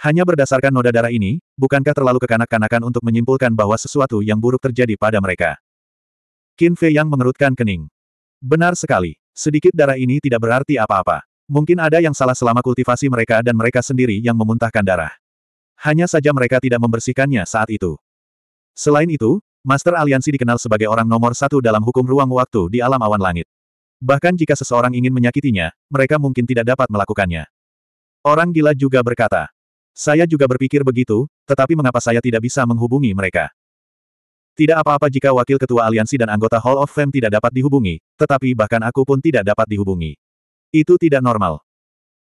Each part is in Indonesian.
Hanya berdasarkan noda darah ini, bukankah terlalu kekanak-kanakan untuk menyimpulkan bahwa sesuatu yang buruk terjadi pada mereka? Qin Fei yang mengerutkan kening. Benar sekali. Sedikit darah ini tidak berarti apa-apa. Mungkin ada yang salah selama kultivasi mereka dan mereka sendiri yang memuntahkan darah. Hanya saja mereka tidak membersihkannya saat itu. Selain itu, Master Aliansi dikenal sebagai orang nomor satu dalam hukum ruang waktu di alam awan langit. Bahkan jika seseorang ingin menyakitinya, mereka mungkin tidak dapat melakukannya. Orang gila juga berkata, saya juga berpikir begitu, tetapi mengapa saya tidak bisa menghubungi mereka? Tidak apa-apa jika wakil ketua aliansi dan anggota Hall of Fame tidak dapat dihubungi, tetapi bahkan aku pun tidak dapat dihubungi. Itu tidak normal.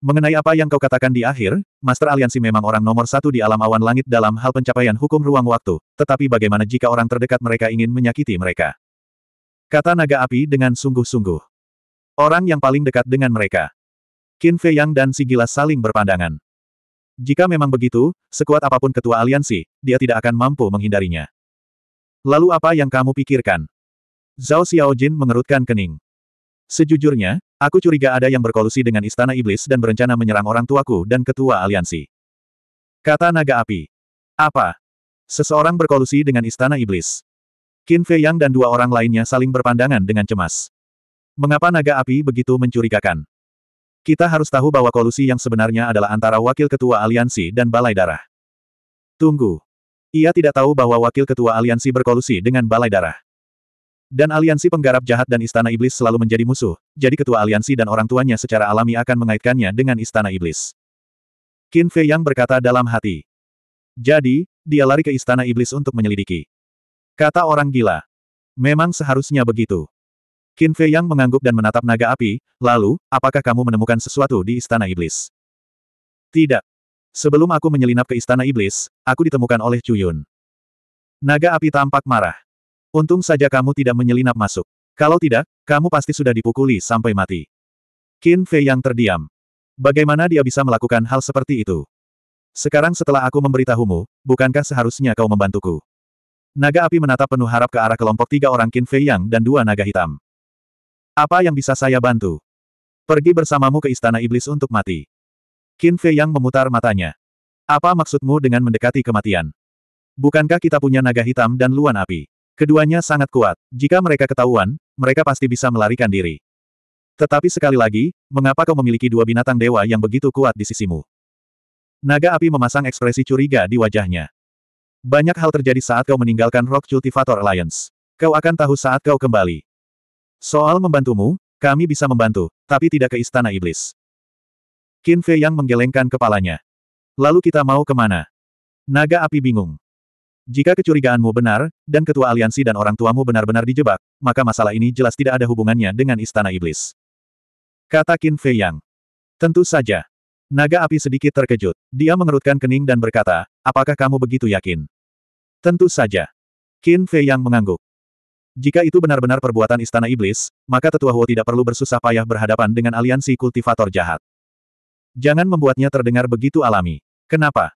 Mengenai apa yang kau katakan di akhir, Master Aliansi memang orang nomor satu di alam awan langit dalam hal pencapaian hukum ruang waktu, tetapi bagaimana jika orang terdekat mereka ingin menyakiti mereka? Kata naga api dengan sungguh-sungguh. Orang yang paling dekat dengan mereka. Qin Fei Yang dan Si Gila saling berpandangan. Jika memang begitu, sekuat apapun ketua aliansi, dia tidak akan mampu menghindarinya. Lalu apa yang kamu pikirkan? Zhao Xiaojin mengerutkan kening. Sejujurnya, aku curiga ada yang berkolusi dengan Istana Iblis dan berencana menyerang orang tuaku dan ketua aliansi. Kata naga api. Apa? Seseorang berkolusi dengan Istana Iblis. Qin Fei Yang dan dua orang lainnya saling berpandangan dengan cemas. Mengapa naga api begitu mencurigakan? Kita harus tahu bahwa kolusi yang sebenarnya adalah antara Wakil Ketua Aliansi dan Balai Darah. Tunggu. Ia tidak tahu bahwa Wakil Ketua Aliansi berkolusi dengan Balai Darah. Dan aliansi penggarap jahat dan Istana Iblis selalu menjadi musuh, jadi Ketua Aliansi dan orang tuanya secara alami akan mengaitkannya dengan Istana Iblis. Qin Fei Yang berkata dalam hati. Jadi, dia lari ke Istana Iblis untuk menyelidiki. Kata orang gila. Memang seharusnya begitu. Qin Fei Yang mengangguk dan menatap naga api, lalu, apakah kamu menemukan sesuatu di Istana Iblis? Tidak. Sebelum aku menyelinap ke Istana Iblis, aku ditemukan oleh Yun. Naga api tampak marah. Untung saja kamu tidak menyelinap masuk. Kalau tidak, kamu pasti sudah dipukuli sampai mati. Qin Fei Yang terdiam. Bagaimana dia bisa melakukan hal seperti itu? Sekarang setelah aku memberitahumu, bukankah seharusnya kau membantuku? Naga api menatap penuh harap ke arah kelompok tiga orang Qin Fei Yang dan dua naga hitam. Apa yang bisa saya bantu? Pergi bersamamu ke istana iblis untuk mati. Qin Fei yang memutar matanya. Apa maksudmu dengan mendekati kematian? Bukankah kita punya naga hitam dan luan api? Keduanya sangat kuat. Jika mereka ketahuan, mereka pasti bisa melarikan diri. Tetapi sekali lagi, mengapa kau memiliki dua binatang dewa yang begitu kuat di sisimu? Naga api memasang ekspresi curiga di wajahnya. Banyak hal terjadi saat kau meninggalkan Rock Cultivator Alliance. Kau akan tahu saat kau kembali. Soal membantumu, kami bisa membantu, tapi tidak ke Istana Iblis. Qin Fei yang menggelengkan kepalanya. Lalu kita mau kemana? Naga api bingung. Jika kecurigaanmu benar, dan ketua aliansi dan orang tuamu benar-benar dijebak, maka masalah ini jelas tidak ada hubungannya dengan Istana Iblis. Kata Qin Fei Yang. Tentu saja. Naga api sedikit terkejut. Dia mengerutkan kening dan berkata, apakah kamu begitu yakin? Tentu saja. Qin Fei Yang mengangguk. Jika itu benar-benar perbuatan Istana Iblis, maka Tetua Huo tidak perlu bersusah payah berhadapan dengan aliansi kultivator jahat. Jangan membuatnya terdengar begitu alami. Kenapa?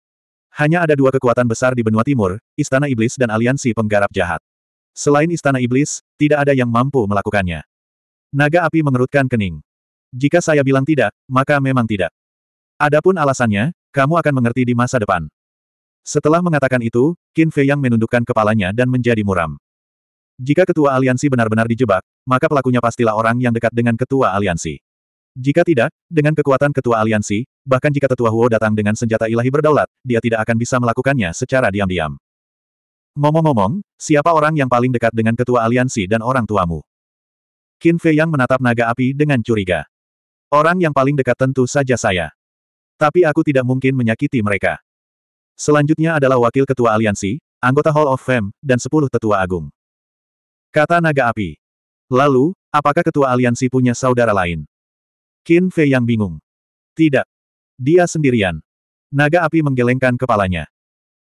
Hanya ada dua kekuatan besar di benua timur, Istana Iblis dan aliansi penggarap jahat. Selain Istana Iblis, tidak ada yang mampu melakukannya. Naga api mengerutkan kening. Jika saya bilang tidak, maka memang tidak. Adapun alasannya, kamu akan mengerti di masa depan. Setelah mengatakan itu, Qin Fei Yang menundukkan kepalanya dan menjadi muram. Jika ketua aliansi benar-benar dijebak, maka pelakunya pastilah orang yang dekat dengan ketua aliansi. Jika tidak, dengan kekuatan ketua aliansi, bahkan jika tetua Huo datang dengan senjata ilahi berdaulat, dia tidak akan bisa melakukannya secara diam-diam. Ngomong-ngomong, siapa orang yang paling dekat dengan ketua aliansi dan orang tuamu? Qin Fei Yang menatap naga api dengan curiga. Orang yang paling dekat tentu saja saya. Tapi aku tidak mungkin menyakiti mereka. Selanjutnya adalah wakil ketua aliansi, anggota Hall of Fame, dan sepuluh tetua agung. Kata naga api. Lalu, apakah ketua aliansi punya saudara lain? Qin Fei yang bingung. Tidak. Dia sendirian. Naga api menggelengkan kepalanya.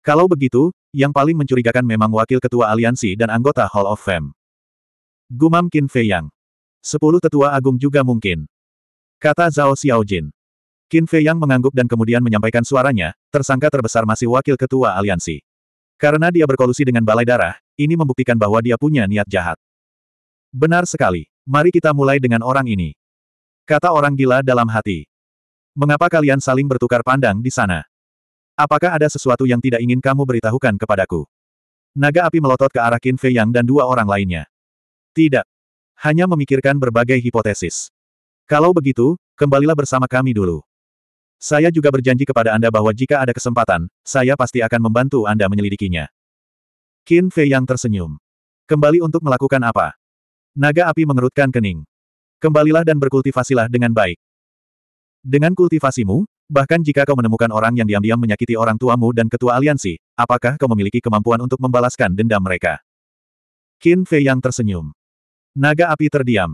Kalau begitu, yang paling mencurigakan memang wakil ketua aliansi dan anggota Hall of Fame. Gumam Qin Fei Yang. Sepuluh tetua agung juga mungkin. Kata Zhao Xiaojin. Qin Fei Yang mengangguk dan kemudian menyampaikan suaranya, tersangka terbesar masih wakil ketua aliansi. Karena dia berkolusi dengan balai darah, ini membuktikan bahwa dia punya niat jahat. Benar sekali. Mari kita mulai dengan orang ini. Kata orang gila dalam hati. Mengapa kalian saling bertukar pandang di sana? Apakah ada sesuatu yang tidak ingin kamu beritahukan kepadaku? Naga api melotot ke arah Qin Fei Yang dan dua orang lainnya. Tidak. Hanya memikirkan berbagai hipotesis. Kalau begitu, kembalilah bersama kami dulu. Saya juga berjanji kepada Anda bahwa jika ada kesempatan, saya pasti akan membantu Anda menyelidikinya. Qin Fei yang tersenyum. Kembali untuk melakukan apa? Naga api mengerutkan kening. Kembalilah dan berkultivasilah dengan baik. Dengan kultivasimu, bahkan jika kau menemukan orang yang diam-diam menyakiti orang tuamu dan ketua aliansi, apakah kau memiliki kemampuan untuk membalaskan dendam mereka? Qin Fei yang tersenyum. Naga api terdiam.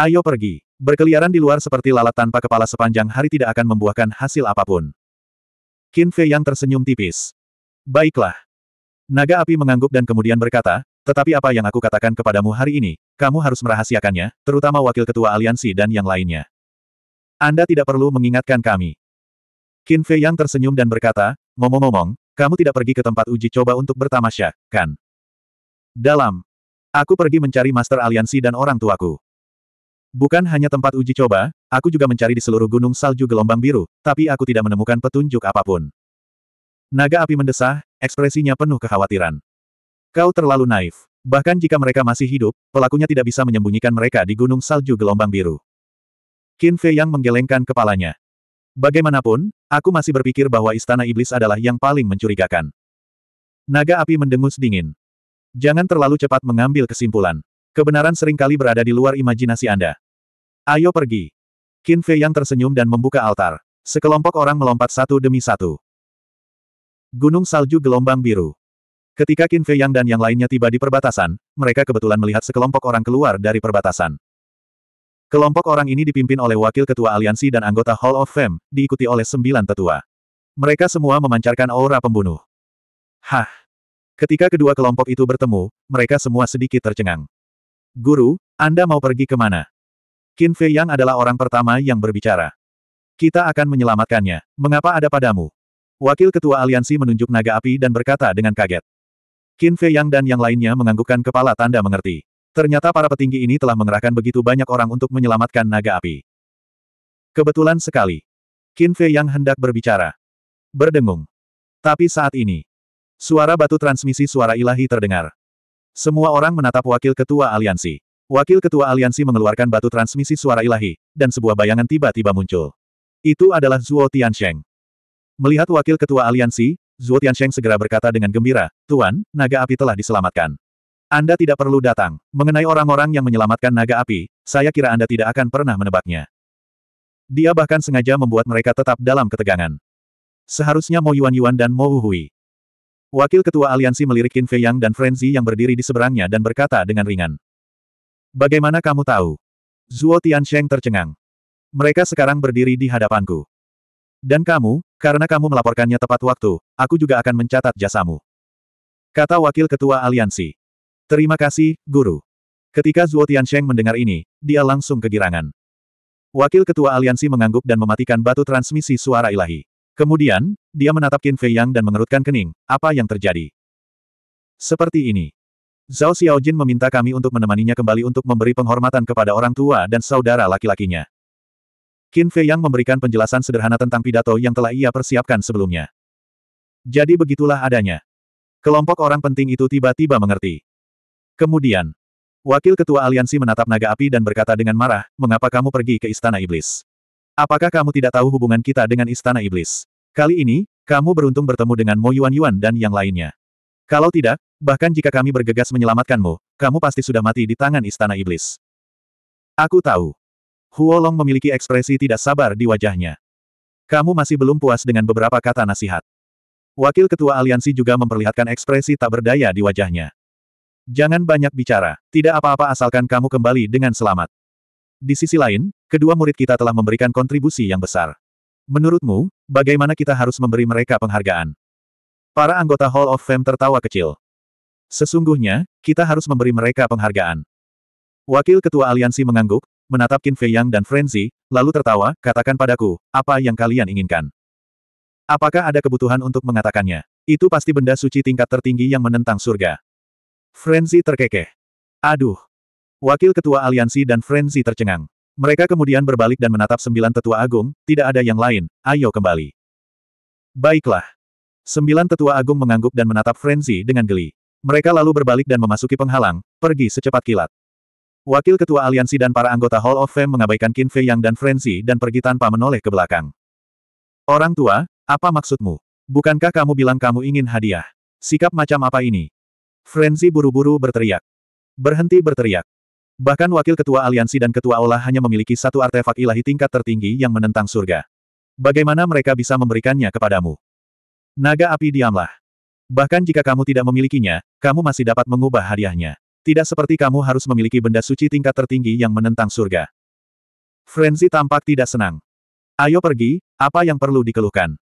Ayo pergi. Berkeliaran di luar seperti lalat tanpa kepala sepanjang hari tidak akan membuahkan hasil apapun. Qin Fei yang tersenyum tipis. Baiklah. Naga api mengangguk dan kemudian berkata, tetapi apa yang aku katakan kepadamu hari ini, kamu harus merahasiakannya, terutama wakil ketua aliansi dan yang lainnya. Anda tidak perlu mengingatkan kami. Qin Fei yang tersenyum dan berkata, ngomong-ngomong, kamu tidak pergi ke tempat uji coba untuk bertamasya, kan? Dalam. Aku pergi mencari master aliansi dan orang tuaku. Bukan hanya tempat uji coba, aku juga mencari di seluruh gunung salju gelombang biru, tapi aku tidak menemukan petunjuk apapun. Naga api mendesah, ekspresinya penuh kekhawatiran. Kau terlalu naif. Bahkan jika mereka masih hidup, pelakunya tidak bisa menyembunyikan mereka di gunung salju gelombang biru. Qin Fei yang menggelengkan kepalanya. Bagaimanapun, aku masih berpikir bahwa istana iblis adalah yang paling mencurigakan. Naga api mendengus dingin. Jangan terlalu cepat mengambil kesimpulan. Kebenaran seringkali berada di luar imajinasi Anda. Ayo pergi. Qin Fei yang tersenyum dan membuka altar. Sekelompok orang melompat satu demi satu. Gunung Salju Gelombang Biru. Ketika Qin Fei Yang dan yang lainnya tiba di perbatasan, mereka kebetulan melihat sekelompok orang keluar dari perbatasan. Kelompok orang ini dipimpin oleh Wakil Ketua Aliansi dan anggota Hall of Fame, diikuti oleh sembilan tetua. Mereka semua memancarkan aura pembunuh. Hah! Ketika kedua kelompok itu bertemu, mereka semua sedikit tercengang. Guru, Anda mau pergi ke mana? Qin Fei Yang adalah orang pertama yang berbicara. Kita akan menyelamatkannya. Mengapa ada padamu? Wakil Ketua Aliansi menunjuk naga api dan berkata dengan kaget. Qin Fei Yang dan yang lainnya menganggukkan kepala tanda mengerti. Ternyata para petinggi ini telah mengerahkan begitu banyak orang untuk menyelamatkan naga api. Kebetulan sekali. Qin Fei Yang hendak berbicara. Berdengung. Tapi saat ini, suara batu transmisi suara ilahi terdengar. Semua orang menatap wakil ketua aliansi. Wakil ketua aliansi mengeluarkan batu transmisi suara ilahi, dan sebuah bayangan tiba-tiba muncul. Itu adalah Zuo Tiansheng. Melihat wakil ketua aliansi, Zuo Tiansheng segera berkata dengan gembira, Tuan, naga api telah diselamatkan. Anda tidak perlu datang. Mengenai orang-orang yang menyelamatkan naga api, saya kira Anda tidak akan pernah menebaknya. Dia bahkan sengaja membuat mereka tetap dalam ketegangan. Seharusnya Mo Yuan Yuan dan Mo Uhui. Wakil Ketua Aliansi melirik Qin Fei Yang dan Frenzy yang berdiri di seberangnya dan berkata dengan ringan. Bagaimana kamu tahu? Zuo Tiansheng tercengang. Mereka sekarang berdiri di hadapanku. Dan kamu, karena kamu melaporkannya tepat waktu, aku juga akan mencatat jasamu. Kata Wakil Ketua Aliansi. Terima kasih, Guru. Ketika Zuo Tiansheng mendengar ini, dia langsung kegirangan. Wakil Ketua Aliansi mengangguk dan mematikan batu transmisi suara ilahi. Kemudian, dia menatap Qin Fei Yang dan mengerutkan kening, apa yang terjadi? Seperti ini. Zhao Xiaojin meminta kami untuk menemaninya kembali untuk memberi penghormatan kepada orang tua dan saudara laki-lakinya. Qin Fei Yang memberikan penjelasan sederhana tentang pidato yang telah ia persiapkan sebelumnya. Jadi begitulah adanya. Kelompok orang penting itu tiba-tiba mengerti. Kemudian, Wakil Ketua Aliansi menatap naga api dan berkata dengan marah, mengapa kamu pergi ke Istana Iblis? Apakah kamu tidak tahu hubungan kita dengan Istana Iblis? Kali ini, kamu beruntung bertemu dengan Mo Yuan Yuan dan yang lainnya. Kalau tidak, bahkan jika kami bergegas menyelamatkanmu, kamu pasti sudah mati di tangan Istana Iblis. Aku tahu. Huolong memiliki ekspresi tidak sabar di wajahnya. Kamu masih belum puas dengan beberapa kata nasihat. Wakil Ketua Aliansi juga memperlihatkan ekspresi tak berdaya di wajahnya. Jangan banyak bicara, tidak apa-apa asalkan kamu kembali dengan selamat. Di sisi lain, kedua murid kita telah memberikan kontribusi yang besar. Menurutmu, bagaimana kita harus memberi mereka penghargaan? Para anggota Hall of Fame tertawa kecil. Sesungguhnya, kita harus memberi mereka penghargaan. Wakil Ketua Aliansi mengangguk, menatap Qin Fei Yang dan Frenzy, lalu tertawa, katakan padaku, apa yang kalian inginkan? Apakah ada kebutuhan untuk mengatakannya? Itu pasti benda suci tingkat tertinggi yang menentang surga. Frenzy terkekeh. Aduh. Wakil Ketua Aliansi dan Frenzy tercengang. Mereka kemudian berbalik dan menatap sembilan tetua agung, tidak ada yang lain, ayo kembali. Baiklah. Sembilan tetua agung mengangguk dan menatap Frenzy dengan geli. Mereka lalu berbalik dan memasuki penghalang, pergi secepat kilat. Wakil Ketua Aliansi dan para anggota Hall of Fame mengabaikan Qin Fei Yang dan Frenzy dan pergi tanpa menoleh ke belakang. Orang tua, apa maksudmu? Bukankah kamu bilang kamu ingin hadiah? Sikap macam apa ini? Frenzy buru-buru berteriak. Berhenti berteriak. Bahkan wakil ketua aliansi dan ketua olah hanya memiliki satu artefak ilahi tingkat tertinggi yang menentang surga. Bagaimana mereka bisa memberikannya kepadamu? Naga api diamlah. Bahkan jika kamu tidak memilikinya, kamu masih dapat mengubah hadiahnya. Tidak seperti kamu harus memiliki benda suci tingkat tertinggi yang menentang surga. Frenzy tampak tidak senang. Ayo pergi, apa yang perlu dikeluhkan?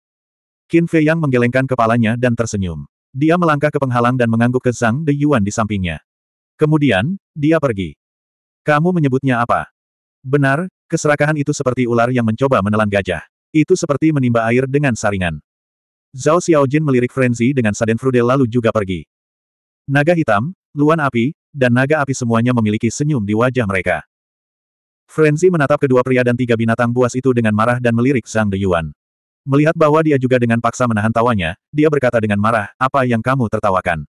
Qin Fei Yang menggelengkan kepalanya dan tersenyum. Dia melangkah ke penghalang dan mengangguk ke Zhang De Yuan di sampingnya. Kemudian, dia pergi. Kamu menyebutnya apa? Benar, keserakahan itu seperti ular yang mencoba menelan gajah. Itu seperti menimba air dengan saringan. Zhao Xiaojin melirik Frenzy dengan Saden Frude lalu juga pergi. Naga hitam, Luan api, dan naga api semuanya memiliki senyum di wajah mereka. Frenzy menatap kedua pria dan tiga binatang buas itu dengan marah dan melirik Zhang Deyuan. Melihat bahwa dia juga dengan paksa menahan tawanya, dia berkata dengan marah, apa yang kamu tertawakan?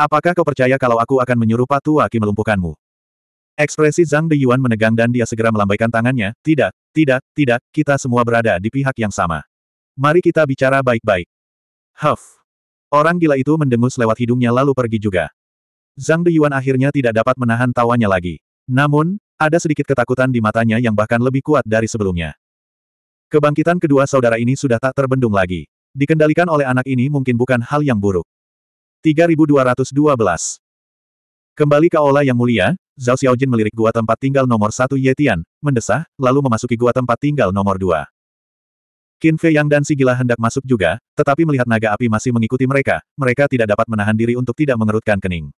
Apakah kau percaya kalau aku akan menyuruh Patua Ki melumpuhkanmu? Ekspresi Zhang Deyuan menegang dan dia segera melambaikan tangannya, tidak, tidak, tidak, kita semua berada di pihak yang sama. Mari kita bicara baik-baik. Huff. Orang gila itu mendengus lewat hidungnya lalu pergi juga. Zhang Deyuan akhirnya tidak dapat menahan tawanya lagi. Namun, ada sedikit ketakutan di matanya yang bahkan lebih kuat dari sebelumnya. Kebangkitan kedua saudara ini sudah tak terbendung lagi. Dikendalikan oleh anak ini mungkin bukan hal yang buruk. 3212 Kembali ke Ola yang mulia, Zhao Xiaojin melirik gua tempat tinggal nomor satu Yetian, mendesah, lalu memasuki gua tempat tinggal nomor dua. Qin Fei Yang dan Sigila hendak masuk juga, tetapi melihat naga api masih mengikuti mereka, mereka tidak dapat menahan diri untuk tidak mengerutkan kening.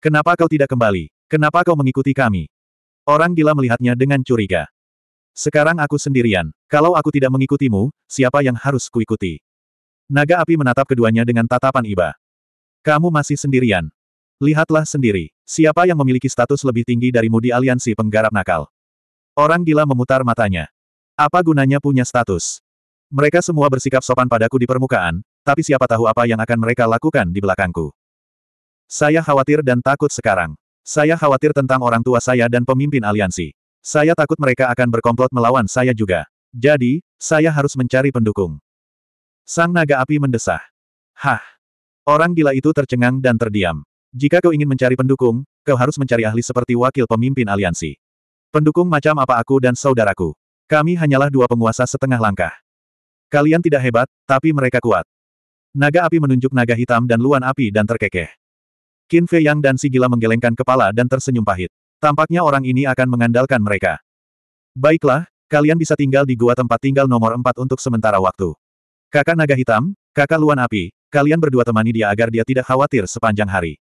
Kenapa kau tidak kembali? Kenapa kau mengikuti kami? Orang gila melihatnya dengan curiga. Sekarang aku sendirian. Kalau aku tidak mengikutimu, siapa yang harus kuikuti? Naga api menatap keduanya dengan tatapan iba. Kamu masih sendirian. Lihatlah sendiri, siapa yang memiliki status lebih tinggi darimu di aliansi penggarap nakal. Orang gila memutar matanya. Apa gunanya punya status? Mereka semua bersikap sopan padaku di permukaan, tapi siapa tahu apa yang akan mereka lakukan di belakangku. Saya khawatir dan takut sekarang. Saya khawatir tentang orang tua saya dan pemimpin aliansi. Saya takut mereka akan berkomplot melawan saya juga. Jadi, saya harus mencari pendukung. Sang naga api mendesah. Hah. Orang gila itu tercengang dan terdiam. Jika kau ingin mencari pendukung, kau harus mencari ahli seperti wakil pemimpin aliansi. Pendukung macam apa aku dan saudaraku. Kami hanyalah dua penguasa setengah langkah. Kalian tidak hebat, tapi mereka kuat. Naga api menunjuk naga hitam dan luan api dan terkekeh. Qin Fei Yang dan si gila menggelengkan kepala dan tersenyum pahit. Tampaknya orang ini akan mengandalkan mereka. Baiklah, kalian bisa tinggal di gua tempat tinggal nomor 4 untuk sementara waktu. Kakak naga hitam, kakak luan api, kalian berdua temani dia agar dia tidak khawatir sepanjang hari.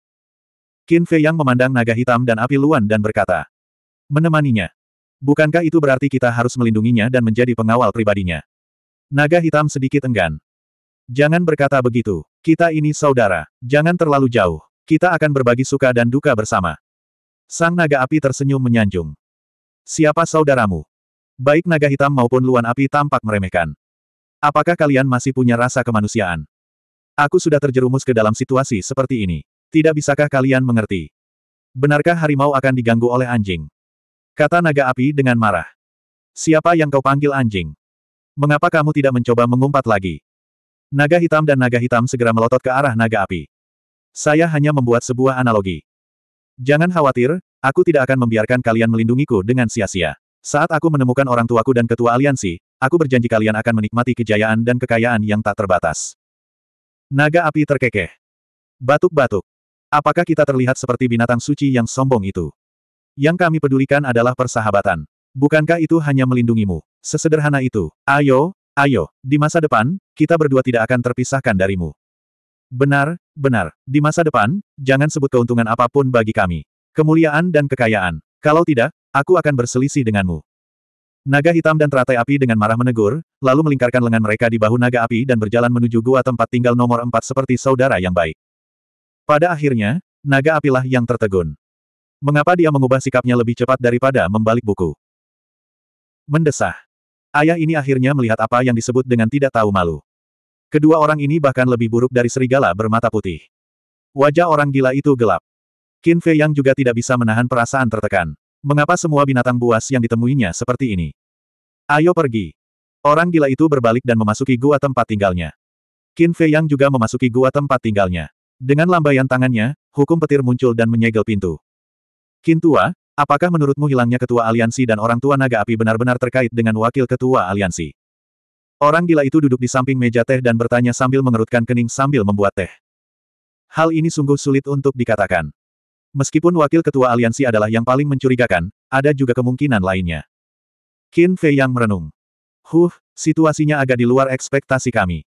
Qin Fei Yang memandang naga hitam dan api luan dan berkata. Menemaninya. Bukankah itu berarti kita harus melindunginya dan menjadi pengawal pribadinya? Naga hitam sedikit enggan. Jangan berkata begitu. Kita ini saudara. Jangan terlalu jauh. Kita akan berbagi suka dan duka bersama. Sang naga api tersenyum menyanjung. Siapa saudaramu? Baik naga hitam maupun luan api tampak meremehkan. Apakah kalian masih punya rasa kemanusiaan? Aku sudah terjerumus ke dalam situasi seperti ini. Tidak bisakah kalian mengerti? Benarkah harimau akan diganggu oleh anjing? Kata naga api dengan marah. Siapa yang kau panggil anjing? Mengapa kamu tidak mencoba mengumpat lagi? Naga hitam dan naga hitam segera melotot ke arah naga api. Saya hanya membuat sebuah analogi. Jangan khawatir, aku tidak akan membiarkan kalian melindungiku dengan sia-sia. Saat aku menemukan orang tuaku dan ketua aliansi, aku berjanji kalian akan menikmati kejayaan dan kekayaan yang tak terbatas. Naga api terkekeh. Batuk-batuk. Apakah kita terlihat seperti binatang suci yang sombong itu? Yang kami pedulikan adalah persahabatan. Bukankah itu hanya melindungimu? Sesederhana itu. Ayo, ayo, di masa depan, kita berdua tidak akan terpisahkan darimu. Benar, benar. Di masa depan, jangan sebut keuntungan apapun bagi kami. Kemuliaan dan kekayaan. Kalau tidak, aku akan berselisih denganmu. Naga hitam dan teratai api dengan marah menegur, lalu melingkarkan lengan mereka di bahu naga api dan berjalan menuju gua tempat tinggal nomor empat seperti saudara yang baik. Pada akhirnya, naga apilah yang tertegun. Mengapa dia mengubah sikapnya lebih cepat daripada membalik buku? Mendesah. Ayah ini akhirnya melihat apa yang disebut dengan tidak tahu malu. Kedua orang ini bahkan lebih buruk dari serigala bermata putih. Wajah orang gila itu gelap. Qin Fei Yang juga tidak bisa menahan perasaan tertekan. Mengapa semua binatang buas yang ditemuinya seperti ini? Ayo pergi. Orang gila itu berbalik dan memasuki gua tempat tinggalnya. Qin Fei Yang juga memasuki gua tempat tinggalnya. Dengan lambaian tangannya, hukum petir muncul dan menyegel pintu. Qin Tua, apakah menurutmu hilangnya ketua aliansi dan orang tua naga api benar-benar terkait dengan wakil ketua aliansi? Orang gila itu duduk di samping meja teh dan bertanya sambil mengerutkan kening sambil membuat teh. Hal ini sungguh sulit untuk dikatakan. Meskipun wakil ketua aliansi adalah yang paling mencurigakan, ada juga kemungkinan lainnya. Qin Fei yang merenung. Huh, situasinya agak di luar ekspektasi kami.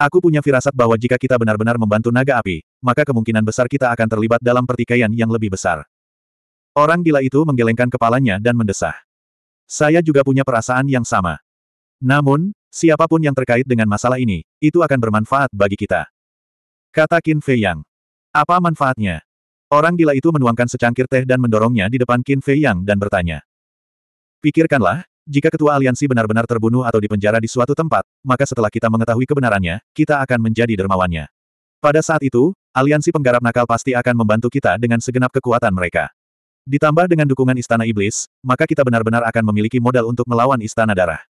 Aku punya firasat bahwa jika kita benar-benar membantu naga api, maka kemungkinan besar kita akan terlibat dalam pertikaian yang lebih besar. Orang gila itu menggelengkan kepalanya dan mendesah. Saya juga punya perasaan yang sama. Namun, Siapapun yang terkait dengan masalah ini, itu akan bermanfaat bagi kita. Kata Qin Fei Yang. Apa manfaatnya? Orang gila itu menuangkan secangkir teh dan mendorongnya di depan Qin Fei Yang dan bertanya. Pikirkanlah, jika ketua aliansi benar-benar terbunuh atau dipenjara di suatu tempat, maka setelah kita mengetahui kebenarannya, kita akan menjadi dermawannya. Pada saat itu, aliansi penggarap nakal pasti akan membantu kita dengan segenap kekuatan mereka. Ditambah dengan dukungan Istana Iblis, maka kita benar-benar akan memiliki modal untuk melawan Istana Darah.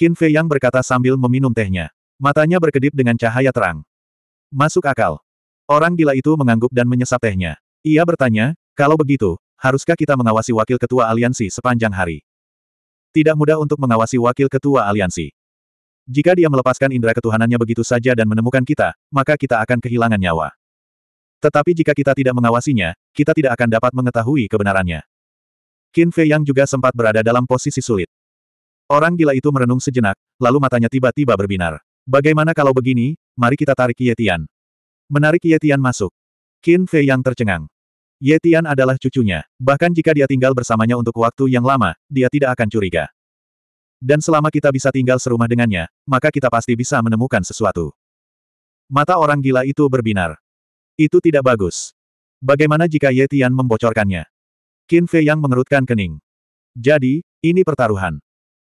Qin Fei Yang berkata sambil meminum tehnya. Matanya berkedip dengan cahaya terang. Masuk akal. Orang gila itu mengangguk dan menyesap tehnya. Ia bertanya, kalau begitu, haruskah kita mengawasi wakil ketua aliansi sepanjang hari? Tidak mudah untuk mengawasi wakil ketua aliansi. Jika dia melepaskan indera ketuhanannya begitu saja dan menemukan kita, maka kita akan kehilangan nyawa. Tetapi jika kita tidak mengawasinya, kita tidak akan dapat mengetahui kebenarannya. Qin Fei Yang juga sempat berada dalam posisi sulit. Orang gila itu merenung sejenak, lalu matanya tiba-tiba berbinar. Bagaimana kalau begini, mari kita tarik Yetian. Menarik Yetian masuk. Qin Fei yang tercengang. Yetian adalah cucunya, bahkan jika dia tinggal bersamanya untuk waktu yang lama, dia tidak akan curiga. Dan selama kita bisa tinggal serumah dengannya, maka kita pasti bisa menemukan sesuatu. Mata orang gila itu berbinar. Itu tidak bagus. Bagaimana jika Yetian membocorkannya? Qin Fei yang mengerutkan kening. Jadi, ini pertaruhan.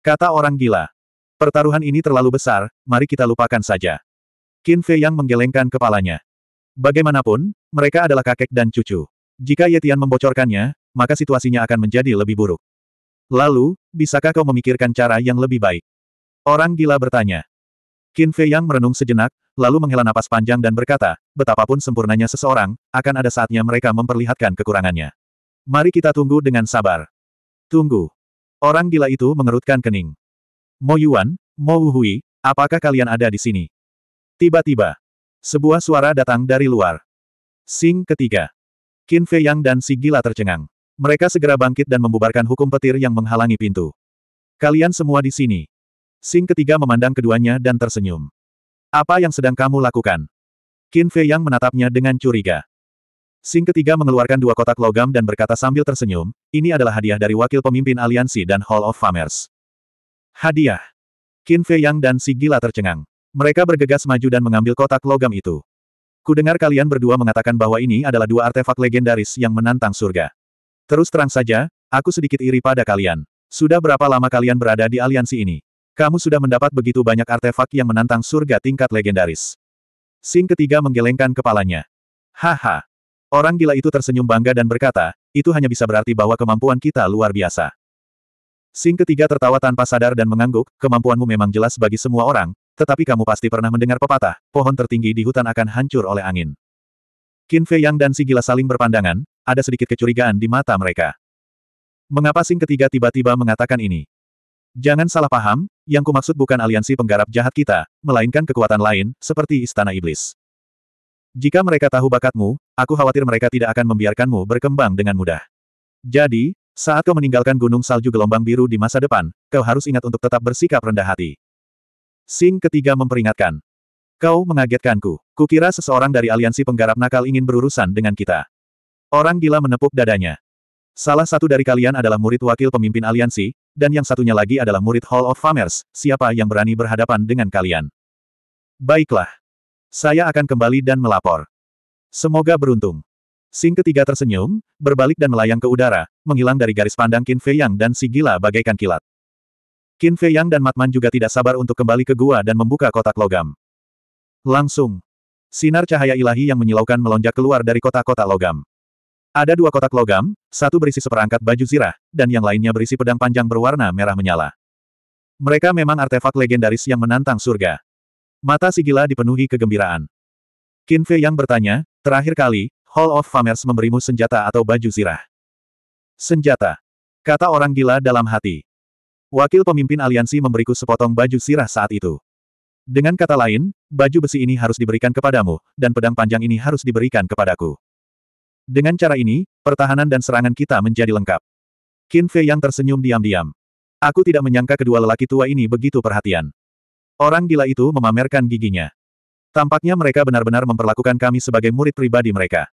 Kata orang gila. Pertaruhan ini terlalu besar, mari kita lupakan saja. Qin Fei yang menggelengkan kepalanya. Bagaimanapun, mereka adalah kakek dan cucu. Jika Yetian membocorkannya, maka situasinya akan menjadi lebih buruk. Lalu, bisakah kau memikirkan cara yang lebih baik? Orang gila bertanya. Qin Fei yang merenung sejenak, lalu menghela napas panjang dan berkata, betapapun sempurnanya seseorang, akan ada saatnya mereka memperlihatkan kekurangannya. Mari kita tunggu dengan sabar. Tunggu. Orang gila itu mengerutkan kening. Mo Yuan, Mo Wuhui, apakah kalian ada di sini? Tiba-tiba, sebuah suara datang dari luar. Sing ketiga. Qin Fei Yang dan si gila tercengang. Mereka segera bangkit dan membubarkan hukum petir yang menghalangi pintu. Kalian semua di sini. Sing ketiga memandang keduanya dan tersenyum. Apa yang sedang kamu lakukan? Qin Fei Yang menatapnya dengan curiga. Sing ketiga mengeluarkan dua kotak logam dan berkata sambil tersenyum, ini adalah hadiah dari wakil pemimpin aliansi dan Hall of Famers. Hadiah. Qin Fei Yang dan si gila tercengang. Mereka bergegas maju dan mengambil kotak logam itu. Kudengar kalian berdua mengatakan bahwa ini adalah dua artefak legendaris yang menantang surga. Terus terang saja, aku sedikit iri pada kalian. Sudah berapa lama kalian berada di aliansi ini? Kamu sudah mendapat begitu banyak artefak yang menantang surga tingkat legendaris. Sing ketiga menggelengkan kepalanya. Haha, Orang gila itu tersenyum bangga dan berkata, itu hanya bisa berarti bahwa kemampuan kita luar biasa. Sing ketiga tertawa tanpa sadar dan mengangguk, kemampuanmu memang jelas bagi semua orang, tetapi kamu pasti pernah mendengar pepatah, pohon tertinggi di hutan akan hancur oleh angin. Qin Fei Yang dan si gila saling berpandangan, ada sedikit kecurigaan di mata mereka. Mengapa Sing ketiga tiba-tiba mengatakan ini? Jangan salah paham, yang kumaksud bukan aliansi penggarap jahat kita, melainkan kekuatan lain, seperti Istana Iblis. Jika mereka tahu bakatmu, aku khawatir mereka tidak akan membiarkanmu berkembang dengan mudah. Jadi, saat kau meninggalkan gunung salju gelombang biru di masa depan, kau harus ingat untuk tetap bersikap rendah hati. Sing ketiga memperingatkan. Kau mengagetkanku. Kukira seseorang dari aliansi penggarap nakal ingin berurusan dengan kita. Orang gila menepuk dadanya. Salah satu dari kalian adalah murid wakil pemimpin aliansi, dan yang satunya lagi adalah murid Hall of Famers, siapa yang berani berhadapan dengan kalian. Baiklah. Saya akan kembali dan melapor. Semoga beruntung. Sing ketiga tersenyum, berbalik dan melayang ke udara, menghilang dari garis pandang Qin Fei Yang dan si gila bagaikan kilat. Qin Fei Yang dan Matman juga tidak sabar untuk kembali ke gua dan membuka kotak logam. Langsung. Sinar cahaya ilahi yang menyilaukan melonjak keluar dari kotak-kotak logam. Ada dua kotak logam, satu berisi seperangkat baju zirah, dan yang lainnya berisi pedang panjang berwarna merah menyala. Mereka memang artefak legendaris yang menantang surga. Mata si gila dipenuhi kegembiraan. Qin Fei Yang bertanya, Terakhir kali, Hall of Famers memberimu senjata atau baju zirah. Senjata. Kata orang gila dalam hati. Wakil pemimpin aliansi memberiku sepotong baju sirah saat itu. Dengan kata lain, baju besi ini harus diberikan kepadamu, dan pedang panjang ini harus diberikan kepadaku. Dengan cara ini, pertahanan dan serangan kita menjadi lengkap. Qin Fei yang tersenyum diam-diam. Aku tidak menyangka kedua lelaki tua ini begitu perhatian. Orang gila itu memamerkan giginya. Tampaknya mereka benar-benar memperlakukan kami sebagai murid pribadi mereka.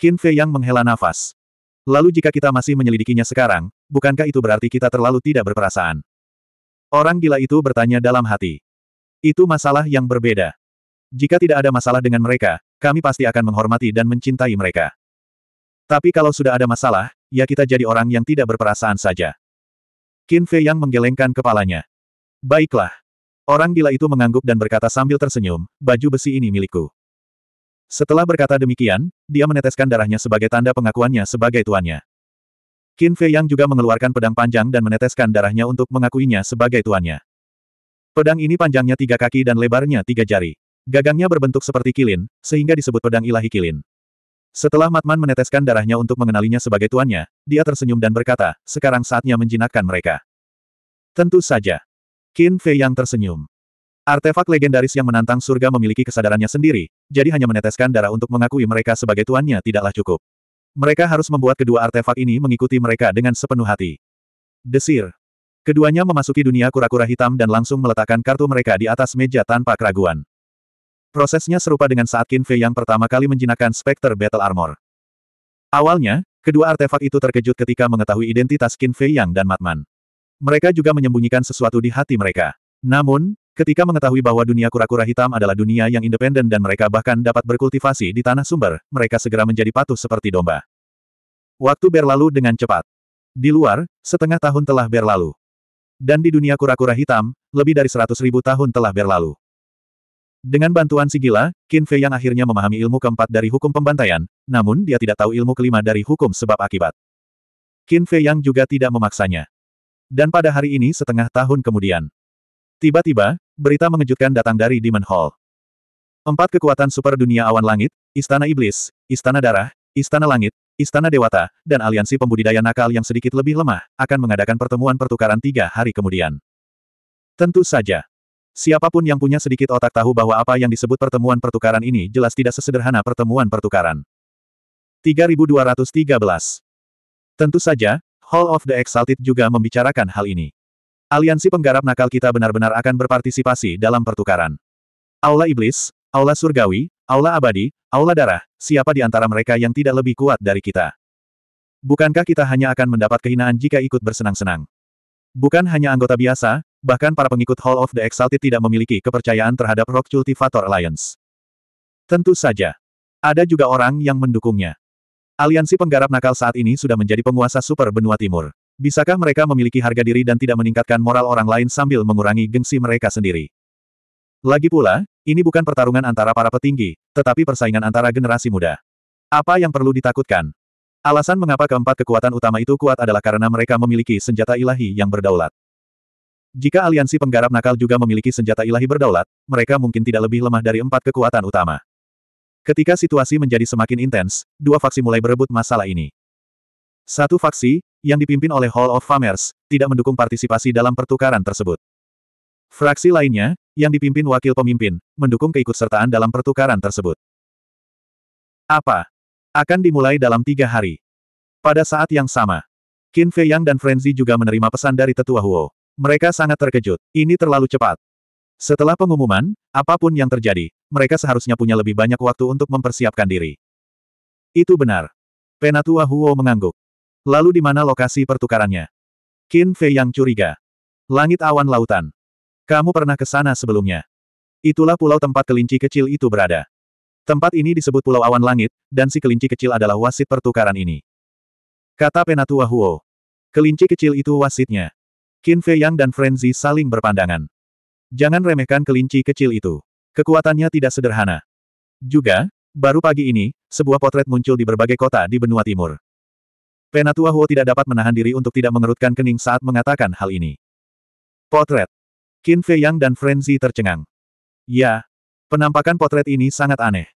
Qin Fei Yang menghela nafas. Lalu jika kita masih menyelidikinya sekarang, bukankah itu berarti kita terlalu tidak berperasaan? Orang gila itu bertanya dalam hati. Itu masalah yang berbeda. Jika tidak ada masalah dengan mereka, kami pasti akan menghormati dan mencintai mereka. Tapi kalau sudah ada masalah, ya kita jadi orang yang tidak berperasaan saja. Qin Fei Yang menggelengkan kepalanya. Baiklah. Orang gila itu mengangguk dan berkata sambil tersenyum, baju besi ini milikku. Setelah berkata demikian, dia meneteskan darahnya sebagai tanda pengakuannya sebagai tuannya. Qin Fei Yang juga mengeluarkan pedang panjang dan meneteskan darahnya untuk mengakuinya sebagai tuannya. Pedang ini panjangnya tiga kaki dan lebarnya tiga jari. Gagangnya berbentuk seperti kilin, sehingga disebut pedang ilahi kilin. Setelah Matman meneteskan darahnya untuk mengenalinya sebagai tuannya, dia tersenyum dan berkata, sekarang saatnya menjinakkan mereka. Tentu saja, Qin Fei yang tersenyum. Artefak legendaris yang menantang surga memiliki kesadarannya sendiri, jadi hanya meneteskan darah untuk mengakui mereka sebagai tuannya tidaklah cukup. Mereka harus membuat kedua artefak ini mengikuti mereka dengan sepenuh hati. Desir. Keduanya memasuki dunia kura-kura hitam dan langsung meletakkan kartu mereka di atas meja tanpa keraguan. Prosesnya serupa dengan saat Qin Fei yang pertama kali menjinakkan Specter Battle Armor. Awalnya, kedua artefak itu terkejut ketika mengetahui identitas Qin Fei Yang dan Matman. Mereka juga menyembunyikan sesuatu di hati mereka. Namun, ketika mengetahui bahwa dunia kura-kura hitam adalah dunia yang independen dan mereka bahkan dapat berkultivasi di tanah sumber, mereka segera menjadi patuh seperti domba. Waktu berlalu dengan cepat. Di luar, setengah tahun telah berlalu. Dan di dunia kura-kura hitam, lebih dari seratus ribu tahun telah berlalu. Dengan bantuan Sigila, Qin Fei yang akhirnya memahami ilmu keempat dari hukum pembantaian, namun dia tidak tahu ilmu kelima dari hukum sebab akibat. Qin Fei yang juga tidak memaksanya. Dan pada hari ini setengah tahun kemudian. Tiba-tiba, berita mengejutkan datang dari Demon Hall. Empat kekuatan super dunia awan langit, Istana Iblis, Istana Darah, Istana Langit, Istana Dewata, dan aliansi pembudidaya nakal yang sedikit lebih lemah, akan mengadakan pertemuan pertukaran tiga hari kemudian. Tentu saja. Siapapun yang punya sedikit otak tahu bahwa apa yang disebut pertemuan pertukaran ini jelas tidak sesederhana pertemuan pertukaran. 3213 Tentu saja, Hall of the Exalted juga membicarakan hal ini. Aliansi penggarap nakal kita benar-benar akan berpartisipasi dalam pertukaran. Aula Iblis, Aula Surgawi, Aula Abadi, Aula Darah, siapa di antara mereka yang tidak lebih kuat dari kita? Bukankah kita hanya akan mendapat kehinaan jika ikut bersenang-senang? Bukan hanya anggota biasa, bahkan para pengikut Hall of the Exalted tidak memiliki kepercayaan terhadap Rock Cultivator Alliance. Tentu saja. Ada juga orang yang mendukungnya. Aliansi penggarap nakal saat ini sudah menjadi penguasa super benua timur. Bisakah mereka memiliki harga diri dan tidak meningkatkan moral orang lain sambil mengurangi gengsi mereka sendiri? Lagi pula, ini bukan pertarungan antara para petinggi, tetapi persaingan antara generasi muda. Apa yang perlu ditakutkan? Alasan mengapa keempat kekuatan utama itu kuat adalah karena mereka memiliki senjata ilahi yang berdaulat. Jika aliansi penggarap nakal juga memiliki senjata ilahi berdaulat, mereka mungkin tidak lebih lemah dari empat kekuatan utama. Ketika situasi menjadi semakin intens, dua faksi mulai berebut masalah ini. Satu faksi, yang dipimpin oleh Hall of Famers, tidak mendukung partisipasi dalam pertukaran tersebut. Fraksi lainnya, yang dipimpin wakil pemimpin, mendukung keikutsertaan dalam pertukaran tersebut. Apa? Akan dimulai dalam tiga hari. Pada saat yang sama, Qin Fei Yang dan Frenzy juga menerima pesan dari Tetua Huo. Mereka sangat terkejut, ini terlalu cepat. Setelah pengumuman, apapun yang terjadi, mereka seharusnya punya lebih banyak waktu untuk mempersiapkan diri. Itu benar. Penatua Huo mengangguk. Lalu di mana lokasi pertukarannya? Qin Fei yang curiga. Langit awan lautan. Kamu pernah ke sana sebelumnya. Itulah pulau tempat kelinci kecil itu berada. Tempat ini disebut Pulau Awan Langit, dan si kelinci kecil adalah wasit pertukaran ini. Kata Penatua Huo. Kelinci kecil itu wasitnya. Qin Fei Yang dan Frenzy saling berpandangan. Jangan remehkan kelinci kecil itu. Kekuatannya tidak sederhana. Juga, baru pagi ini, sebuah potret muncul di berbagai kota di benua timur. Penatua Huo tidak dapat menahan diri untuk tidak mengerutkan kening saat mengatakan hal ini. Potret. Qin Fei Yang dan Frenzy tercengang. Ya, penampakan potret ini sangat aneh.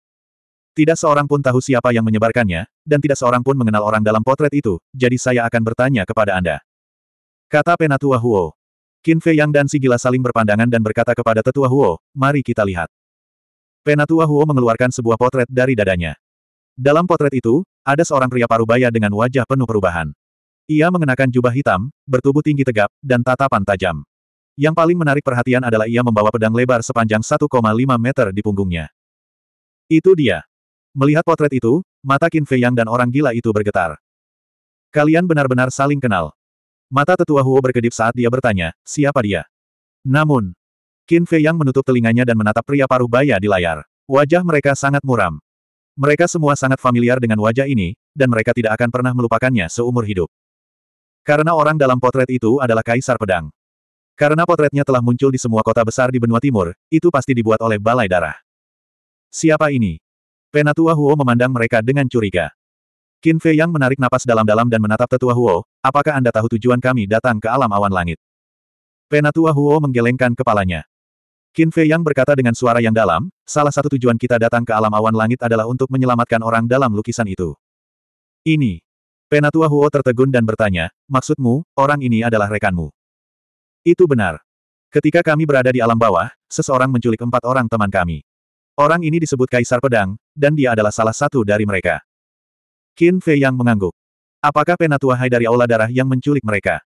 Tidak seorang pun tahu siapa yang menyebarkannya, dan tidak seorang pun mengenal orang dalam potret itu, jadi saya akan bertanya kepada Anda. Kata Penatua Huo. Qin Fei Yang dan si gila saling berpandangan dan berkata kepada tetua Huo, mari kita lihat. Penatua Huo mengeluarkan sebuah potret dari dadanya. Dalam potret itu, ada seorang pria parubaya dengan wajah penuh perubahan. Ia mengenakan jubah hitam, bertubuh tinggi tegap, dan tatapan tajam. Yang paling menarik perhatian adalah ia membawa pedang lebar sepanjang 1,5 meter di punggungnya. Itu dia. Melihat potret itu, mata Qin Fei Yang dan orang gila itu bergetar. Kalian benar-benar saling kenal. Mata tetua Huo berkedip saat dia bertanya, siapa dia? Namun, Qin Fei yang menutup telinganya dan menatap pria paruh baya di layar. Wajah mereka sangat muram. Mereka semua sangat familiar dengan wajah ini, dan mereka tidak akan pernah melupakannya seumur hidup. Karena orang dalam potret itu adalah Kaisar Pedang. Karena potretnya telah muncul di semua kota besar di benua timur, itu pasti dibuat oleh Balai Darah. Siapa ini? Penatua Huo memandang mereka dengan curiga. Qin Fei Yang menarik napas dalam-dalam dan menatap tetua Huo, apakah Anda tahu tujuan kami datang ke alam awan langit? Penatua Huo menggelengkan kepalanya. Qin Fei Yang berkata dengan suara yang dalam, salah satu tujuan kita datang ke alam awan langit adalah untuk menyelamatkan orang dalam lukisan itu. Ini. Penatua Huo tertegun dan bertanya, maksudmu, orang ini adalah rekanmu? Itu benar. Ketika kami berada di alam bawah, seseorang menculik empat orang teman kami. Orang ini disebut Kaisar Pedang, dan dia adalah salah satu dari mereka. Qin Fei yang mengangguk. Apakah Penatua Hai dari Aula Darah yang menculik mereka?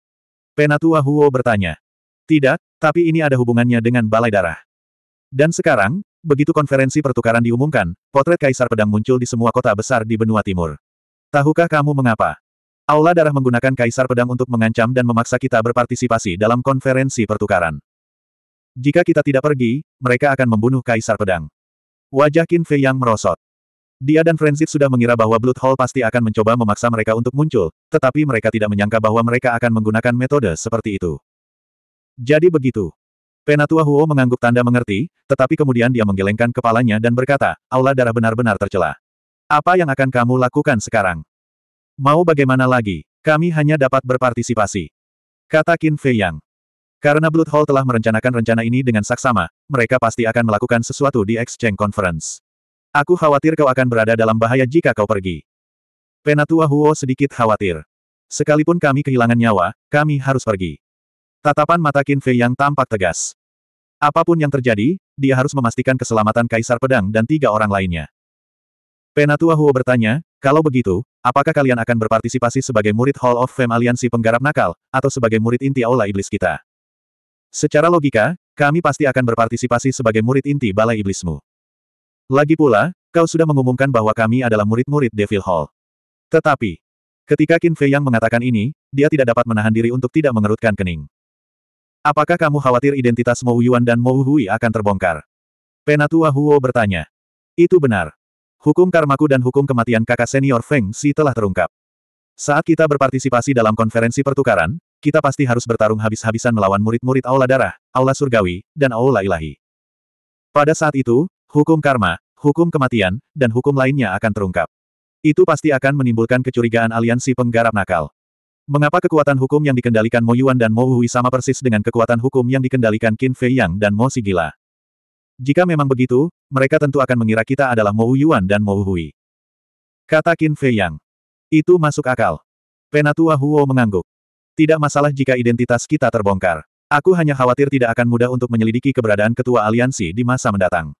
Penatua Huo bertanya. Tidak, tapi ini ada hubungannya dengan Balai Darah. Dan sekarang, begitu konferensi pertukaran diumumkan, potret Kaisar Pedang muncul di semua kota besar di benua timur. Tahukah kamu mengapa? Aula Darah menggunakan Kaisar Pedang untuk mengancam dan memaksa kita berpartisipasi dalam konferensi pertukaran. Jika kita tidak pergi, mereka akan membunuh Kaisar Pedang. Wajah Qin Fei yang merosot. Dia dan Frenzit sudah mengira bahwa Blood Hall pasti akan mencoba memaksa mereka untuk muncul, tetapi mereka tidak menyangka bahwa mereka akan menggunakan metode seperti itu. Jadi begitu. Penatua Huo mengangguk tanda mengerti, tetapi kemudian dia menggelengkan kepalanya dan berkata, Aula darah benar-benar tercela. Apa yang akan kamu lakukan sekarang? Mau bagaimana lagi? Kami hanya dapat berpartisipasi. Kata Qin Fei Yang. Karena Blood Hall telah merencanakan rencana ini dengan saksama, mereka pasti akan melakukan sesuatu di Exchange Conference. Aku khawatir kau akan berada dalam bahaya jika kau pergi. Penatua Huo sedikit khawatir. Sekalipun kami kehilangan nyawa, kami harus pergi. Tatapan mata Qin Fei yang tampak tegas. Apapun yang terjadi, dia harus memastikan keselamatan Kaisar Pedang dan tiga orang lainnya. Penatua Huo bertanya, kalau begitu, apakah kalian akan berpartisipasi sebagai murid Hall of Fame Aliansi Penggarap Nakal, atau sebagai murid inti Aula Iblis kita? Secara logika, kami pasti akan berpartisipasi sebagai murid inti Balai Iblismu. Lagi pula, kau sudah mengumumkan bahwa kami adalah murid-murid Devil Hall. Tetapi, ketika Qin Fei yang mengatakan ini, dia tidak dapat menahan diri untuk tidak mengerutkan kening. Apakah kamu khawatir identitas Mo Yuan dan Mo Hui akan terbongkar? Penatua Huo bertanya. Itu benar. Hukum karmaku dan hukum kematian kakak senior Feng si telah terungkap. Saat kita berpartisipasi dalam konferensi pertukaran, kita pasti harus bertarung habis-habisan melawan murid-murid Aula Darah, Aula Surgawi, dan Aula Ilahi. Pada saat itu, Hukum karma, hukum kematian, dan hukum lainnya akan terungkap. Itu pasti akan menimbulkan kecurigaan aliansi penggarap nakal. Mengapa kekuatan hukum yang dikendalikan Mo Yuan dan Mo Hui sama persis dengan kekuatan hukum yang dikendalikan Qin Fei Yang dan Mo Sigila? Jika memang begitu, mereka tentu akan mengira kita adalah Mo Yuan dan Mo Hui. Kata Qin Fei Yang. Itu masuk akal. Penatua Huo mengangguk. Tidak masalah jika identitas kita terbongkar. Aku hanya khawatir tidak akan mudah untuk menyelidiki keberadaan ketua aliansi di masa mendatang.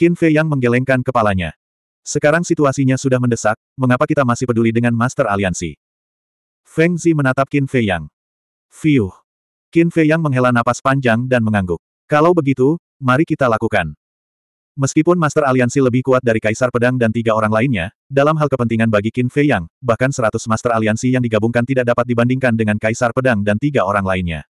Qin Fei yang menggelengkan kepalanya. Sekarang situasinya sudah mendesak, mengapa kita masih peduli dengan Master Aliansi? Feng Zi menatap Qin Fei Yang. Fiuh. Qin Fei Yang menghela napas panjang dan mengangguk. Kalau begitu, mari kita lakukan. Meskipun Master Aliansi lebih kuat dari Kaisar Pedang dan tiga orang lainnya, dalam hal kepentingan bagi Qin Fei Yang, bahkan seratus Master Aliansi yang digabungkan tidak dapat dibandingkan dengan Kaisar Pedang dan tiga orang lainnya.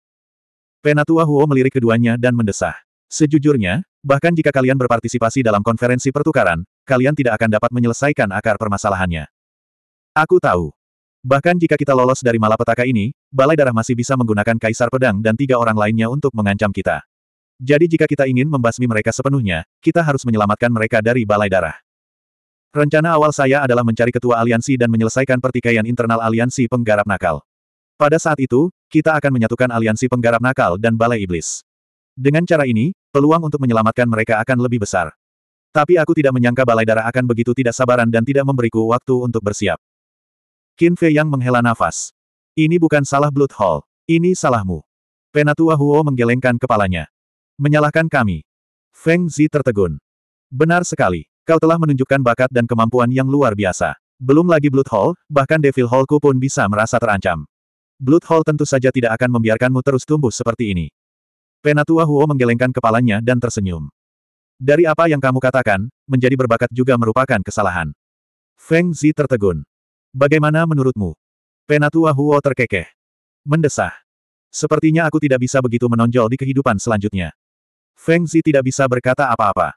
Penatua Huo melirik keduanya dan mendesah. Sejujurnya, Bahkan jika kalian berpartisipasi dalam konferensi pertukaran, kalian tidak akan dapat menyelesaikan akar permasalahannya. Aku tahu. Bahkan jika kita lolos dari malapetaka ini, Balai Darah masih bisa menggunakan Kaisar Pedang dan tiga orang lainnya untuk mengancam kita. Jadi jika kita ingin membasmi mereka sepenuhnya, kita harus menyelamatkan mereka dari Balai Darah. Rencana awal saya adalah mencari ketua aliansi dan menyelesaikan pertikaian internal aliansi penggarap nakal. Pada saat itu, kita akan menyatukan aliansi penggarap nakal dan Balai Iblis. Dengan cara ini, peluang untuk menyelamatkan mereka akan lebih besar. Tapi aku tidak menyangka Balai Darah akan begitu tidak sabaran dan tidak memberiku waktu untuk bersiap. Qin Fei yang menghela nafas. Ini bukan salah Blood Hall. Ini salahmu. Penatua Huo menggelengkan kepalanya. Menyalahkan kami. Feng Zi tertegun. Benar sekali. Kau telah menunjukkan bakat dan kemampuan yang luar biasa. Belum lagi Blood Hall, bahkan Devil Hallku pun bisa merasa terancam. Blood Hall tentu saja tidak akan membiarkanmu terus tumbuh seperti ini. Penatua Huo menggelengkan kepalanya dan tersenyum. Dari apa yang kamu katakan, menjadi berbakat juga merupakan kesalahan. Feng Zi tertegun. Bagaimana menurutmu? Penatua Huo terkekeh. Mendesah. Sepertinya aku tidak bisa begitu menonjol di kehidupan selanjutnya. Feng Zi tidak bisa berkata apa-apa.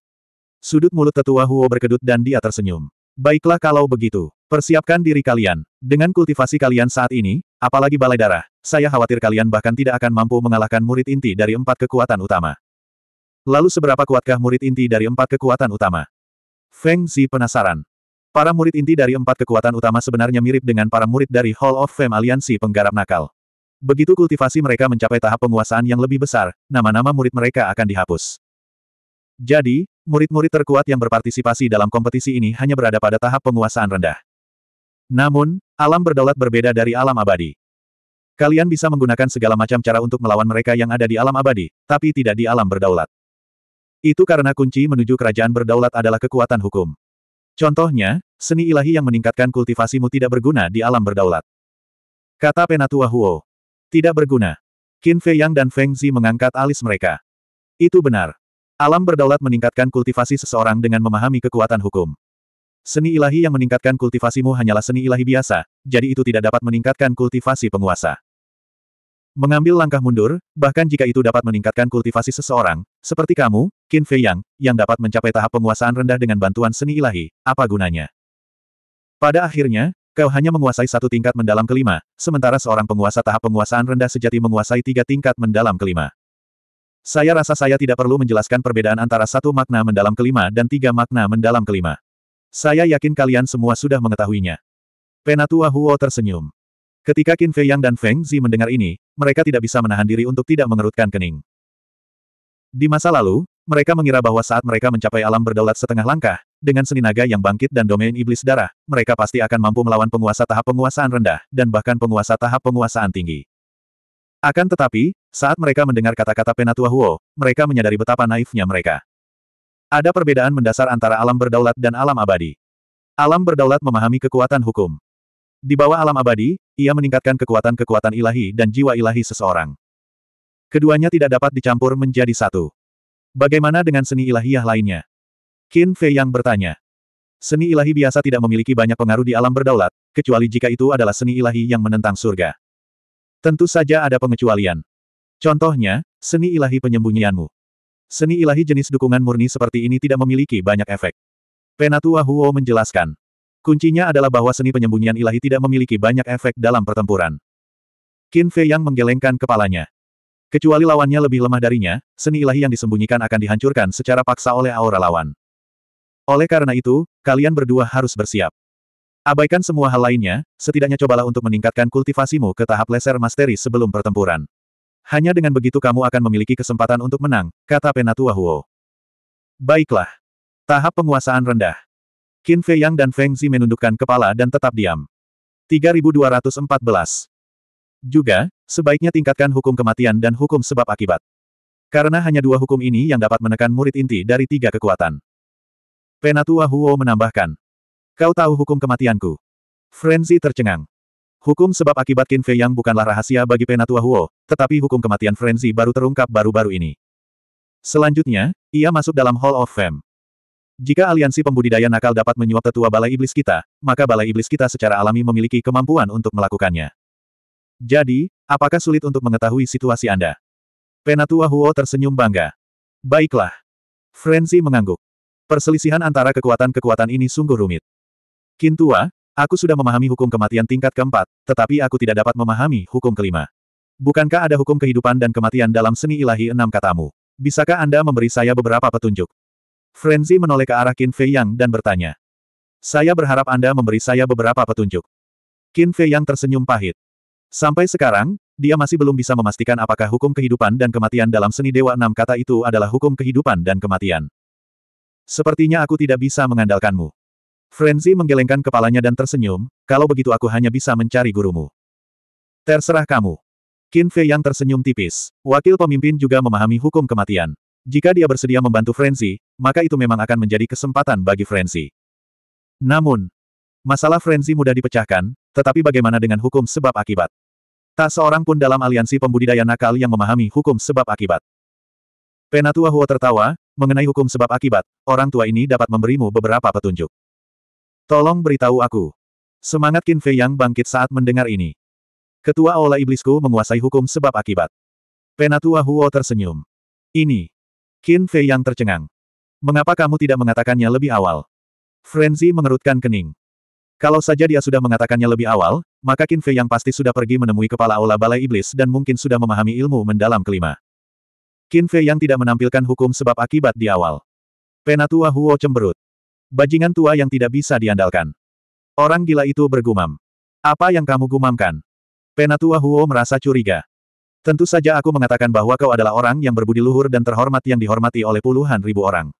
Sudut mulut tetua Huo berkedut dan dia tersenyum. Baiklah kalau begitu, persiapkan diri kalian. Dengan kultivasi kalian saat ini, apalagi balai darah, saya khawatir kalian bahkan tidak akan mampu mengalahkan murid inti dari empat kekuatan utama. Lalu seberapa kuatkah murid inti dari empat kekuatan utama? Feng Zi penasaran. Para murid inti dari empat kekuatan utama sebenarnya mirip dengan para murid dari Hall of Fame Aliansi Penggarap Nakal. Begitu kultivasi mereka mencapai tahap penguasaan yang lebih besar, nama-nama murid mereka akan dihapus. Jadi, murid-murid terkuat yang berpartisipasi dalam kompetisi ini hanya berada pada tahap penguasaan rendah. Namun, alam berdaulat berbeda dari alam abadi. Kalian bisa menggunakan segala macam cara untuk melawan mereka yang ada di alam abadi, tapi tidak di alam berdaulat. Itu karena kunci menuju kerajaan berdaulat adalah kekuatan hukum. Contohnya, seni ilahi yang meningkatkan kultivasimu tidak berguna di alam berdaulat. Kata Penatua Huo. Tidak berguna. Qin Fei Yang dan Feng Zi mengangkat alis mereka. Itu benar. Alam berdaulat meningkatkan kultivasi seseorang dengan memahami kekuatan hukum. Seni ilahi yang meningkatkan kultivasimu hanyalah seni ilahi biasa, jadi itu tidak dapat meningkatkan kultivasi penguasa. Mengambil langkah mundur, bahkan jika itu dapat meningkatkan kultivasi seseorang, seperti kamu, Qin Fei Yang, yang dapat mencapai tahap penguasaan rendah dengan bantuan seni ilahi, apa gunanya? Pada akhirnya, kau hanya menguasai satu tingkat mendalam kelima, sementara seorang penguasa tahap penguasaan rendah sejati menguasai tiga tingkat mendalam kelima. Saya rasa saya tidak perlu menjelaskan perbedaan antara satu makna mendalam kelima dan tiga makna mendalam kelima. Saya yakin kalian semua sudah mengetahuinya. Penatua Huo tersenyum. Ketika Qin Fei Yang dan Feng Zi mendengar ini, mereka tidak bisa menahan diri untuk tidak mengerutkan kening. Di masa lalu, mereka mengira bahwa saat mereka mencapai alam berdaulat setengah langkah, dengan seni naga yang bangkit dan domain iblis darah, mereka pasti akan mampu melawan penguasa tahap penguasaan rendah, dan bahkan penguasa tahap penguasaan tinggi. Akan tetapi, saat mereka mendengar kata-kata Penatua Huo, mereka menyadari betapa naifnya mereka. Ada perbedaan mendasar antara alam berdaulat dan alam abadi. Alam berdaulat memahami kekuatan hukum. Di bawah alam abadi, ia meningkatkan kekuatan-kekuatan ilahi dan jiwa ilahi seseorang. Keduanya tidak dapat dicampur menjadi satu. Bagaimana dengan seni ilahiyah lainnya? Qin Fei yang bertanya. Seni ilahi biasa tidak memiliki banyak pengaruh di alam berdaulat, kecuali jika itu adalah seni ilahi yang menentang surga. Tentu saja ada pengecualian. Contohnya, seni ilahi penyembunyianmu. Seni ilahi jenis dukungan murni seperti ini tidak memiliki banyak efek. Penatua Huo menjelaskan. Kuncinya adalah bahwa seni penyembunyian ilahi tidak memiliki banyak efek dalam pertempuran. Qin Fei yang menggelengkan kepalanya. Kecuali lawannya lebih lemah darinya, seni ilahi yang disembunyikan akan dihancurkan secara paksa oleh aura lawan. Oleh karena itu, kalian berdua harus bersiap. Abaikan semua hal lainnya, setidaknya cobalah untuk meningkatkan kultivasimu ke tahap laser masteri sebelum pertempuran. Hanya dengan begitu kamu akan memiliki kesempatan untuk menang, kata Penatua Huo. Baiklah. Tahap penguasaan rendah. Qin Fei Yang dan Feng Zi menundukkan kepala dan tetap diam. 3214. Juga, sebaiknya tingkatkan hukum kematian dan hukum sebab akibat. Karena hanya dua hukum ini yang dapat menekan murid inti dari tiga kekuatan. Penatua Huo menambahkan. Kau tahu hukum kematianku. Frenzy tercengang. Hukum sebab akibat Qin Fei Yang bukanlah rahasia bagi Penatua Huo, tetapi hukum kematian Frenzy baru terungkap baru-baru ini. Selanjutnya, ia masuk dalam Hall of Fame. Jika aliansi pembudidaya nakal dapat menyuap tetua balai iblis kita, maka balai iblis kita secara alami memiliki kemampuan untuk melakukannya. Jadi, apakah sulit untuk mengetahui situasi Anda? Penatua Huo tersenyum bangga. Baiklah. Frenzy mengangguk. Perselisihan antara kekuatan-kekuatan ini sungguh rumit. Kintua, Aku sudah memahami hukum kematian tingkat keempat, tetapi aku tidak dapat memahami hukum kelima. Bukankah ada hukum kehidupan dan kematian dalam seni ilahi enam katamu? Bisakah Anda memberi saya beberapa petunjuk? Frenzy menoleh ke arah Qin Fei Yang dan bertanya. Saya berharap Anda memberi saya beberapa petunjuk. Qin Fei Yang tersenyum pahit. Sampai sekarang, dia masih belum bisa memastikan apakah hukum kehidupan dan kematian dalam seni Dewa Enam Kata itu adalah hukum kehidupan dan kematian. Sepertinya aku tidak bisa mengandalkanmu. Frenzy menggelengkan kepalanya dan tersenyum, kalau begitu aku hanya bisa mencari gurumu. Terserah kamu. Qin Fei yang tersenyum tipis. Wakil pemimpin juga memahami hukum kematian. Jika dia bersedia membantu Frenzy, maka itu memang akan menjadi kesempatan bagi Frenzy. Namun, masalah Frenzy mudah dipecahkan, tetapi bagaimana dengan hukum sebab akibat? Tak seorang pun dalam aliansi pembudidaya nakal yang memahami hukum sebab akibat. Penatua Huo tertawa, mengenai hukum sebab akibat, orang tua ini dapat memberimu beberapa petunjuk. Tolong beritahu aku. Semangat Qin Fei yang bangkit saat mendengar ini. Ketua Aula Iblisku menguasai hukum sebab akibat. Penatua Huo tersenyum. Ini. Qin Fei yang tercengang. Mengapa kamu tidak mengatakannya lebih awal? Frenzy mengerutkan kening. Kalau saja dia sudah mengatakannya lebih awal, maka Qin Fei yang pasti sudah pergi menemui kepala Aula Balai Iblis dan mungkin sudah memahami ilmu mendalam kelima. Qin Fei yang tidak menampilkan hukum sebab akibat di awal. Penatua Huo cemberut. Bajingan tua yang tidak bisa diandalkan. Orang gila itu bergumam. Apa yang kamu gumamkan? Penatua Huo merasa curiga. Tentu saja aku mengatakan bahwa kau adalah orang yang berbudi luhur dan terhormat yang dihormati oleh puluhan ribu orang.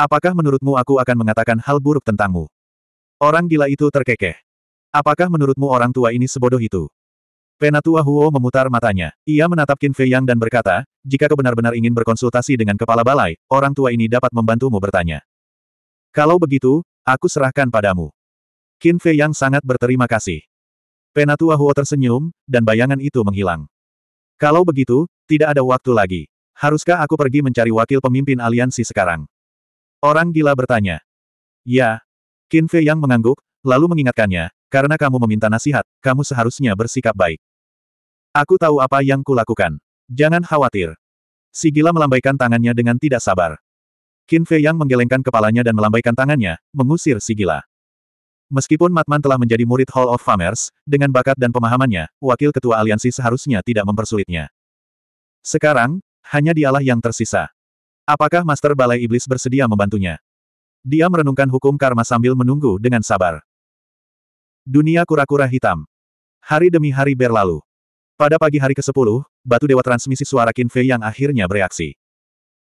Apakah menurutmu aku akan mengatakan hal buruk tentangmu? Orang gila itu terkekeh. Apakah menurutmu orang tua ini sebodoh itu? Penatua Huo memutar matanya. Ia menatap Qin Fei Yang dan berkata, jika kau benar-benar ingin berkonsultasi dengan kepala balai, orang tua ini dapat membantumu bertanya. Kalau begitu, aku serahkan padamu. Qin Fei yang sangat berterima kasih. Penatua Huo tersenyum, dan bayangan itu menghilang. Kalau begitu, tidak ada waktu lagi. Haruskah aku pergi mencari wakil pemimpin aliansi sekarang? Orang gila bertanya. Ya. Qin Fei yang mengangguk, lalu mengingatkannya, karena kamu meminta nasihat, kamu seharusnya bersikap baik. Aku tahu apa yang kulakukan. Jangan khawatir. Si gila melambaikan tangannya dengan tidak sabar. Qin Fei Yang menggelengkan kepalanya dan melambaikan tangannya, mengusir si gila. Meskipun Matman telah menjadi murid Hall of Famers, dengan bakat dan pemahamannya, wakil ketua aliansi seharusnya tidak mempersulitnya. Sekarang, hanya dialah yang tersisa. Apakah Master Balai Iblis bersedia membantunya? Dia merenungkan hukum karma sambil menunggu dengan sabar. Dunia kura-kura hitam. Hari demi hari berlalu. Pada pagi hari ke-10, batu dewa transmisi suara Qin Fei yang akhirnya bereaksi.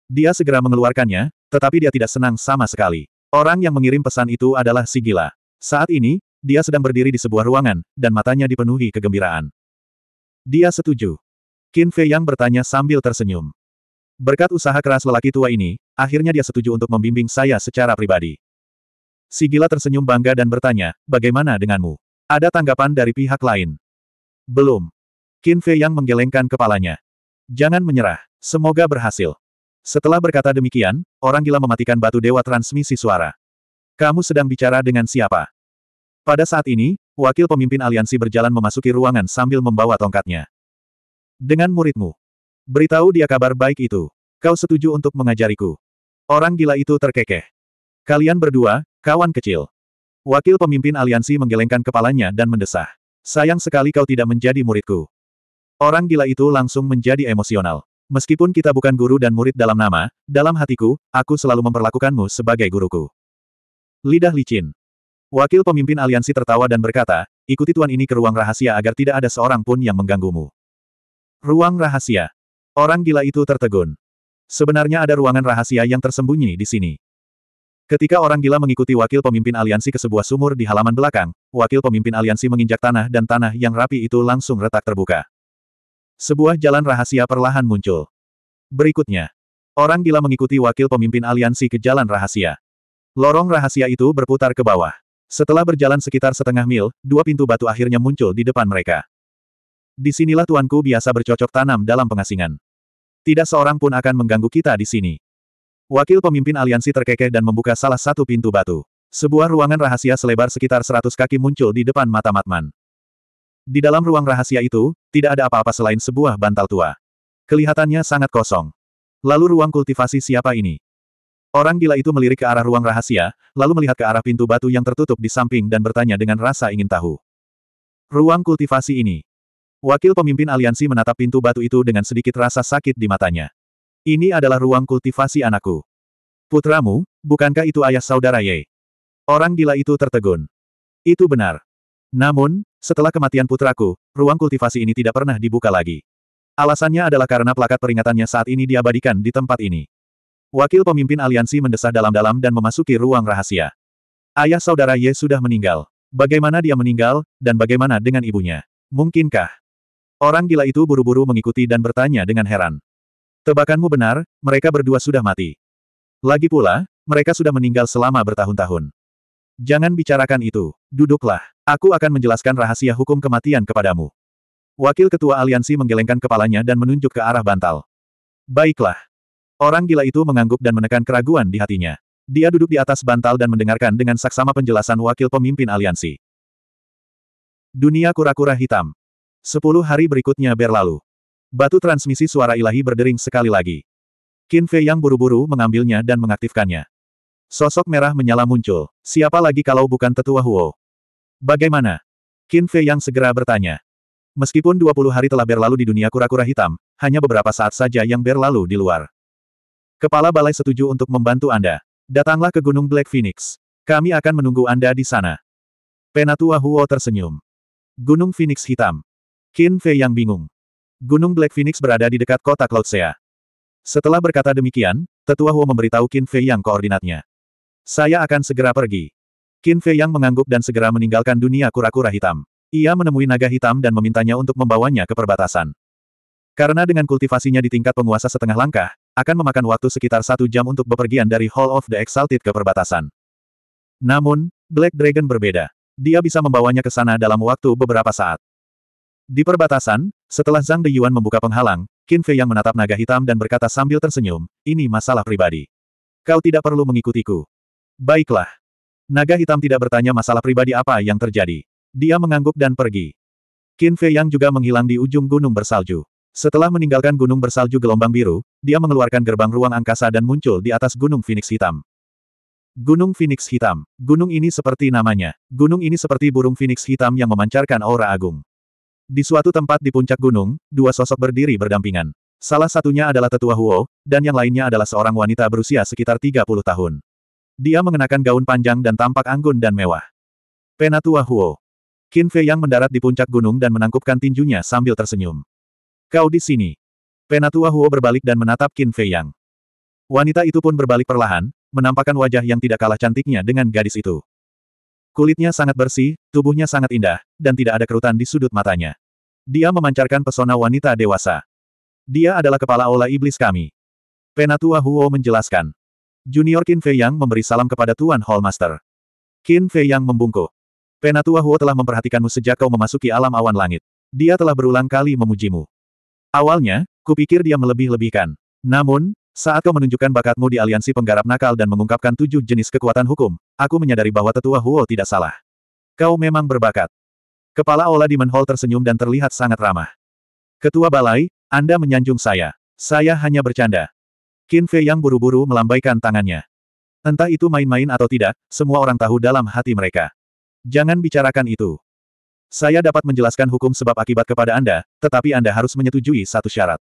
Dia segera mengeluarkannya, tetapi dia tidak senang sama sekali. Orang yang mengirim pesan itu adalah si gila. Saat ini, dia sedang berdiri di sebuah ruangan, dan matanya dipenuhi kegembiraan. Dia setuju. Qin Fei Yang bertanya sambil tersenyum. Berkat usaha keras lelaki tua ini, akhirnya dia setuju untuk membimbing saya secara pribadi. Si gila tersenyum bangga dan bertanya, bagaimana denganmu? Ada tanggapan dari pihak lain? Belum. Qin Fei Yang menggelengkan kepalanya. Jangan menyerah. Semoga berhasil. Setelah berkata demikian, orang gila mematikan batu dewa transmisi suara. Kamu sedang bicara dengan siapa? Pada saat ini, wakil pemimpin aliansi berjalan memasuki ruangan sambil membawa tongkatnya. Dengan muridmu. Beritahu dia kabar baik itu. Kau setuju untuk mengajariku. Orang gila itu terkekeh. Kalian berdua, kawan kecil. Wakil pemimpin aliansi menggelengkan kepalanya dan mendesah. Sayang sekali kau tidak menjadi muridku. Orang gila itu langsung menjadi emosional. Meskipun kita bukan guru dan murid dalam nama, dalam hatiku, aku selalu memperlakukanmu sebagai guruku. Lidah licin. Wakil pemimpin aliansi tertawa dan berkata, ikuti tuan ini ke ruang rahasia agar tidak ada seorang pun yang mengganggumu. Ruang rahasia. Orang gila itu tertegun. Sebenarnya ada ruangan rahasia yang tersembunyi di sini. Ketika orang gila mengikuti wakil pemimpin aliansi ke sebuah sumur di halaman belakang, wakil pemimpin aliansi menginjak tanah dan tanah yang rapi itu langsung retak terbuka. Sebuah jalan rahasia perlahan muncul. Berikutnya, orang gila mengikuti wakil pemimpin aliansi ke jalan rahasia. Lorong rahasia itu berputar ke bawah. Setelah berjalan sekitar setengah mil, dua pintu batu akhirnya muncul di depan mereka. Di sinilah tuanku biasa bercocok tanam dalam pengasingan. Tidak seorang pun akan mengganggu kita di sini. Wakil pemimpin aliansi terkekeh dan membuka salah satu pintu batu. Sebuah ruangan rahasia selebar sekitar 100 kaki muncul di depan mata Matman. Di dalam ruang rahasia itu, tidak ada apa-apa selain sebuah bantal tua. Kelihatannya sangat kosong. Lalu ruang kultivasi siapa ini? Orang gila itu melirik ke arah ruang rahasia, lalu melihat ke arah pintu batu yang tertutup di samping dan bertanya dengan rasa ingin tahu. Ruang kultivasi ini. Wakil pemimpin aliansi menatap pintu batu itu dengan sedikit rasa sakit di matanya. Ini adalah ruang kultivasi anakku. Putramu, bukankah itu ayah saudara Ye? Orang gila itu tertegun. Itu benar. Namun, setelah kematian putraku, ruang kultivasi ini tidak pernah dibuka lagi. Alasannya adalah karena plakat peringatannya saat ini diabadikan di tempat ini. Wakil pemimpin aliansi mendesah dalam-dalam dan memasuki ruang rahasia. Ayah saudara Ye sudah meninggal. Bagaimana dia meninggal, dan bagaimana dengan ibunya? Mungkinkah? Orang gila itu buru-buru mengikuti dan bertanya dengan heran. Tebakanmu benar, mereka berdua sudah mati. Lagi pula, mereka sudah meninggal selama bertahun-tahun. Jangan bicarakan itu. Duduklah. Aku akan menjelaskan rahasia hukum kematian kepadamu. Wakil Ketua Aliansi menggelengkan kepalanya dan menunjuk ke arah bantal. Baiklah. Orang gila itu mengangguk dan menekan keraguan di hatinya. Dia duduk di atas bantal dan mendengarkan dengan saksama penjelasan wakil pemimpin aliansi. Dunia kura-kura hitam. Sepuluh hari berikutnya berlalu. Batu transmisi suara ilahi berdering sekali lagi. Qin Fei yang buru-buru mengambilnya dan mengaktifkannya. Sosok merah menyala muncul. Siapa lagi kalau bukan tetua Huo? Bagaimana? Qin Fei yang segera bertanya. Meskipun 20 hari telah berlalu di dunia kura-kura hitam, hanya beberapa saat saja yang berlalu di luar. Kepala Balai setuju untuk membantu Anda. Datanglah ke Gunung Black Phoenix. Kami akan menunggu Anda di sana. Penatua Huo tersenyum. Gunung Phoenix hitam. Qin Fei yang bingung. Gunung Black Phoenix berada di dekat kota Cloud Setelah berkata demikian, Tetua Huo memberitahu Qin Fei yang koordinatnya. Saya akan segera pergi. Qin Fei Yang mengangguk dan segera meninggalkan dunia kura-kura hitam. Ia menemui naga hitam dan memintanya untuk membawanya ke perbatasan. Karena dengan kultivasinya di tingkat penguasa setengah langkah, akan memakan waktu sekitar satu jam untuk bepergian dari Hall of the Exalted ke perbatasan. Namun, Black Dragon berbeda. Dia bisa membawanya ke sana dalam waktu beberapa saat. Di perbatasan, setelah Zhang Deyuan membuka penghalang, Qin Fei yang menatap naga hitam dan berkata sambil tersenyum, ini masalah pribadi. Kau tidak perlu mengikutiku. Baiklah. Naga hitam tidak bertanya masalah pribadi apa yang terjadi. Dia mengangguk dan pergi. Qin Fei Yang juga menghilang di ujung gunung bersalju. Setelah meninggalkan gunung bersalju gelombang biru, dia mengeluarkan gerbang ruang angkasa dan muncul di atas gunung Phoenix Hitam. Gunung Phoenix Hitam. Gunung ini seperti namanya. Gunung ini seperti burung Phoenix Hitam yang memancarkan aura agung. Di suatu tempat di puncak gunung, dua sosok berdiri berdampingan. Salah satunya adalah tetua Huo, dan yang lainnya adalah seorang wanita berusia sekitar 30 tahun. Dia mengenakan gaun panjang dan tampak anggun dan mewah. Penatua Huo. Qin Fei yang mendarat di puncak gunung dan menangkupkan tinjunya sambil tersenyum. Kau di sini. Penatua Huo berbalik dan menatap Qin Fei Yang. Wanita itu pun berbalik perlahan, menampakkan wajah yang tidak kalah cantiknya dengan gadis itu. Kulitnya sangat bersih, tubuhnya sangat indah, dan tidak ada kerutan di sudut matanya. Dia memancarkan pesona wanita dewasa. Dia adalah kepala aula iblis kami. Penatua Huo menjelaskan. Junior Qin Fei Yang memberi salam kepada Tuan Hallmaster. Qin Fei Yang membungkuk. Penatua Huo telah memperhatikanmu sejak kau memasuki alam awan langit. Dia telah berulang kali memujimu. Awalnya, kupikir dia melebih-lebihkan. Namun, saat kau menunjukkan bakatmu di aliansi penggarap nakal dan mengungkapkan tujuh jenis kekuatan hukum, aku menyadari bahwa tetua Huo tidak salah. Kau memang berbakat. Kepala Ola Demon Hall tersenyum dan terlihat sangat ramah. Ketua Balai, Anda menyanjung saya. Saya hanya bercanda. Qin Fei yang buru-buru melambaikan tangannya. Entah itu main-main atau tidak, semua orang tahu dalam hati mereka. Jangan bicarakan itu. Saya dapat menjelaskan hukum sebab akibat kepada Anda, tetapi Anda harus menyetujui satu syarat.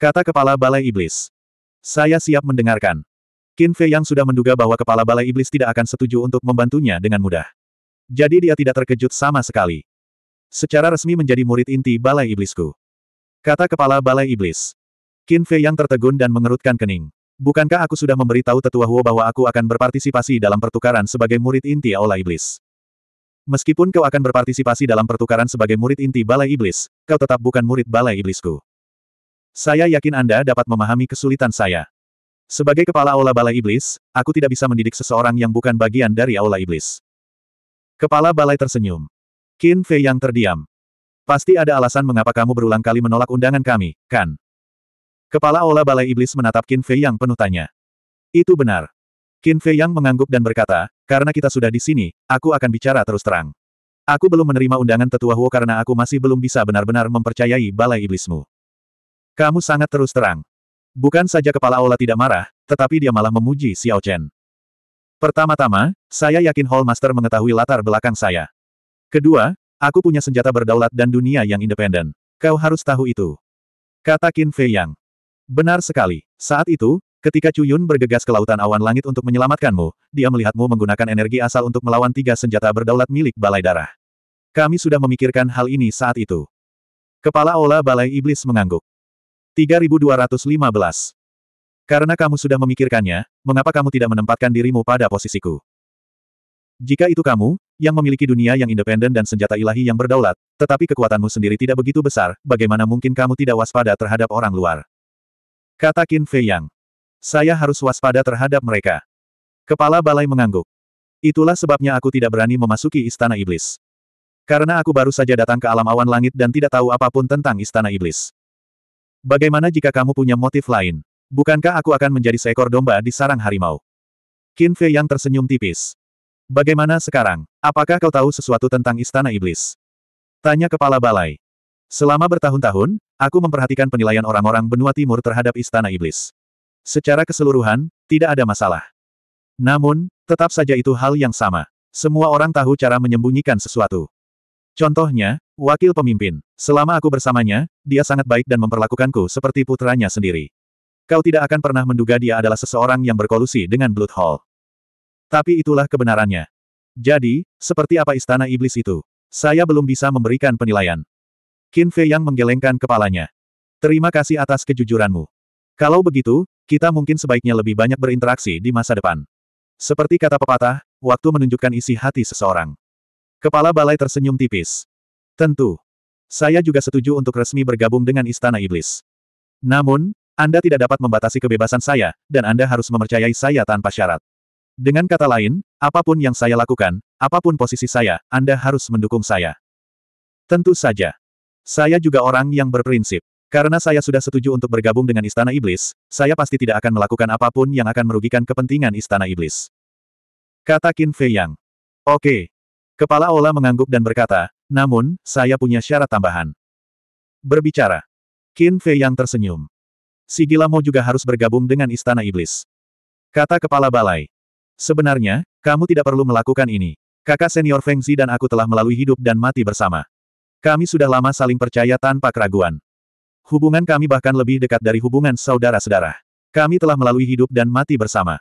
Kata Kepala Balai Iblis. Saya siap mendengarkan. Qin Fei yang sudah menduga bahwa Kepala Balai Iblis tidak akan setuju untuk membantunya dengan mudah. Jadi dia tidak terkejut sama sekali. Secara resmi menjadi murid inti Balai Iblisku. Kata Kepala Balai Iblis. Qin Fei yang tertegun dan mengerutkan kening. Bukankah aku sudah memberitahu tetua Huo bahwa aku akan berpartisipasi dalam pertukaran sebagai murid inti Aula Iblis? Meskipun kau akan berpartisipasi dalam pertukaran sebagai murid inti Balai Iblis, kau tetap bukan murid Balai Iblisku. Saya yakin Anda dapat memahami kesulitan saya. Sebagai kepala Aula Balai Iblis, aku tidak bisa mendidik seseorang yang bukan bagian dari Aula Iblis. Kepala Balai tersenyum. Qin Fei yang terdiam. Pasti ada alasan mengapa kamu berulang kali menolak undangan kami, kan? Kepala Ola Balai Iblis menatap Qin Fei yang penuh tanya. Itu benar. Qin Fei yang mengangguk dan berkata, karena kita sudah di sini, aku akan bicara terus terang. Aku belum menerima undangan tetua Huo karena aku masih belum bisa benar-benar mempercayai balai iblismu. Kamu sangat terus terang. Bukan saja kepala Ola tidak marah, tetapi dia malah memuji Xiao Chen. Pertama-tama, saya yakin Hall Master mengetahui latar belakang saya. Kedua, aku punya senjata berdaulat dan dunia yang independen. Kau harus tahu itu. Kata Qin Fei Yang. Benar sekali. Saat itu, ketika Cuyun bergegas ke lautan awan langit untuk menyelamatkanmu, dia melihatmu menggunakan energi asal untuk melawan tiga senjata berdaulat milik Balai Darah. Kami sudah memikirkan hal ini saat itu. Kepala Ola Balai Iblis mengangguk. 3215. Karena kamu sudah memikirkannya, mengapa kamu tidak menempatkan dirimu pada posisiku? Jika itu kamu, yang memiliki dunia yang independen dan senjata ilahi yang berdaulat, tetapi kekuatanmu sendiri tidak begitu besar, bagaimana mungkin kamu tidak waspada terhadap orang luar? Kata Qin Fei Yang. Saya harus waspada terhadap mereka. Kepala balai mengangguk. Itulah sebabnya aku tidak berani memasuki Istana Iblis. Karena aku baru saja datang ke alam awan langit dan tidak tahu apapun tentang Istana Iblis. Bagaimana jika kamu punya motif lain? Bukankah aku akan menjadi seekor domba di sarang harimau? Qin Fei yang tersenyum tipis. Bagaimana sekarang? Apakah kau tahu sesuatu tentang Istana Iblis? Tanya kepala balai. Selama bertahun-tahun, Aku memperhatikan penilaian orang-orang benua timur terhadap Istana Iblis. Secara keseluruhan, tidak ada masalah. Namun, tetap saja itu hal yang sama. Semua orang tahu cara menyembunyikan sesuatu. Contohnya, wakil pemimpin. Selama aku bersamanya, dia sangat baik dan memperlakukanku seperti putranya sendiri. Kau tidak akan pernah menduga dia adalah seseorang yang berkolusi dengan Blood Hall. Tapi itulah kebenarannya. Jadi, seperti apa istana iblis itu? Saya belum bisa memberikan penilaian. Qin Fei yang menggelengkan kepalanya. Terima kasih atas kejujuranmu. Kalau begitu, kita mungkin sebaiknya lebih banyak berinteraksi di masa depan. Seperti kata pepatah, waktu menunjukkan isi hati seseorang. Kepala balai tersenyum tipis. Tentu. Saya juga setuju untuk resmi bergabung dengan Istana Iblis. Namun, Anda tidak dapat membatasi kebebasan saya, dan Anda harus memercayai saya tanpa syarat. Dengan kata lain, apapun yang saya lakukan, apapun posisi saya, Anda harus mendukung saya. Tentu saja. Saya juga orang yang berprinsip. Karena saya sudah setuju untuk bergabung dengan Istana Iblis, saya pasti tidak akan melakukan apapun yang akan merugikan kepentingan Istana Iblis. Kata Qin Fei Yang. Oke. Kepala Ola mengangguk dan berkata, namun, saya punya syarat tambahan. Berbicara. Qin Fei Yang tersenyum. Si Gilamo juga harus bergabung dengan Istana Iblis. Kata Kepala Balai. Sebenarnya, kamu tidak perlu melakukan ini. Kakak senior Feng Zi dan aku telah melalui hidup dan mati bersama. Kami sudah lama saling percaya tanpa keraguan. Hubungan kami bahkan lebih dekat dari hubungan saudara-saudara. Kami telah melalui hidup dan mati bersama.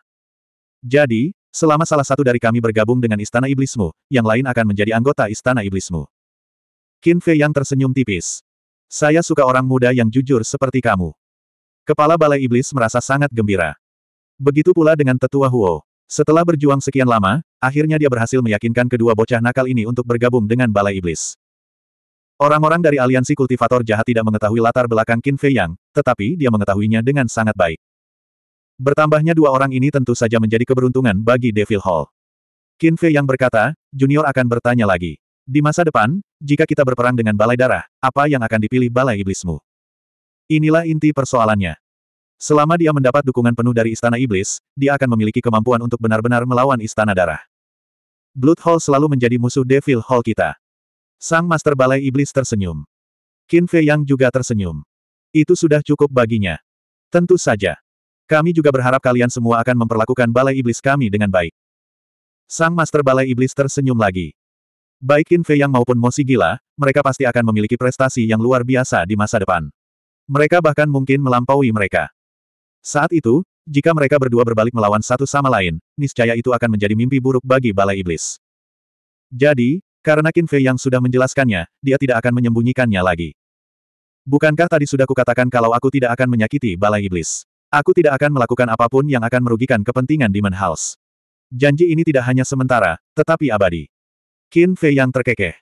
Jadi, selama salah satu dari kami bergabung dengan Istana Iblismu, yang lain akan menjadi anggota Istana Iblismu. Qin Fei yang tersenyum tipis. Saya suka orang muda yang jujur seperti kamu. Kepala Balai Iblis merasa sangat gembira. Begitu pula dengan Tetua Huo. Setelah berjuang sekian lama, akhirnya dia berhasil meyakinkan kedua bocah nakal ini untuk bergabung dengan Balai Iblis. Orang-orang dari aliansi kultivator jahat tidak mengetahui latar belakang Qin Fei Yang, tetapi dia mengetahuinya dengan sangat baik. Bertambahnya dua orang ini tentu saja menjadi keberuntungan bagi Devil Hall. Qin Fei Yang berkata, Junior akan bertanya lagi. Di masa depan, jika kita berperang dengan Balai Darah, apa yang akan dipilih Balai Iblismu? Inilah inti persoalannya. Selama dia mendapat dukungan penuh dari Istana Iblis, dia akan memiliki kemampuan untuk benar-benar melawan Istana Darah. Blood Hall selalu menjadi musuh Devil Hall kita. Sang Master Balai Iblis tersenyum. Qin Fei Yang juga tersenyum. Itu sudah cukup baginya. Tentu saja. Kami juga berharap kalian semua akan memperlakukan balai iblis kami dengan baik. Sang Master Balai Iblis tersenyum lagi. Baik Qin Fei Yang maupun Mo Si Gila, mereka pasti akan memiliki prestasi yang luar biasa di masa depan. Mereka bahkan mungkin melampaui mereka. Saat itu, jika mereka berdua berbalik melawan satu sama lain, niscaya itu akan menjadi mimpi buruk bagi Balai Iblis. Jadi, karena Qin Fei yang sudah menjelaskannya, dia tidak akan menyembunyikannya lagi. Bukankah tadi sudah kukatakan kalau aku tidak akan menyakiti balai iblis? Aku tidak akan melakukan apapun yang akan merugikan kepentingan Demon House. Janji ini tidak hanya sementara, tetapi abadi. Qin Fei yang terkekeh.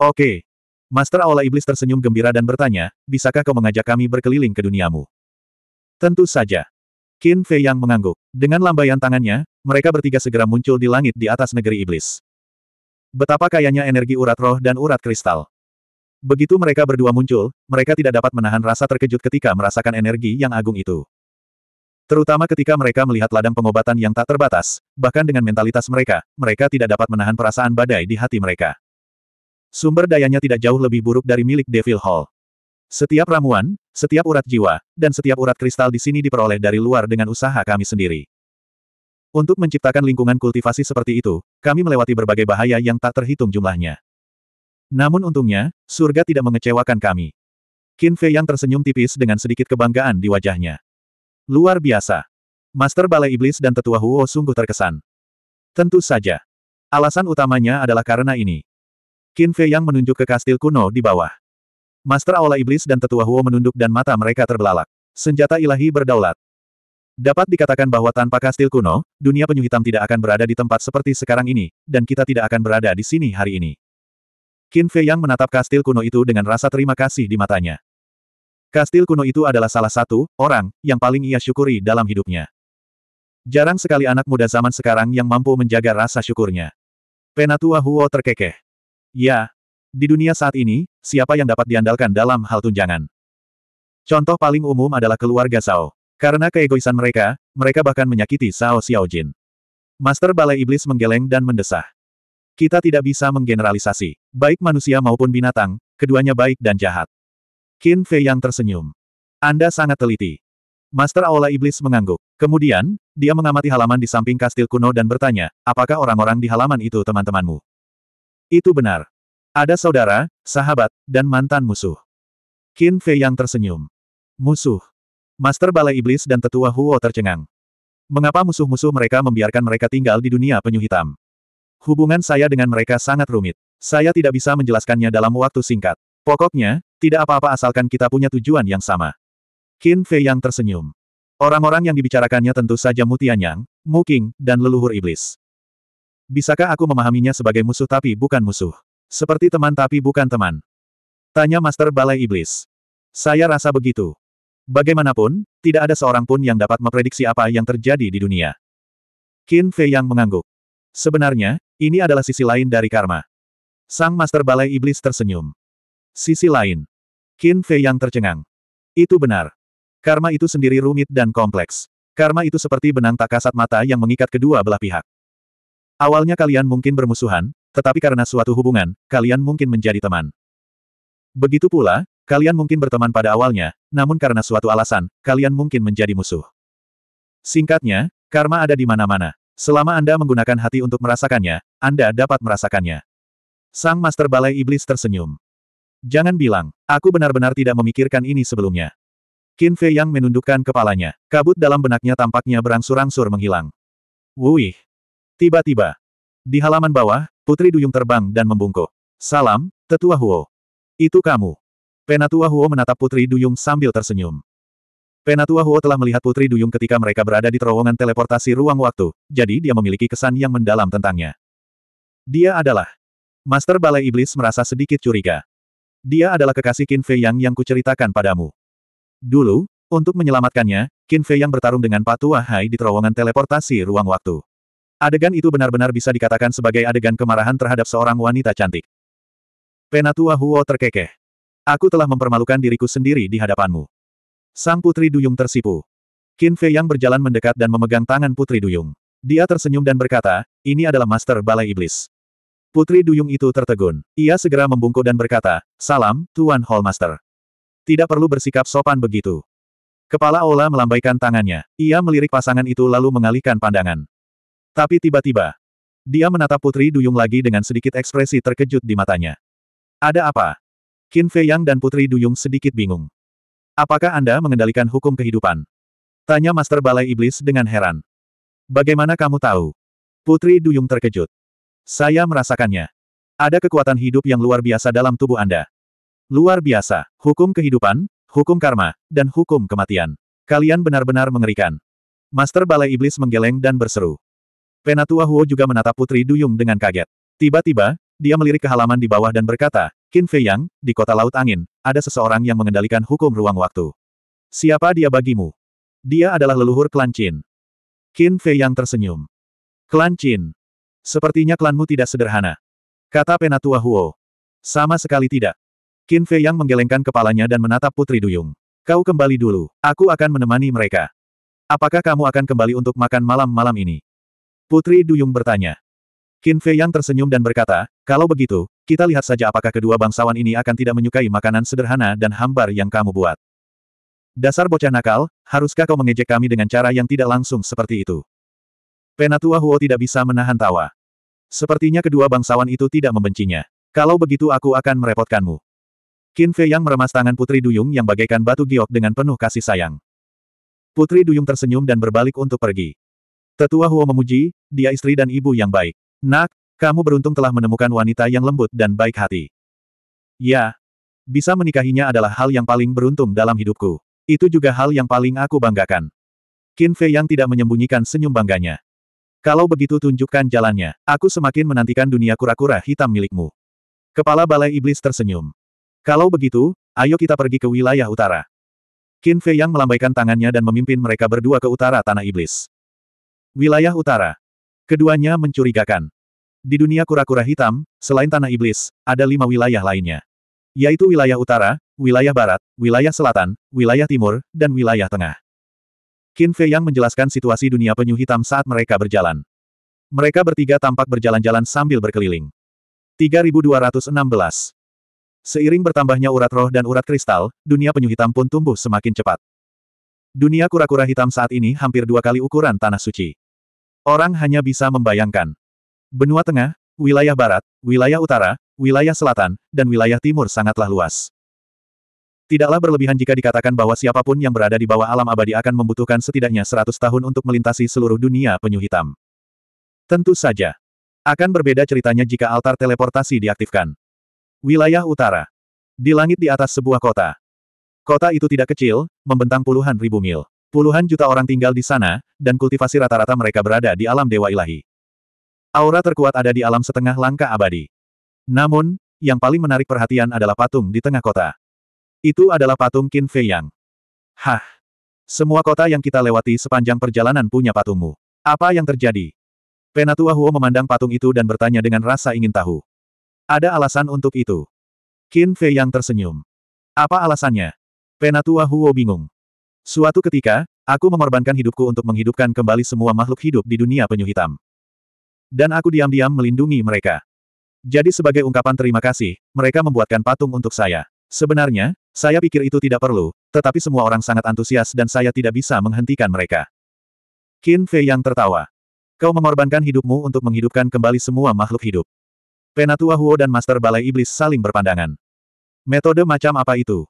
Oke. Master Aula Iblis tersenyum gembira dan bertanya, bisakah kau mengajak kami berkeliling ke duniamu? Tentu saja. Qin Fei yang mengangguk. Dengan lambaian tangannya, mereka bertiga segera muncul di langit di atas negeri iblis. Betapa kayanya energi urat roh dan urat kristal. Begitu mereka berdua muncul, mereka tidak dapat menahan rasa terkejut ketika merasakan energi yang agung itu. Terutama ketika mereka melihat ladang pengobatan yang tak terbatas, bahkan dengan mentalitas mereka, mereka tidak dapat menahan perasaan badai di hati mereka. Sumber dayanya tidak jauh lebih buruk dari milik Devil Hall. Setiap ramuan, setiap urat jiwa, dan setiap urat kristal di sini diperoleh dari luar dengan usaha kami sendiri. Untuk menciptakan lingkungan kultivasi seperti itu, kami melewati berbagai bahaya yang tak terhitung jumlahnya. Namun untungnya, surga tidak mengecewakan kami. Qin Fei yang tersenyum tipis dengan sedikit kebanggaan di wajahnya. Luar biasa. Master Balai Iblis dan Tetua Huo sungguh terkesan. Tentu saja. Alasan utamanya adalah karena ini. Qin Fei yang menunjuk ke kastil kuno di bawah. Master Aula Iblis dan Tetua Huo menunduk dan mata mereka terbelalak. Senjata ilahi berdaulat. Dapat dikatakan bahwa tanpa kastil kuno, dunia penyu hitam tidak akan berada di tempat seperti sekarang ini, dan kita tidak akan berada di sini hari ini. Qin Fei Yang menatap kastil kuno itu dengan rasa terima kasih di matanya. Kastil kuno itu adalah salah satu orang yang paling ia syukuri dalam hidupnya. Jarang sekali anak muda zaman sekarang yang mampu menjaga rasa syukurnya. Penatua Huo terkekeh. Ya, di dunia saat ini, siapa yang dapat diandalkan dalam hal tunjangan? Contoh paling umum adalah keluarga Zhao. Karena keegoisan mereka, mereka bahkan menyakiti Sao Xiao Jin. Master Balai Iblis menggeleng dan mendesah. Kita tidak bisa menggeneralisasi, baik manusia maupun binatang, keduanya baik dan jahat. Qin Fei yang tersenyum. Anda sangat teliti. Master Aula Iblis mengangguk. Kemudian, dia mengamati halaman di samping kastil kuno dan bertanya, apakah orang-orang di halaman itu teman-temanmu? Itu benar. Ada saudara, sahabat, dan mantan musuh. Qin Fei yang tersenyum. Musuh. Master Balai Iblis dan Tetua Huo tercengang. Mengapa musuh-musuh mereka membiarkan mereka tinggal di dunia penyu hitam? Hubungan saya dengan mereka sangat rumit. Saya tidak bisa menjelaskannya dalam waktu singkat. Pokoknya, tidak apa-apa asalkan kita punya tujuan yang sama. Qin Fei yang tersenyum. Orang-orang yang dibicarakannya tentu saja Mutianyang, Muking, dan leluhur iblis. Bisakah aku memahaminya sebagai musuh tapi bukan musuh? Seperti teman tapi bukan teman. Tanya Master Balai Iblis. Saya rasa begitu. Bagaimanapun, tidak ada seorang pun yang dapat memprediksi apa yang terjadi di dunia. Qin Fei yang mengangguk. Sebenarnya, ini adalah sisi lain dari karma. Sang Master Balai Iblis tersenyum. Sisi lain. Qin Fei yang tercengang. Itu benar. Karma itu sendiri rumit dan kompleks. Karma itu seperti benang tak kasat mata yang mengikat kedua belah pihak. Awalnya kalian mungkin bermusuhan, tetapi karena suatu hubungan, kalian mungkin menjadi teman. Begitu pula, Kalian mungkin berteman pada awalnya, namun karena suatu alasan, kalian mungkin menjadi musuh. Singkatnya, karma ada di mana-mana. Selama Anda menggunakan hati untuk merasakannya, Anda dapat merasakannya. Sang Master Balai Iblis tersenyum. Jangan bilang, aku benar-benar tidak memikirkan ini sebelumnya. Qin Fei yang menundukkan kepalanya, kabut dalam benaknya tampaknya berangsur-angsur menghilang. Wuih! Tiba-tiba. Di halaman bawah, Putri Duyung terbang dan membungkuk. Salam, Tetua Huo. Itu kamu. Penatua Huo menatap Putri Duyung sambil tersenyum. Penatua Huo telah melihat Putri Duyung ketika mereka berada di terowongan teleportasi ruang waktu, jadi dia memiliki kesan yang mendalam tentangnya. Dia adalah. Master Balai Iblis merasa sedikit curiga. Dia adalah kekasih Qin Fei Yang yang kuceritakan padamu. Dulu, untuk menyelamatkannya, Qin Fei Yang bertarung dengan Patu Hai di terowongan teleportasi ruang waktu. Adegan itu benar-benar bisa dikatakan sebagai adegan kemarahan terhadap seorang wanita cantik. Penatua Huo terkekeh. Aku telah mempermalukan diriku sendiri di hadapanmu. Sang Putri Duyung tersipu. Qin Fei yang berjalan mendekat dan memegang tangan Putri Duyung. Dia tersenyum dan berkata, ini adalah Master Balai Iblis. Putri Duyung itu tertegun. Ia segera membungkuk dan berkata, salam, Tuan Hall Master. Tidak perlu bersikap sopan begitu. Kepala Ola melambaikan tangannya. Ia melirik pasangan itu lalu mengalihkan pandangan. Tapi tiba-tiba, dia menatap Putri Duyung lagi dengan sedikit ekspresi terkejut di matanya. Ada apa? Qin Fei Yang dan Putri Duyung sedikit bingung. Apakah Anda mengendalikan hukum kehidupan? Tanya Master Balai Iblis dengan heran. Bagaimana kamu tahu? Putri Duyung terkejut. Saya merasakannya. Ada kekuatan hidup yang luar biasa dalam tubuh Anda. Luar biasa, hukum kehidupan, hukum karma, dan hukum kematian. Kalian benar-benar mengerikan. Master Balai Iblis menggeleng dan berseru. Penatua Huo juga menatap Putri Duyung dengan kaget. Tiba-tiba, dia melirik ke halaman di bawah dan berkata, Qin Fei Yang, di kota Laut Angin, ada seseorang yang mengendalikan hukum ruang waktu. Siapa dia bagimu? Dia adalah leluhur klan Qin. Qin Fei Yang tersenyum. Klan Qin. Sepertinya klanmu tidak sederhana. Kata Penatua Huo. Sama sekali tidak. Qin Fei Yang menggelengkan kepalanya dan menatap Putri Duyung. Kau kembali dulu, aku akan menemani mereka. Apakah kamu akan kembali untuk makan malam malam ini? Putri Duyung bertanya. Qin Fei Yang tersenyum dan berkata, kalau begitu, kita lihat saja apakah kedua bangsawan ini akan tidak menyukai makanan sederhana dan hambar yang kamu buat. Dasar bocah nakal, haruskah kau mengejek kami dengan cara yang tidak langsung seperti itu? Penatua Huo tidak bisa menahan tawa. Sepertinya kedua bangsawan itu tidak membencinya. Kalau begitu aku akan merepotkanmu. Qin Fei yang meremas tangan Putri Duyung yang bagaikan batu giok dengan penuh kasih sayang. Putri Duyung tersenyum dan berbalik untuk pergi. Tetua Huo memuji, dia istri dan ibu yang baik. Nak, kamu beruntung telah menemukan wanita yang lembut dan baik hati. Ya. Bisa menikahinya adalah hal yang paling beruntung dalam hidupku. Itu juga hal yang paling aku banggakan. Qin Fei yang tidak menyembunyikan senyum bangganya. Kalau begitu tunjukkan jalannya. Aku semakin menantikan dunia kura-kura hitam milikmu. Kepala Balai Iblis tersenyum. Kalau begitu, ayo kita pergi ke wilayah utara. Qin Fei yang melambaikan tangannya dan memimpin mereka berdua ke utara Tanah Iblis. Wilayah utara. Keduanya mencurigakan. Di dunia kura-kura hitam, selain Tanah Iblis, ada lima wilayah lainnya. Yaitu wilayah utara, wilayah barat, wilayah selatan, wilayah timur, dan wilayah tengah. Qin Fei Yang menjelaskan situasi dunia penyu hitam saat mereka berjalan. Mereka bertiga tampak berjalan-jalan sambil berkeliling. 3216 Seiring bertambahnya urat roh dan urat kristal, dunia penyu hitam pun tumbuh semakin cepat. Dunia kura-kura hitam saat ini hampir dua kali ukuran tanah suci. Orang hanya bisa membayangkan. Benua Tengah, wilayah barat, wilayah utara, wilayah selatan, dan wilayah timur sangatlah luas. Tidaklah berlebihan jika dikatakan bahwa siapapun yang berada di bawah alam abadi akan membutuhkan setidaknya 100 tahun untuk melintasi seluruh dunia penyu hitam. Tentu saja. Akan berbeda ceritanya jika altar teleportasi diaktifkan. Wilayah utara. Di langit di atas sebuah kota. Kota itu tidak kecil, membentang puluhan ribu mil. Puluhan juta orang tinggal di sana, dan kultivasi rata-rata mereka berada di alam dewa ilahi. Aura terkuat ada di alam setengah langkah abadi. Namun, yang paling menarik perhatian adalah patung di tengah kota. Itu adalah patung Qin Fei Yang. Hah! Semua kota yang kita lewati sepanjang perjalanan punya patungmu. Apa yang terjadi? Penatua Huo memandang patung itu dan bertanya dengan rasa ingin tahu. Ada alasan untuk itu. Qin Fei Yang tersenyum. Apa alasannya? Penatua Huo bingung. Suatu ketika, aku mengorbankan hidupku untuk menghidupkan kembali semua makhluk hidup di dunia penyu hitam. Dan aku diam-diam melindungi mereka. Jadi sebagai ungkapan terima kasih, mereka membuatkan patung untuk saya. Sebenarnya, saya pikir itu tidak perlu, tetapi semua orang sangat antusias dan saya tidak bisa menghentikan mereka. Qin Fei yang tertawa. Kau mengorbankan hidupmu untuk menghidupkan kembali semua makhluk hidup. Penatua Huo dan Master Balai Iblis saling berpandangan. Metode macam apa itu?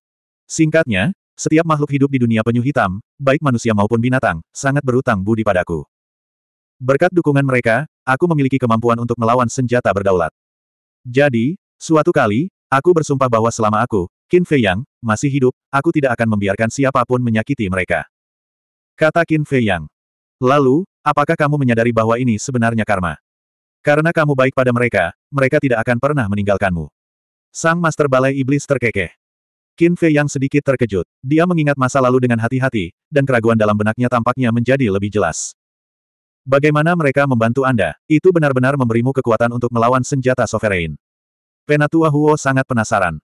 Singkatnya, setiap makhluk hidup di dunia penyu hitam, baik manusia maupun binatang, sangat berutang budi padaku. Berkat dukungan mereka, aku memiliki kemampuan untuk melawan senjata berdaulat. Jadi, suatu kali, aku bersumpah bahwa selama aku, Qin Fei Yang, masih hidup, aku tidak akan membiarkan siapapun menyakiti mereka. Kata Qin Fei Yang. Lalu, apakah kamu menyadari bahwa ini sebenarnya karma? Karena kamu baik pada mereka, mereka tidak akan pernah meninggalkanmu. Sang Master Balai Iblis terkekeh. Qin Fei yang sedikit terkejut. Dia mengingat masa lalu dengan hati-hati, dan keraguan dalam benaknya tampaknya menjadi lebih jelas. Bagaimana mereka membantu Anda? Itu benar-benar memberimu kekuatan untuk melawan senjata sovereign. Penatua Huo sangat penasaran.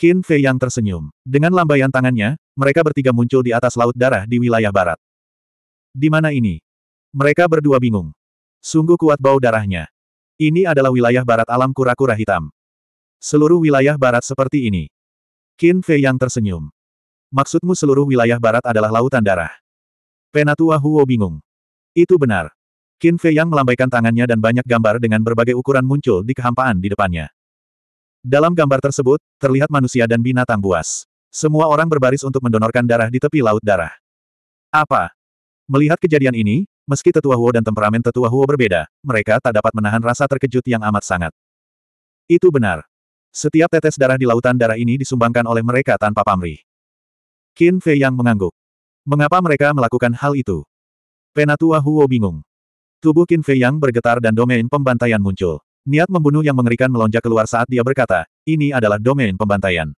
Qin Fei yang tersenyum. Dengan lambaian tangannya, mereka bertiga muncul di atas laut darah di wilayah barat. Di mana ini? Mereka berdua bingung. Sungguh kuat bau darahnya. Ini adalah wilayah barat alam kura-kura hitam. Seluruh wilayah barat seperti ini. Qin Fei yang tersenyum. Maksudmu seluruh wilayah barat adalah lautan darah? Penatua Huo bingung. Itu benar. Qin Fei Yang melambaikan tangannya dan banyak gambar dengan berbagai ukuran muncul di kehampaan di depannya. Dalam gambar tersebut, terlihat manusia dan binatang buas. Semua orang berbaris untuk mendonorkan darah di tepi laut darah. Apa? Melihat kejadian ini, meski tetua Huo dan temperamen tetua Huo berbeda, mereka tak dapat menahan rasa terkejut yang amat sangat. Itu benar. Setiap tetes darah di lautan darah ini disumbangkan oleh mereka tanpa pamrih. Qin Fei Yang mengangguk. Mengapa mereka melakukan hal itu? Penatua Huo bingung. Tubuh Qin Fei Yang bergetar dan domain pembantaian muncul. Niat membunuh yang mengerikan melonjak keluar saat dia berkata, ini adalah domain pembantaian.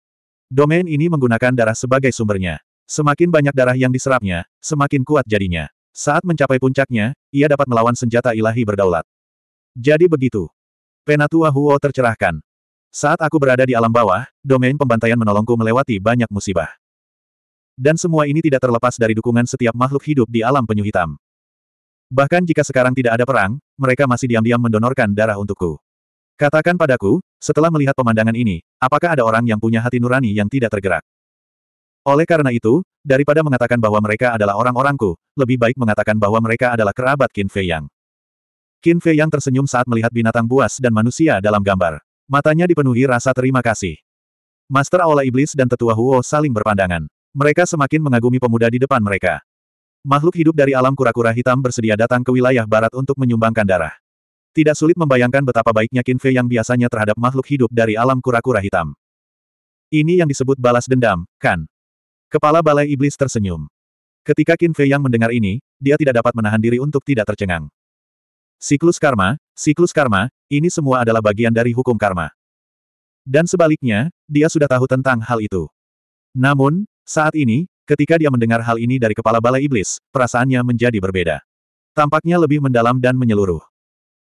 Domain ini menggunakan darah sebagai sumbernya. Semakin banyak darah yang diserapnya, semakin kuat jadinya. Saat mencapai puncaknya, ia dapat melawan senjata ilahi berdaulat. Jadi begitu. Penatua Huo tercerahkan. Saat aku berada di alam bawah, domain pembantaian menolongku melewati banyak musibah. Dan semua ini tidak terlepas dari dukungan setiap makhluk hidup di alam penyu hitam. Bahkan jika sekarang tidak ada perang, mereka masih diam-diam mendonorkan darah untukku. Katakan padaku, setelah melihat pemandangan ini, apakah ada orang yang punya hati nurani yang tidak tergerak? Oleh karena itu, daripada mengatakan bahwa mereka adalah orang-orangku, lebih baik mengatakan bahwa mereka adalah kerabat Qin Fei Yang. Qin Fei Yang tersenyum saat melihat binatang buas dan manusia dalam gambar. Matanya dipenuhi rasa terima kasih. Master Aula Iblis dan Tetua Huo saling berpandangan. Mereka semakin mengagumi pemuda di depan mereka. Makhluk hidup dari alam kura-kura hitam bersedia datang ke wilayah barat untuk menyumbangkan darah. Tidak sulit membayangkan betapa baiknya Qin Fei yang biasanya terhadap makhluk hidup dari alam kura-kura hitam. Ini yang disebut balas dendam, kan? Kepala Balai Iblis tersenyum. Ketika Qin Fei yang mendengar ini, dia tidak dapat menahan diri untuk tidak tercengang. Siklus karma, siklus karma, ini semua adalah bagian dari hukum karma. Dan sebaliknya, dia sudah tahu tentang hal itu. Namun, saat ini, Ketika dia mendengar hal ini dari kepala balai iblis, perasaannya menjadi berbeda. Tampaknya lebih mendalam dan menyeluruh.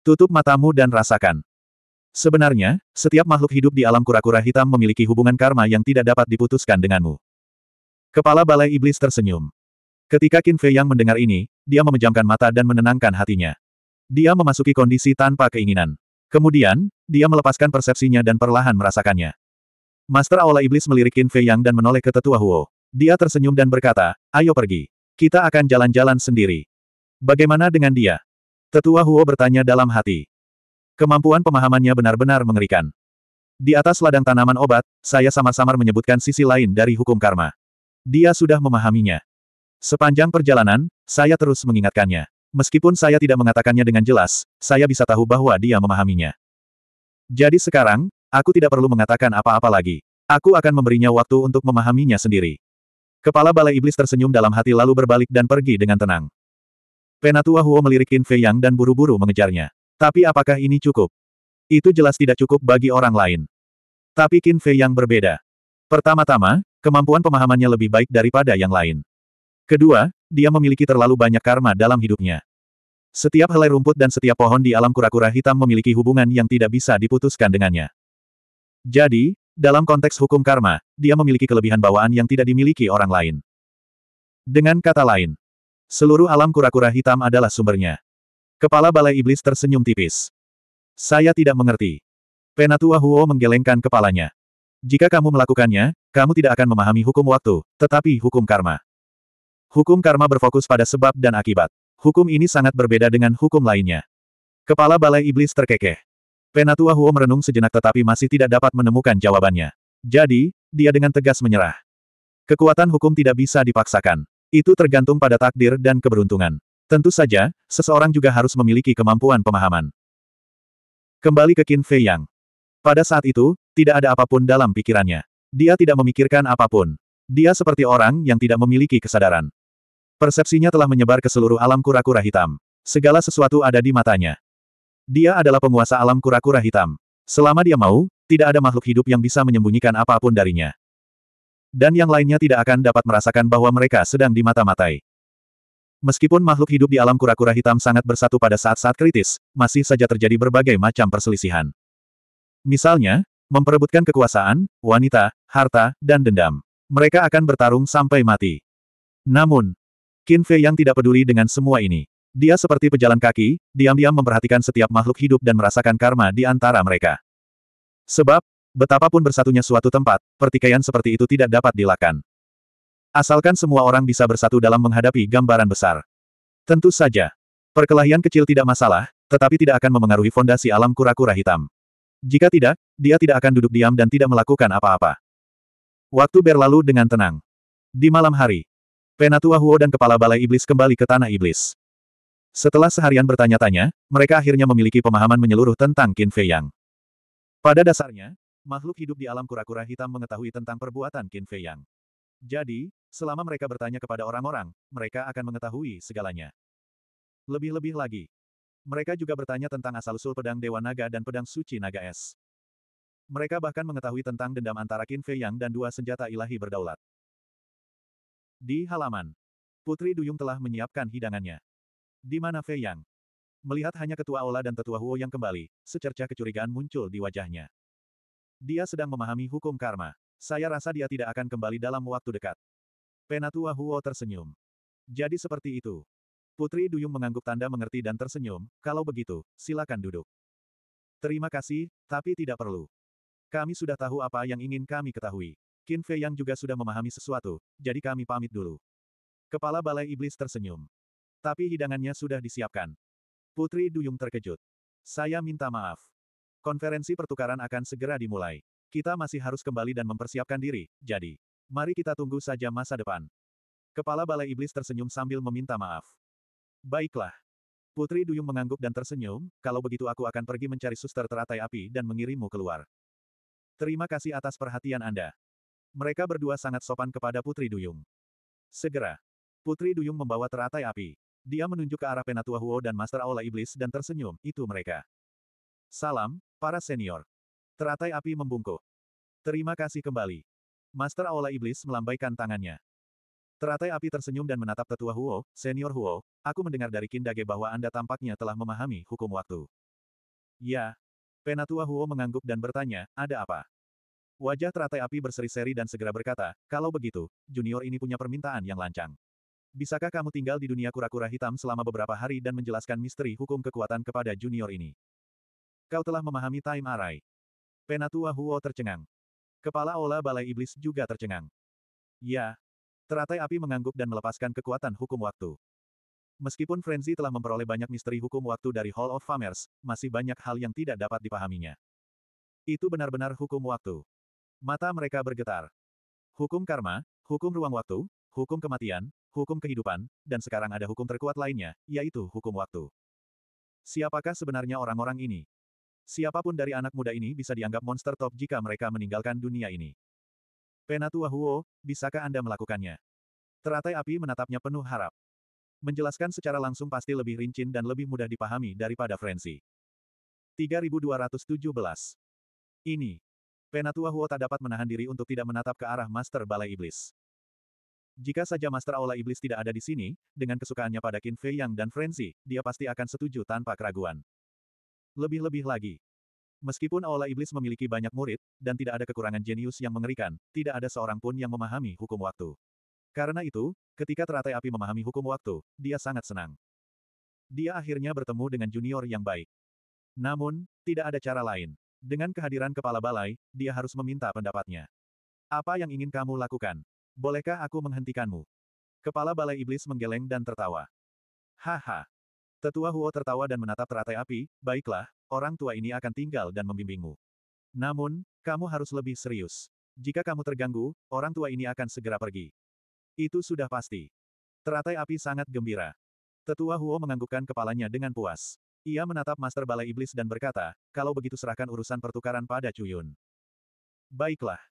Tutup matamu dan rasakan. Sebenarnya, setiap makhluk hidup di alam kura-kura hitam memiliki hubungan karma yang tidak dapat diputuskan denganmu. Kepala balai iblis tersenyum. Ketika Qin Fei Yang mendengar ini, dia memejamkan mata dan menenangkan hatinya. Dia memasuki kondisi tanpa keinginan. Kemudian, dia melepaskan persepsinya dan perlahan merasakannya. Master Aula Iblis melirik Qin Fei Yang dan menoleh ke tetua Huo. Dia tersenyum dan berkata, ayo pergi. Kita akan jalan-jalan sendiri. Bagaimana dengan dia? Tetua Huo bertanya dalam hati. Kemampuan pemahamannya benar-benar mengerikan. Di atas ladang tanaman obat, saya samar-samar menyebutkan sisi lain dari hukum karma. Dia sudah memahaminya. Sepanjang perjalanan, saya terus mengingatkannya. Meskipun saya tidak mengatakannya dengan jelas, saya bisa tahu bahwa dia memahaminya. Jadi sekarang, aku tidak perlu mengatakan apa-apa lagi. Aku akan memberinya waktu untuk memahaminya sendiri. Kepala Balai iblis tersenyum dalam hati lalu berbalik dan pergi dengan tenang. Penatua Huo melirik Qin Fei Yang dan buru-buru mengejarnya. Tapi apakah ini cukup? Itu jelas tidak cukup bagi orang lain. Tapi Qin Fei Yang berbeda. Pertama-tama, kemampuan pemahamannya lebih baik daripada yang lain. Kedua, dia memiliki terlalu banyak karma dalam hidupnya. Setiap helai rumput dan setiap pohon di alam kura-kura hitam memiliki hubungan yang tidak bisa diputuskan dengannya. Jadi, dalam konteks hukum karma, dia memiliki kelebihan bawaan yang tidak dimiliki orang lain. Dengan kata lain, seluruh alam kura-kura hitam adalah sumbernya. Kepala Balai Iblis tersenyum tipis. Saya tidak mengerti. Penatua Huo menggelengkan kepalanya. Jika kamu melakukannya, kamu tidak akan memahami hukum waktu, tetapi hukum karma. Hukum karma berfokus pada sebab dan akibat. Hukum ini sangat berbeda dengan hukum lainnya. Kepala Balai Iblis terkekeh. Penatua Huo merenung sejenak tetapi masih tidak dapat menemukan jawabannya. Jadi, dia dengan tegas menyerah. Kekuatan hukum tidak bisa dipaksakan. Itu tergantung pada takdir dan keberuntungan. Tentu saja, seseorang juga harus memiliki kemampuan pemahaman. Kembali ke Qin Fei Yang. Pada saat itu, tidak ada apapun dalam pikirannya. Dia tidak memikirkan apapun. Dia seperti orang yang tidak memiliki kesadaran. Persepsinya telah menyebar ke seluruh alam kura-kura hitam. Segala sesuatu ada di matanya. Dia adalah penguasa alam kura-kura hitam. Selama dia mau, tidak ada makhluk hidup yang bisa menyembunyikan apapun darinya. Dan yang lainnya tidak akan dapat merasakan bahwa mereka sedang dimata-matai. Meskipun makhluk hidup di alam kura-kura hitam sangat bersatu pada saat-saat kritis, masih saja terjadi berbagai macam perselisihan. Misalnya, memperebutkan kekuasaan, wanita, harta, dan dendam. Mereka akan bertarung sampai mati. Namun, Qin Fei yang tidak peduli dengan semua ini. Dia seperti pejalan kaki, diam-diam memperhatikan setiap makhluk hidup dan merasakan karma di antara mereka. Sebab, betapapun bersatunya suatu tempat, pertikaian seperti itu tidak dapat dilakukan. Asalkan semua orang bisa bersatu dalam menghadapi gambaran besar. Tentu saja. Perkelahian kecil tidak masalah, tetapi tidak akan memengaruhi fondasi alam kura-kura hitam. Jika tidak, dia tidak akan duduk diam dan tidak melakukan apa-apa. Waktu berlalu dengan tenang. Di malam hari, Penatua Huo dan Kepala Balai Iblis kembali ke Tanah Iblis. Setelah seharian bertanya-tanya, mereka akhirnya memiliki pemahaman menyeluruh tentang Qin Fei Yang. Pada dasarnya, makhluk hidup di alam kura-kura hitam mengetahui tentang perbuatan Qin Fei Yang. Jadi, selama mereka bertanya kepada orang-orang, mereka akan mengetahui segalanya. Lebih-lebih lagi, mereka juga bertanya tentang asal-usul pedang Dewa Naga dan pedang suci Naga Es. Mereka bahkan mengetahui tentang dendam antara Qin Fei Yang dan dua senjata ilahi berdaulat. Di halaman, Putri Duyung telah menyiapkan hidangannya. Di mana Fei Yang? Melihat hanya ketua Ola dan tetua Huo yang kembali, secerca kecurigaan muncul di wajahnya. Dia sedang memahami hukum karma. Saya rasa dia tidak akan kembali dalam waktu dekat. Penatua Huo tersenyum. Jadi seperti itu. Putri Duyung mengangguk tanda mengerti dan tersenyum, kalau begitu, silakan duduk. Terima kasih, tapi tidak perlu. Kami sudah tahu apa yang ingin kami ketahui. Qin Fei yang juga sudah memahami sesuatu, jadi kami pamit dulu. Kepala Balai Iblis tersenyum. Tapi hidangannya sudah disiapkan. Putri Duyung terkejut. Saya minta maaf. Konferensi pertukaran akan segera dimulai. Kita masih harus kembali dan mempersiapkan diri, jadi. Mari kita tunggu saja masa depan. Kepala Balai Iblis tersenyum sambil meminta maaf. Baiklah. Putri Duyung mengangguk dan tersenyum, kalau begitu aku akan pergi mencari suster teratai api dan mengirimmu keluar. Terima kasih atas perhatian Anda. Mereka berdua sangat sopan kepada Putri Duyung. Segera, Putri Duyung membawa teratai api. Dia menunjuk ke arah Penatua Huo dan Master Aula Iblis dan tersenyum, itu mereka. Salam, para senior. Teratai api membungkuk. Terima kasih kembali. Master Aula Iblis melambaikan tangannya. Teratai api tersenyum dan menatap tetua Huo, senior Huo, aku mendengar dari Kindage bahwa Anda tampaknya telah memahami hukum waktu. Ya. Penatua Huo mengangguk dan bertanya, ada apa? Wajah teratai api berseri-seri dan segera berkata, kalau begitu, junior ini punya permintaan yang lancang. Bisakah kamu tinggal di dunia kura-kura hitam selama beberapa hari dan menjelaskan misteri hukum kekuatan kepada junior ini? Kau telah memahami time array. Penatua Huo tercengang. Kepala Ola Balai Iblis juga tercengang. Ya. Teratai api mengangguk dan melepaskan kekuatan hukum waktu. Meskipun Frenzy telah memperoleh banyak misteri hukum waktu dari Hall of Famers, masih banyak hal yang tidak dapat dipahaminya. Itu benar-benar hukum waktu. Mata mereka bergetar. Hukum karma, hukum ruang waktu, hukum kematian, hukum kehidupan, dan sekarang ada hukum terkuat lainnya, yaitu hukum waktu. Siapakah sebenarnya orang-orang ini? Siapapun dari anak muda ini bisa dianggap monster top jika mereka meninggalkan dunia ini. Penatua Huo, bisakah Anda melakukannya? Teratai api menatapnya penuh harap. Menjelaskan secara langsung pasti lebih rinci dan lebih mudah dipahami daripada Frenzy. 3217 Ini. Penatua Huo tak dapat menahan diri untuk tidak menatap ke arah Master Balai Iblis. Jika saja Master Aula Iblis tidak ada di sini, dengan kesukaannya pada Qin Fei Yang dan Frenzy, dia pasti akan setuju tanpa keraguan. Lebih-lebih lagi. Meskipun Aula Iblis memiliki banyak murid, dan tidak ada kekurangan jenius yang mengerikan, tidak ada seorang pun yang memahami hukum waktu. Karena itu, ketika teratai api memahami hukum waktu, dia sangat senang. Dia akhirnya bertemu dengan junior yang baik. Namun, tidak ada cara lain. Dengan kehadiran kepala balai, dia harus meminta pendapatnya. Apa yang ingin kamu lakukan? Bolehkah aku menghentikanmu? Kepala Balai Iblis menggeleng dan tertawa. Haha. Tetua Huo tertawa dan menatap teratai api, baiklah, orang tua ini akan tinggal dan membimbingmu. Namun, kamu harus lebih serius. Jika kamu terganggu, orang tua ini akan segera pergi. Itu sudah pasti. Teratai api sangat gembira. Tetua Huo menganggukkan kepalanya dengan puas. Ia menatap Master Balai Iblis dan berkata, kalau begitu serahkan urusan pertukaran pada Cuyun. Baiklah.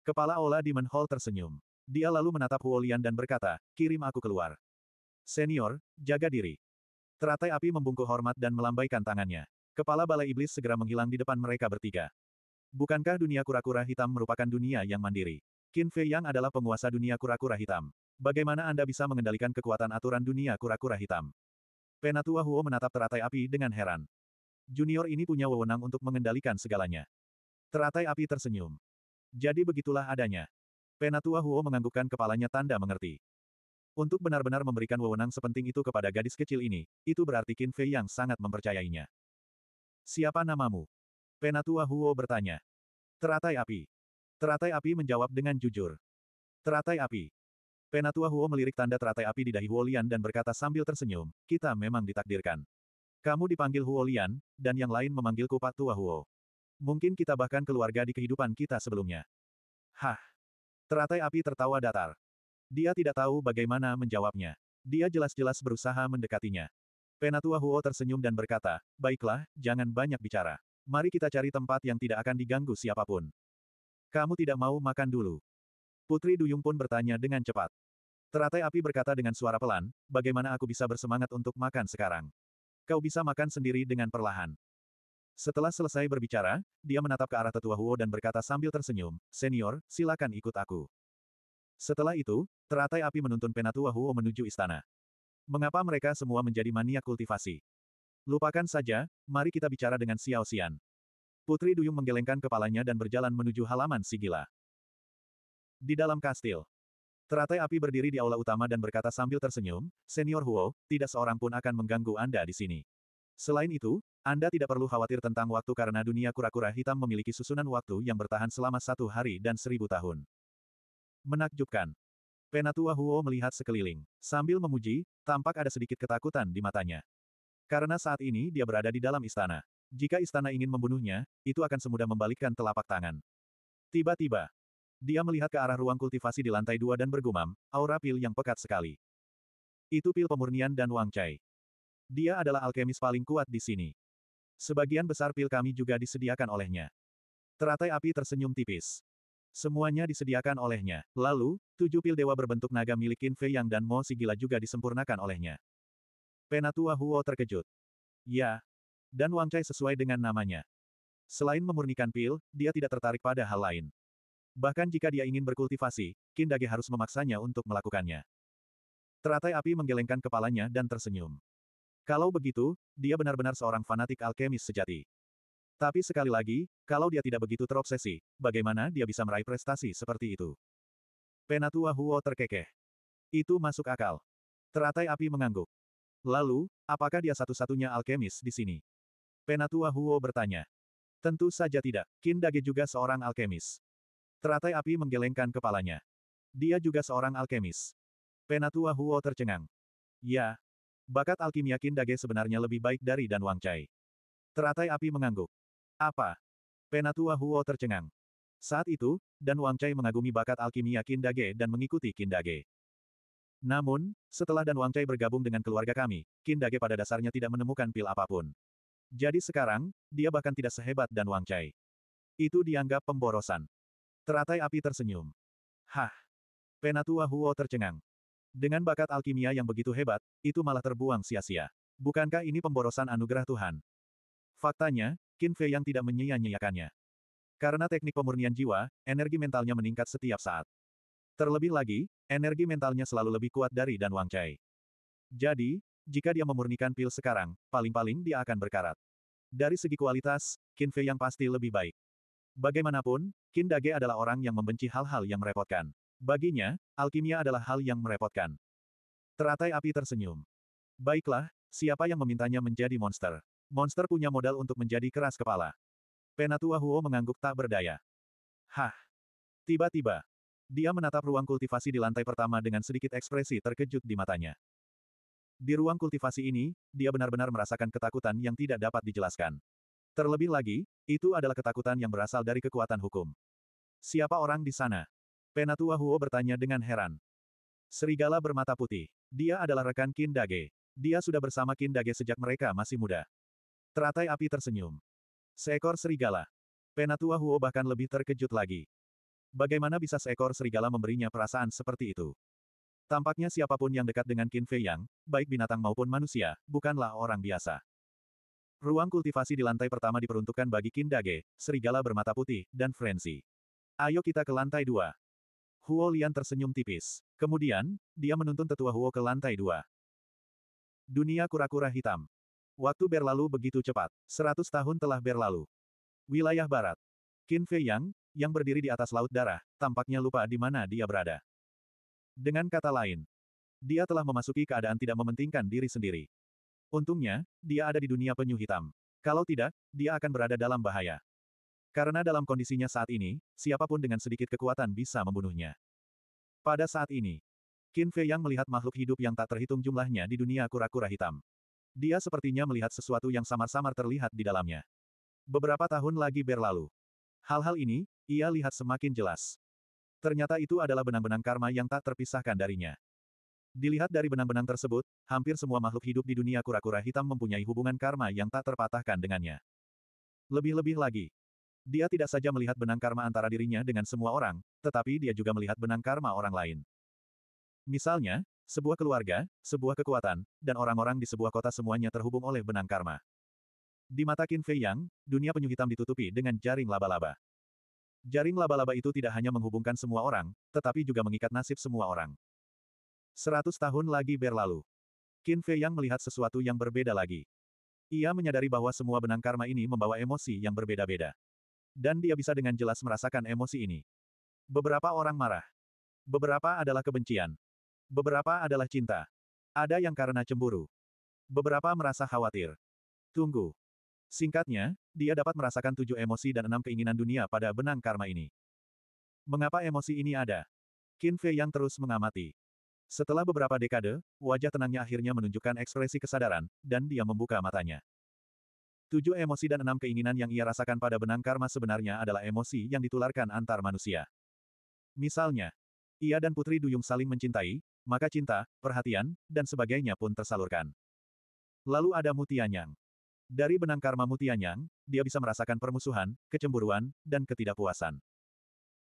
Kepala Ola Demon Hall tersenyum. Dia lalu menatap Huolian dan berkata, kirim aku keluar. Senior, jaga diri. Teratai api membungkuk hormat dan melambaikan tangannya. Kepala balai iblis segera menghilang di depan mereka bertiga. Bukankah dunia kura-kura hitam merupakan dunia yang mandiri? Qin Fei Yang adalah penguasa dunia kura-kura hitam. Bagaimana Anda bisa mengendalikan kekuatan aturan dunia kura-kura hitam? Penatua Huo menatap teratai api dengan heran. Junior ini punya wewenang untuk mengendalikan segalanya. Teratai api tersenyum. Jadi begitulah adanya. Penatua Huo menganggukkan kepalanya tanda mengerti. Untuk benar-benar memberikan wewenang sepenting itu kepada gadis kecil ini, itu berarti Qin Fei yang sangat mempercayainya. Siapa namamu? Penatua Huo bertanya. Teratai api. Teratai api menjawab dengan jujur. Teratai api. Penatua Huo melirik tanda teratai api di dahi Huo Lian dan berkata sambil tersenyum, kita memang ditakdirkan. Kamu dipanggil Huo Lian, dan yang lain memanggilku Pak Tua Huo. Mungkin kita bahkan keluarga di kehidupan kita sebelumnya. Hah. Teratai api tertawa datar. Dia tidak tahu bagaimana menjawabnya. Dia jelas-jelas berusaha mendekatinya. Penatua Huo tersenyum dan berkata, Baiklah, jangan banyak bicara. Mari kita cari tempat yang tidak akan diganggu siapapun. Kamu tidak mau makan dulu. Putri Duyung pun bertanya dengan cepat. Teratai api berkata dengan suara pelan, bagaimana aku bisa bersemangat untuk makan sekarang? Kau bisa makan sendiri dengan perlahan. Setelah selesai berbicara, dia menatap ke arah tetua Huo dan berkata sambil tersenyum, Senior, silakan ikut aku. Setelah itu, teratai api menuntun penatua Huo menuju istana. Mengapa mereka semua menjadi maniak kultivasi? Lupakan saja, mari kita bicara dengan Xiao Xian. Putri Duyung menggelengkan kepalanya dan berjalan menuju halaman Sigila. Di dalam kastil. Teratai api berdiri di aula utama dan berkata sambil tersenyum, Senior Huo, tidak seorang pun akan mengganggu Anda di sini. Selain itu, anda tidak perlu khawatir tentang waktu karena dunia kura-kura hitam memiliki susunan waktu yang bertahan selama satu hari dan seribu tahun. Menakjubkan. Penatua Huo melihat sekeliling. Sambil memuji, tampak ada sedikit ketakutan di matanya. Karena saat ini dia berada di dalam istana. Jika istana ingin membunuhnya, itu akan semudah membalikkan telapak tangan. Tiba-tiba, dia melihat ke arah ruang kultivasi di lantai dua dan bergumam, aura pil yang pekat sekali. Itu pil pemurnian dan Wang Chai. Dia adalah alkemis paling kuat di sini. Sebagian besar pil kami juga disediakan olehnya. Teratai api tersenyum tipis. Semuanya disediakan olehnya. Lalu, tujuh pil dewa berbentuk naga milik Qin Fei Yang dan Mo Sigila juga disempurnakan olehnya. Penatua Huo terkejut. Ya. Dan Wang Chai sesuai dengan namanya. Selain memurnikan pil, dia tidak tertarik pada hal lain. Bahkan jika dia ingin berkultivasi, Kindage harus memaksanya untuk melakukannya. Teratai api menggelengkan kepalanya dan tersenyum. Kalau begitu, dia benar-benar seorang fanatik alkemis sejati. Tapi sekali lagi, kalau dia tidak begitu terobsesi, bagaimana dia bisa meraih prestasi seperti itu? Penatua Huo terkekeh. Itu masuk akal. Teratai api mengangguk. Lalu, apakah dia satu-satunya alkemis di sini? Penatua Huo bertanya. Tentu saja tidak, Kindage juga seorang alkemis. Teratai api menggelengkan kepalanya. Dia juga seorang alkemis. Penatua Huo tercengang. Ya, Bakat alkimia Kindage sebenarnya lebih baik dari Dan Wang Chai. Teratai api mengangguk. Apa? Penatua Huo tercengang. Saat itu, Dan Wang Chai mengagumi bakat alkimia Kindage dan mengikuti Kindage. Namun, setelah Dan Wang Chai bergabung dengan keluarga kami, Kindage pada dasarnya tidak menemukan pil apapun. Jadi sekarang, dia bahkan tidak sehebat Dan Wang Chai. Itu dianggap pemborosan. Teratai api tersenyum. Hah! Penatua Huo tercengang. Dengan bakat alkimia yang begitu hebat, itu malah terbuang sia-sia. Bukankah ini pemborosan anugerah Tuhan? Faktanya, Qin Fei yang tidak menyia-nyiakannya. Karena teknik pemurnian jiwa, energi mentalnya meningkat setiap saat. Terlebih lagi, energi mentalnya selalu lebih kuat dari Dan Wang Chai. Jadi, jika dia memurnikan pil sekarang, paling-paling dia akan berkarat. Dari segi kualitas, Qin Fei yang pasti lebih baik. Bagaimanapun, Qin Dage adalah orang yang membenci hal-hal yang merepotkan. Baginya, alkimia adalah hal yang merepotkan. Teratai api tersenyum. Baiklah, siapa yang memintanya menjadi monster? Monster punya modal untuk menjadi keras kepala. Penatua Huo mengangguk tak berdaya. Hah. Tiba-tiba, dia menatap ruang kultivasi di lantai pertama dengan sedikit ekspresi terkejut di matanya. Di ruang kultivasi ini, dia benar-benar merasakan ketakutan yang tidak dapat dijelaskan. Terlebih lagi, itu adalah ketakutan yang berasal dari kekuatan hukum. Siapa orang di sana? Penatua Huo bertanya dengan heran. Serigala bermata putih. Dia adalah rekan Kin Dage. Dia sudah bersama Kin Dage sejak mereka masih muda. Teratai api tersenyum. Seekor serigala. Penatua Huo bahkan lebih terkejut lagi. Bagaimana bisa seekor serigala memberinya perasaan seperti itu? Tampaknya siapapun yang dekat dengan Qin Fei Yang, baik binatang maupun manusia, bukanlah orang biasa. Ruang kultivasi di lantai pertama diperuntukkan bagi Qin Dage, serigala bermata putih, dan Frenzy. Ayo kita ke lantai dua. Huo Lian tersenyum tipis. Kemudian, dia menuntun tetua Huo ke lantai dua. Dunia kura-kura hitam. Waktu berlalu begitu cepat. Seratus tahun telah berlalu. Wilayah barat. Qin Fei Yang, yang berdiri di atas laut darah, tampaknya lupa di mana dia berada. Dengan kata lain, dia telah memasuki keadaan tidak mementingkan diri sendiri. Untungnya, dia ada di dunia penyu hitam. Kalau tidak, dia akan berada dalam bahaya. Karena dalam kondisinya saat ini, siapapun dengan sedikit kekuatan bisa membunuhnya. Pada saat ini, Qin Fei Yang melihat makhluk hidup yang tak terhitung jumlahnya di dunia kura-kura hitam. Dia sepertinya melihat sesuatu yang samar-samar terlihat di dalamnya. Beberapa tahun lagi berlalu. Hal-hal ini, ia lihat semakin jelas. Ternyata itu adalah benang-benang karma yang tak terpisahkan darinya. Dilihat dari benang-benang tersebut, hampir semua makhluk hidup di dunia kura-kura hitam mempunyai hubungan karma yang tak terpatahkan dengannya. Lebih-lebih lagi, dia tidak saja melihat benang karma antara dirinya dengan semua orang, tetapi dia juga melihat benang karma orang lain. Misalnya, sebuah keluarga, sebuah kekuatan, dan orang-orang di sebuah kota semuanya terhubung oleh benang karma. Di mata Qin Fei Yang, dunia penyu hitam ditutupi dengan jaring laba-laba. Jaring laba-laba itu tidak hanya menghubungkan semua orang, tetapi juga mengikat nasib semua orang. Seratus tahun lagi berlalu. Qin Fei Yang melihat sesuatu yang berbeda lagi. Ia menyadari bahwa semua benang karma ini membawa emosi yang berbeda-beda. Dan dia bisa dengan jelas merasakan emosi ini. Beberapa orang marah. Beberapa adalah kebencian. Beberapa adalah cinta. Ada yang karena cemburu. Beberapa merasa khawatir. Tunggu. Singkatnya, dia dapat merasakan tujuh emosi dan enam keinginan dunia pada benang karma ini. Mengapa emosi ini ada? Qin Fei yang terus mengamati. Setelah beberapa dekade, wajah tenangnya akhirnya menunjukkan ekspresi kesadaran, dan dia membuka matanya. Tujuh emosi dan enam keinginan yang ia rasakan pada benang karma sebenarnya adalah emosi yang ditularkan antar manusia. Misalnya, ia dan Putri Duyung saling mencintai, maka cinta, perhatian, dan sebagainya pun tersalurkan. Lalu ada Mutianyang. Dari benang karma Mutianyang, dia bisa merasakan permusuhan, kecemburuan, dan ketidakpuasan.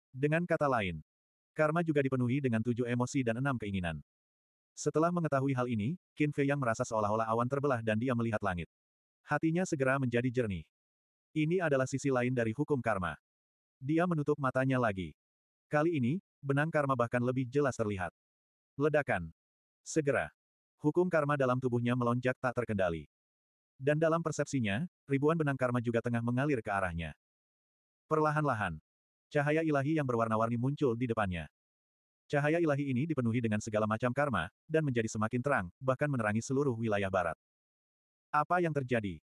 Dengan kata lain, karma juga dipenuhi dengan tujuh emosi dan enam keinginan. Setelah mengetahui hal ini, Qin Fei yang merasa seolah-olah awan terbelah dan dia melihat langit. Hatinya segera menjadi jernih. Ini adalah sisi lain dari hukum karma. Dia menutup matanya lagi. Kali ini, benang karma bahkan lebih jelas terlihat. Ledakan. Segera. Hukum karma dalam tubuhnya melonjak tak terkendali. Dan dalam persepsinya, ribuan benang karma juga tengah mengalir ke arahnya. Perlahan-lahan, cahaya ilahi yang berwarna-warni muncul di depannya. Cahaya ilahi ini dipenuhi dengan segala macam karma, dan menjadi semakin terang, bahkan menerangi seluruh wilayah barat. Apa yang terjadi?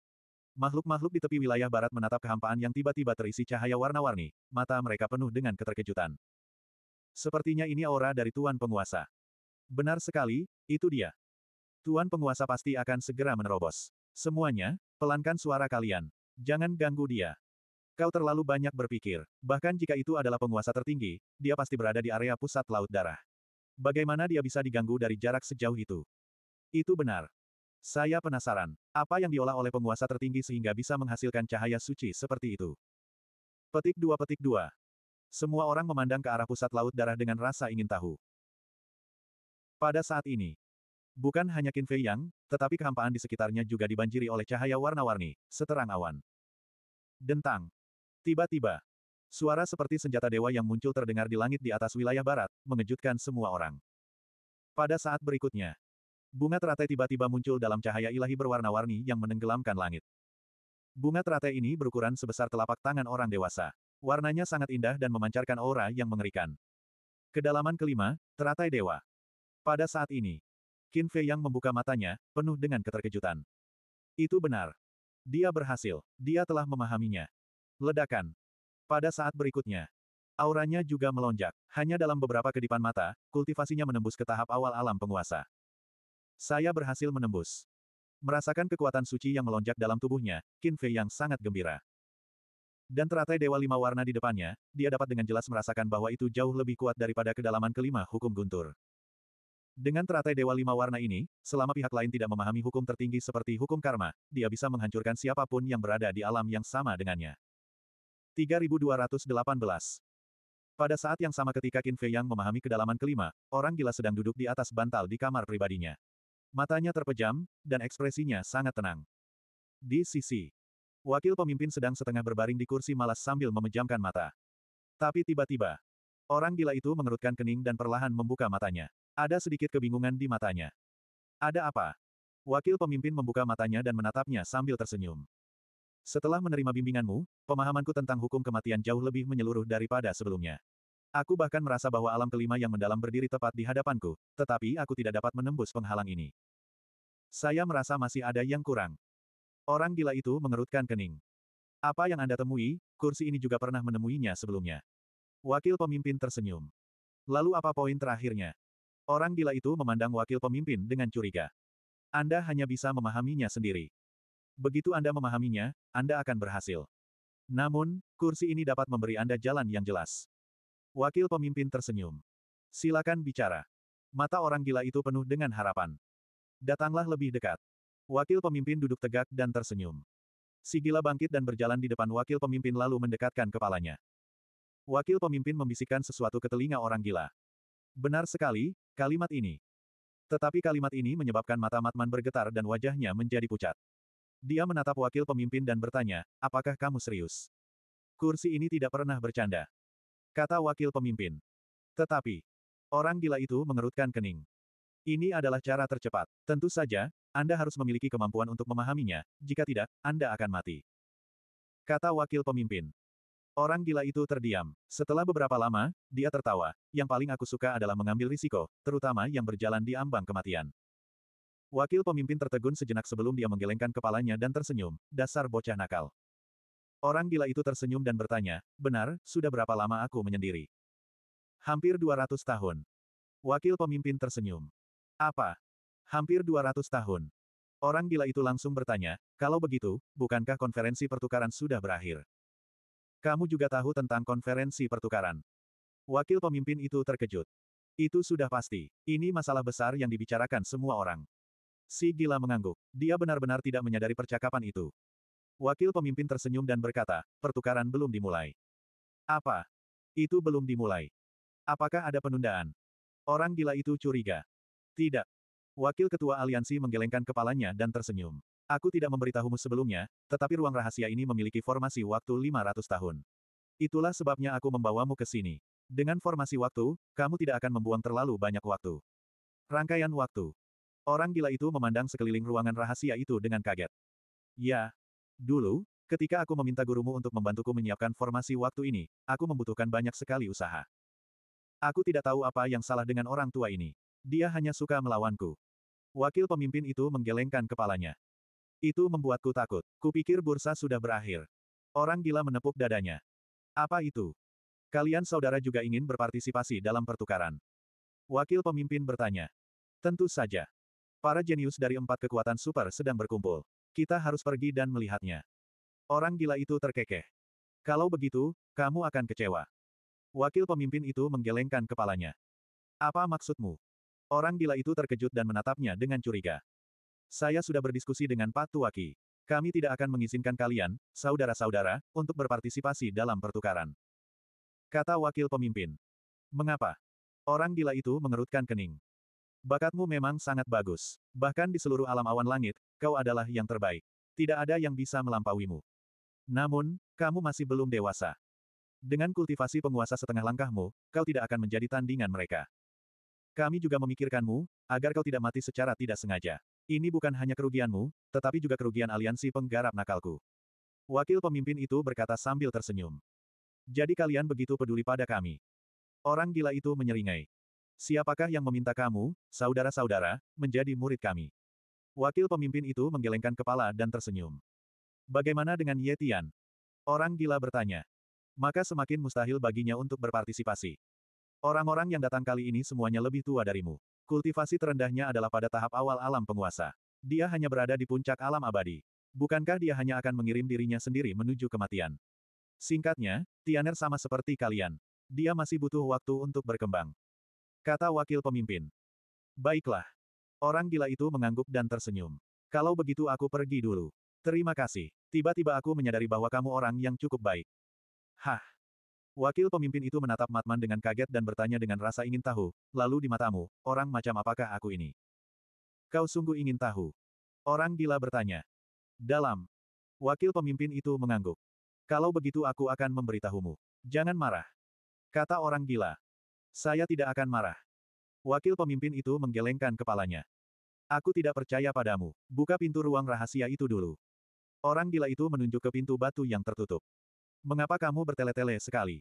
Makhluk-makhluk di tepi wilayah barat menatap kehampaan yang tiba-tiba terisi cahaya warna-warni, mata mereka penuh dengan keterkejutan. Sepertinya ini aura dari Tuan Penguasa. Benar sekali, itu dia. Tuan Penguasa pasti akan segera menerobos. Semuanya, pelankan suara kalian. Jangan ganggu dia. Kau terlalu banyak berpikir, bahkan jika itu adalah penguasa tertinggi, dia pasti berada di area pusat Laut Darah. Bagaimana dia bisa diganggu dari jarak sejauh itu? Itu benar. Saya penasaran, apa yang diolah oleh penguasa tertinggi sehingga bisa menghasilkan cahaya suci seperti itu. Petik dua petik dua. Semua orang memandang ke arah pusat laut darah dengan rasa ingin tahu. Pada saat ini, bukan hanya Qin Fei Yang, tetapi kehampaan di sekitarnya juga dibanjiri oleh cahaya warna-warni, seterang awan. Dentang. Tiba-tiba, suara seperti senjata dewa yang muncul terdengar di langit di atas wilayah barat, mengejutkan semua orang. Pada saat berikutnya, Bunga teratai tiba-tiba muncul dalam cahaya ilahi berwarna-warni yang menenggelamkan langit. Bunga teratai ini berukuran sebesar telapak tangan orang dewasa. Warnanya sangat indah dan memancarkan aura yang mengerikan. Kedalaman kelima, teratai dewa. Pada saat ini, Qin Fei yang membuka matanya, penuh dengan keterkejutan. Itu benar. Dia berhasil. Dia telah memahaminya. Ledakan. Pada saat berikutnya, auranya juga melonjak. Hanya dalam beberapa kedipan mata, kultivasinya menembus ke tahap awal alam penguasa. Saya berhasil menembus. Merasakan kekuatan suci yang melonjak dalam tubuhnya, Qin Fei yang sangat gembira. Dan teratai Dewa Lima Warna di depannya, dia dapat dengan jelas merasakan bahwa itu jauh lebih kuat daripada kedalaman kelima hukum guntur. Dengan teratai Dewa Lima Warna ini, selama pihak lain tidak memahami hukum tertinggi seperti hukum karma, dia bisa menghancurkan siapapun yang berada di alam yang sama dengannya. 3218 pada saat yang sama ketika Qin Fei Yang memahami kedalaman kelima, orang gila sedang duduk di atas bantal di kamar pribadinya. Matanya terpejam, dan ekspresinya sangat tenang. Di sisi, wakil pemimpin sedang setengah berbaring di kursi malas sambil memejamkan mata. Tapi tiba-tiba, orang gila itu mengerutkan kening dan perlahan membuka matanya. Ada sedikit kebingungan di matanya. Ada apa? Wakil pemimpin membuka matanya dan menatapnya sambil tersenyum. Setelah menerima bimbinganmu, pemahamanku tentang hukum kematian jauh lebih menyeluruh daripada sebelumnya. Aku bahkan merasa bahwa alam kelima yang mendalam berdiri tepat di hadapanku, tetapi aku tidak dapat menembus penghalang ini. Saya merasa masih ada yang kurang. Orang gila itu mengerutkan kening. Apa yang Anda temui, kursi ini juga pernah menemuinya sebelumnya. Wakil pemimpin tersenyum. Lalu apa poin terakhirnya? Orang gila itu memandang wakil pemimpin dengan curiga. Anda hanya bisa memahaminya sendiri. Begitu Anda memahaminya, Anda akan berhasil. Namun, kursi ini dapat memberi Anda jalan yang jelas. Wakil pemimpin tersenyum. Silakan bicara. Mata orang gila itu penuh dengan harapan. Datanglah lebih dekat. Wakil pemimpin duduk tegak dan tersenyum. Sigila bangkit dan berjalan di depan wakil pemimpin lalu mendekatkan kepalanya. Wakil pemimpin membisikkan sesuatu ke telinga orang gila. Benar sekali, kalimat ini. Tetapi kalimat ini menyebabkan mata Matman bergetar dan wajahnya menjadi pucat. Dia menatap wakil pemimpin dan bertanya, apakah kamu serius? Kursi ini tidak pernah bercanda. Kata wakil pemimpin. Tetapi, orang gila itu mengerutkan kening. Ini adalah cara tercepat. Tentu saja, Anda harus memiliki kemampuan untuk memahaminya, jika tidak, Anda akan mati. Kata wakil pemimpin. Orang gila itu terdiam. Setelah beberapa lama, dia tertawa. Yang paling aku suka adalah mengambil risiko, terutama yang berjalan di ambang kematian. Wakil pemimpin tertegun sejenak sebelum dia menggelengkan kepalanya dan tersenyum, dasar bocah nakal. Orang gila itu tersenyum dan bertanya, benar, sudah berapa lama aku menyendiri? Hampir 200 tahun. Wakil pemimpin tersenyum. Apa? Hampir 200 tahun. Orang gila itu langsung bertanya, kalau begitu, bukankah konferensi pertukaran sudah berakhir? Kamu juga tahu tentang konferensi pertukaran. Wakil pemimpin itu terkejut. Itu sudah pasti. Ini masalah besar yang dibicarakan semua orang. Si gila mengangguk. Dia benar-benar tidak menyadari percakapan itu. Wakil pemimpin tersenyum dan berkata, pertukaran belum dimulai. Apa? Itu belum dimulai. Apakah ada penundaan? Orang gila itu curiga. Tidak. Wakil Ketua Aliansi menggelengkan kepalanya dan tersenyum. Aku tidak memberitahumu sebelumnya, tetapi ruang rahasia ini memiliki formasi waktu 500 tahun. Itulah sebabnya aku membawamu ke sini. Dengan formasi waktu, kamu tidak akan membuang terlalu banyak waktu. Rangkaian waktu. Orang gila itu memandang sekeliling ruangan rahasia itu dengan kaget. Ya. Dulu, ketika aku meminta gurumu untuk membantuku menyiapkan formasi waktu ini, aku membutuhkan banyak sekali usaha. Aku tidak tahu apa yang salah dengan orang tua ini. Dia hanya suka melawanku. Wakil pemimpin itu menggelengkan kepalanya. Itu membuatku takut. Kupikir bursa sudah berakhir. Orang gila menepuk dadanya. Apa itu? Kalian saudara juga ingin berpartisipasi dalam pertukaran. Wakil pemimpin bertanya. Tentu saja. Para jenius dari empat kekuatan super sedang berkumpul. Kita harus pergi dan melihatnya. Orang gila itu terkekeh. Kalau begitu, kamu akan kecewa. Wakil pemimpin itu menggelengkan kepalanya. Apa maksudmu? Orang gila itu terkejut dan menatapnya dengan curiga. Saya sudah berdiskusi dengan Pak Tuaki. Kami tidak akan mengizinkan kalian, saudara-saudara, untuk berpartisipasi dalam pertukaran. Kata wakil pemimpin. Mengapa? Orang gila itu mengerutkan kening. Bakatmu memang sangat bagus. Bahkan di seluruh alam awan langit, kau adalah yang terbaik. Tidak ada yang bisa melampauimu. Namun, kamu masih belum dewasa. Dengan kultivasi penguasa setengah langkahmu, kau tidak akan menjadi tandingan mereka. Kami juga memikirkanmu, agar kau tidak mati secara tidak sengaja. Ini bukan hanya kerugianmu, tetapi juga kerugian aliansi penggarap nakalku. Wakil pemimpin itu berkata sambil tersenyum. Jadi kalian begitu peduli pada kami. Orang gila itu menyeringai. Siapakah yang meminta kamu, saudara-saudara, menjadi murid kami? Wakil pemimpin itu menggelengkan kepala dan tersenyum. Bagaimana dengan Yetian? Orang gila bertanya. Maka semakin mustahil baginya untuk berpartisipasi. Orang-orang yang datang kali ini semuanya lebih tua darimu. Kultivasi terendahnya adalah pada tahap awal alam penguasa. Dia hanya berada di puncak alam abadi. Bukankah dia hanya akan mengirim dirinya sendiri menuju kematian? Singkatnya, Tianer sama seperti kalian. Dia masih butuh waktu untuk berkembang. Kata wakil pemimpin. Baiklah. Orang gila itu mengangguk dan tersenyum. Kalau begitu aku pergi dulu. Terima kasih. Tiba-tiba aku menyadari bahwa kamu orang yang cukup baik. Hah. Wakil pemimpin itu menatap Matman dengan kaget dan bertanya dengan rasa ingin tahu, lalu di matamu, orang macam apakah aku ini? Kau sungguh ingin tahu? Orang gila bertanya. Dalam. Wakil pemimpin itu mengangguk. Kalau begitu aku akan memberitahumu. Jangan marah. Kata orang gila. Saya tidak akan marah. Wakil pemimpin itu menggelengkan kepalanya. Aku tidak percaya padamu. Buka pintu ruang rahasia itu dulu. Orang gila itu menunjuk ke pintu batu yang tertutup. Mengapa kamu bertele-tele sekali?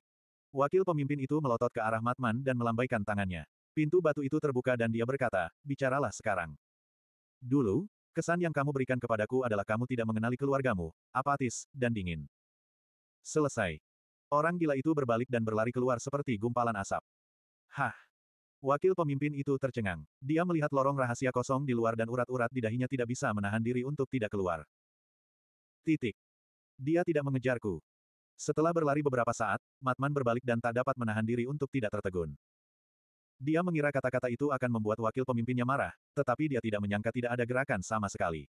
Wakil pemimpin itu melotot ke arah Matman dan melambaikan tangannya. Pintu batu itu terbuka dan dia berkata, bicaralah sekarang. Dulu, kesan yang kamu berikan kepadaku adalah kamu tidak mengenali keluargamu, apatis, dan dingin. Selesai. Orang gila itu berbalik dan berlari keluar seperti gumpalan asap. Hah! Wakil pemimpin itu tercengang. Dia melihat lorong rahasia kosong di luar dan urat-urat di dahinya tidak bisa menahan diri untuk tidak keluar. Titik. Dia tidak mengejarku. Setelah berlari beberapa saat, Matman berbalik dan tak dapat menahan diri untuk tidak tertegun. Dia mengira kata-kata itu akan membuat wakil pemimpinnya marah, tetapi dia tidak menyangka tidak ada gerakan sama sekali.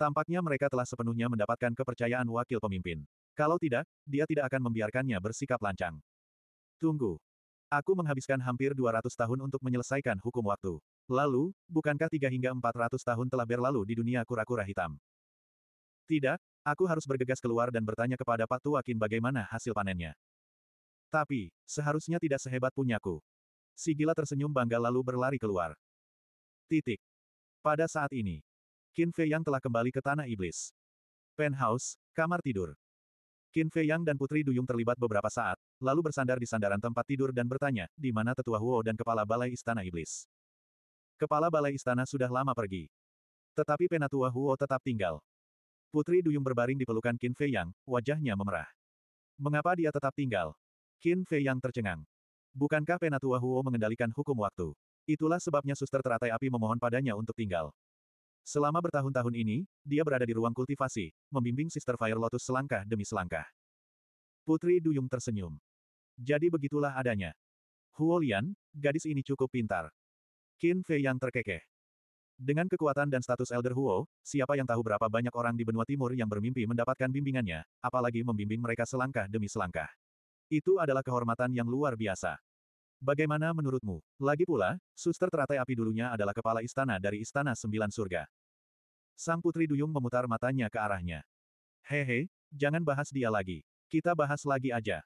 Tampaknya mereka telah sepenuhnya mendapatkan kepercayaan wakil pemimpin. Kalau tidak, dia tidak akan membiarkannya bersikap lancang. Tunggu. Aku menghabiskan hampir 200 tahun untuk menyelesaikan hukum waktu. Lalu, bukankah 3 hingga 400 tahun telah berlalu di dunia kura-kura hitam? Tidak, Aku harus bergegas keluar dan bertanya kepada Pak Tuakin bagaimana hasil panennya. Tapi, seharusnya tidak sehebat punyaku. Si gila tersenyum bangga lalu berlari keluar. Titik. Pada saat ini, Qin Fei Yang telah kembali ke Tanah Iblis. Penthouse, kamar tidur. Qin Fei Yang dan Putri Duyung terlibat beberapa saat, lalu bersandar di sandaran tempat tidur dan bertanya, di mana Tetua Huo dan Kepala Balai Istana Iblis. Kepala Balai Istana sudah lama pergi. Tetapi Penatua Huo tetap tinggal. Putri Duyung berbaring di pelukan Qin Fei Yang, wajahnya memerah. Mengapa dia tetap tinggal? Qin Fei Yang tercengang. Bukankah Penatua Huo mengendalikan hukum waktu? Itulah sebabnya suster teratai api memohon padanya untuk tinggal. Selama bertahun-tahun ini, dia berada di ruang kultivasi, membimbing Sister Fire Lotus selangkah demi selangkah. Putri Duyung tersenyum. Jadi begitulah adanya. Huo Lian, gadis ini cukup pintar. Qin Fei Yang terkekeh. Dengan kekuatan dan status Elder Huo, siapa yang tahu berapa banyak orang di benua timur yang bermimpi mendapatkan bimbingannya, apalagi membimbing mereka selangkah demi selangkah. Itu adalah kehormatan yang luar biasa. Bagaimana menurutmu? Lagi pula, suster teratai api dulunya adalah kepala istana dari Istana Sembilan Surga. Sang Putri Duyung memutar matanya ke arahnya. Hehe, jangan bahas dia lagi. Kita bahas lagi aja.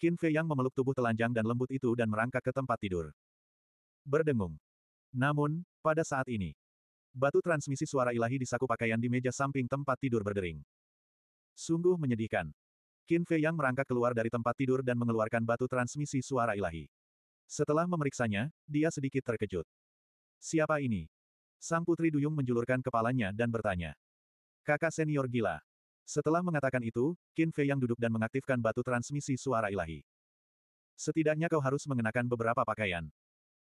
Qin Fei Yang memeluk tubuh telanjang dan lembut itu dan merangkak ke tempat tidur. Berdengung. Namun, pada saat ini, Batu transmisi suara ilahi di saku pakaian di meja samping tempat tidur berdering. Sungguh menyedihkan. Qin Fei Yang merangkak keluar dari tempat tidur dan mengeluarkan batu transmisi suara ilahi. Setelah memeriksanya, dia sedikit terkejut. Siapa ini? Sang Putri Duyung menjulurkan kepalanya dan bertanya. Kakak senior gila. Setelah mengatakan itu, Qin Fei Yang duduk dan mengaktifkan batu transmisi suara ilahi. Setidaknya kau harus mengenakan beberapa pakaian.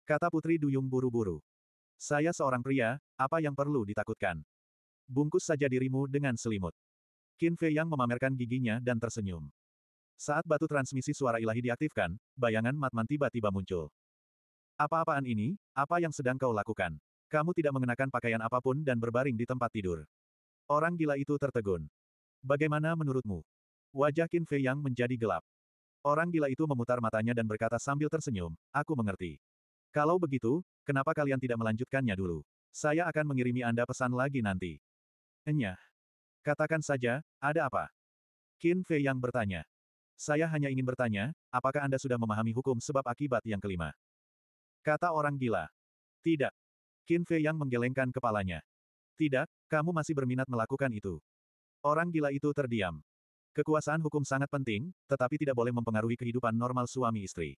Kata Putri Duyung buru-buru. Saya seorang pria, apa yang perlu ditakutkan? Bungkus saja dirimu dengan selimut. Qin Fei Yang memamerkan giginya dan tersenyum. Saat batu transmisi suara ilahi diaktifkan, bayangan Matman tiba-tiba muncul. Apa-apaan ini, apa yang sedang kau lakukan? Kamu tidak mengenakan pakaian apapun dan berbaring di tempat tidur. Orang gila itu tertegun. Bagaimana menurutmu? Wajah Qin Fei Yang menjadi gelap. Orang gila itu memutar matanya dan berkata sambil tersenyum, aku mengerti. Kalau begitu, kenapa kalian tidak melanjutkannya dulu? Saya akan mengirimi Anda pesan lagi nanti. Enyah. Katakan saja, ada apa? Qin Fei yang bertanya. Saya hanya ingin bertanya, apakah Anda sudah memahami hukum sebab akibat yang kelima? Kata orang gila. Tidak. Qin Fei yang menggelengkan kepalanya. Tidak, kamu masih berminat melakukan itu. Orang gila itu terdiam. Kekuasaan hukum sangat penting, tetapi tidak boleh mempengaruhi kehidupan normal suami istri.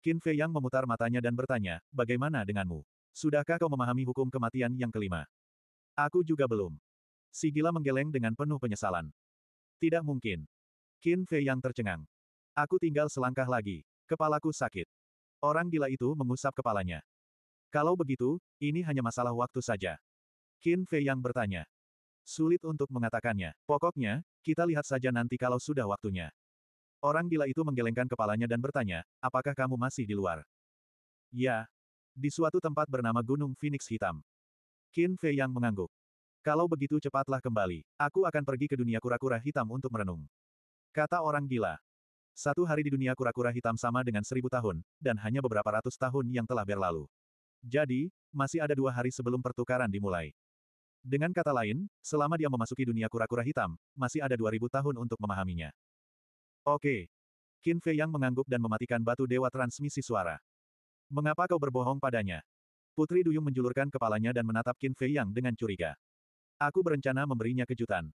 Qin Fei Yang memutar matanya dan bertanya, bagaimana denganmu? Sudahkah kau memahami hukum kematian yang kelima? Aku juga belum. Si gila menggeleng dengan penuh penyesalan. Tidak mungkin. Qin Fei Yang tercengang. Aku tinggal selangkah lagi. Kepalaku sakit. Orang gila itu mengusap kepalanya. Kalau begitu, ini hanya masalah waktu saja. Qin Fei Yang bertanya. Sulit untuk mengatakannya. Pokoknya, kita lihat saja nanti kalau sudah waktunya. Orang gila itu menggelengkan kepalanya dan bertanya, apakah kamu masih di luar? Ya. Di suatu tempat bernama Gunung Phoenix Hitam. Qin Fei yang mengangguk. Kalau begitu cepatlah kembali, aku akan pergi ke dunia kura-kura hitam untuk merenung. Kata orang gila. Satu hari di dunia kura-kura hitam sama dengan seribu tahun, dan hanya beberapa ratus tahun yang telah berlalu. Jadi, masih ada dua hari sebelum pertukaran dimulai. Dengan kata lain, selama dia memasuki dunia kura-kura hitam, masih ada dua ribu tahun untuk memahaminya. Oke. Qin Fei Yang mengangguk dan mematikan batu dewa transmisi suara. Mengapa kau berbohong padanya? Putri Duyung menjulurkan kepalanya dan menatap Qin Fei Yang dengan curiga. Aku berencana memberinya kejutan.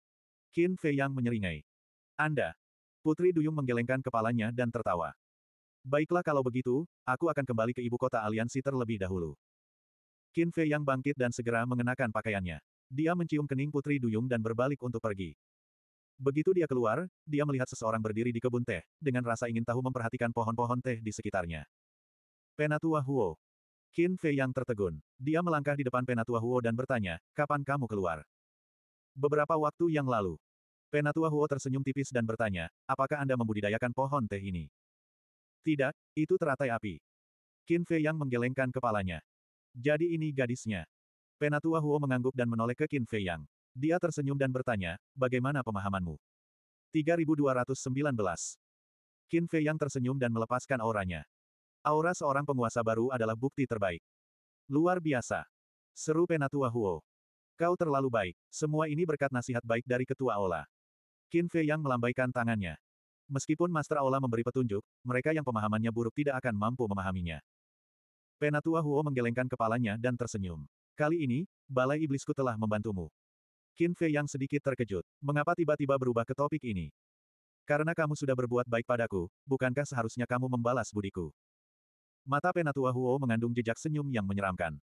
Qin Fei Yang menyeringai. Anda. Putri Duyung menggelengkan kepalanya dan tertawa. Baiklah kalau begitu, aku akan kembali ke ibu kota aliansi terlebih dahulu. Qin Fei Yang bangkit dan segera mengenakan pakaiannya. Dia mencium kening Putri Duyung dan berbalik untuk pergi. Begitu dia keluar, dia melihat seseorang berdiri di kebun teh, dengan rasa ingin tahu memperhatikan pohon-pohon teh di sekitarnya. Penatua Huo. Qin Fei yang tertegun. Dia melangkah di depan Penatua Huo dan bertanya, kapan kamu keluar? Beberapa waktu yang lalu. Penatua Huo tersenyum tipis dan bertanya, apakah Anda membudidayakan pohon teh ini? Tidak, itu teratai api. Qin Fei yang menggelengkan kepalanya. Jadi ini gadisnya. Penatua Huo mengangguk dan menoleh ke Qin Fei Yang. Dia tersenyum dan bertanya, bagaimana pemahamanmu? 3219. Qin Fei yang tersenyum dan melepaskan auranya. Aura seorang penguasa baru adalah bukti terbaik. Luar biasa. Seru Penatua Huo. Kau terlalu baik. Semua ini berkat nasihat baik dari Ketua Aula. Qin Fei yang melambaikan tangannya. Meskipun Master Aula memberi petunjuk, mereka yang pemahamannya buruk tidak akan mampu memahaminya. Penatua Huo menggelengkan kepalanya dan tersenyum. Kali ini, Balai Iblisku telah membantumu. Qin Fei yang sedikit terkejut. Mengapa tiba-tiba berubah ke topik ini? Karena kamu sudah berbuat baik padaku, bukankah seharusnya kamu membalas budiku? Mata Penatua Huo mengandung jejak senyum yang menyeramkan.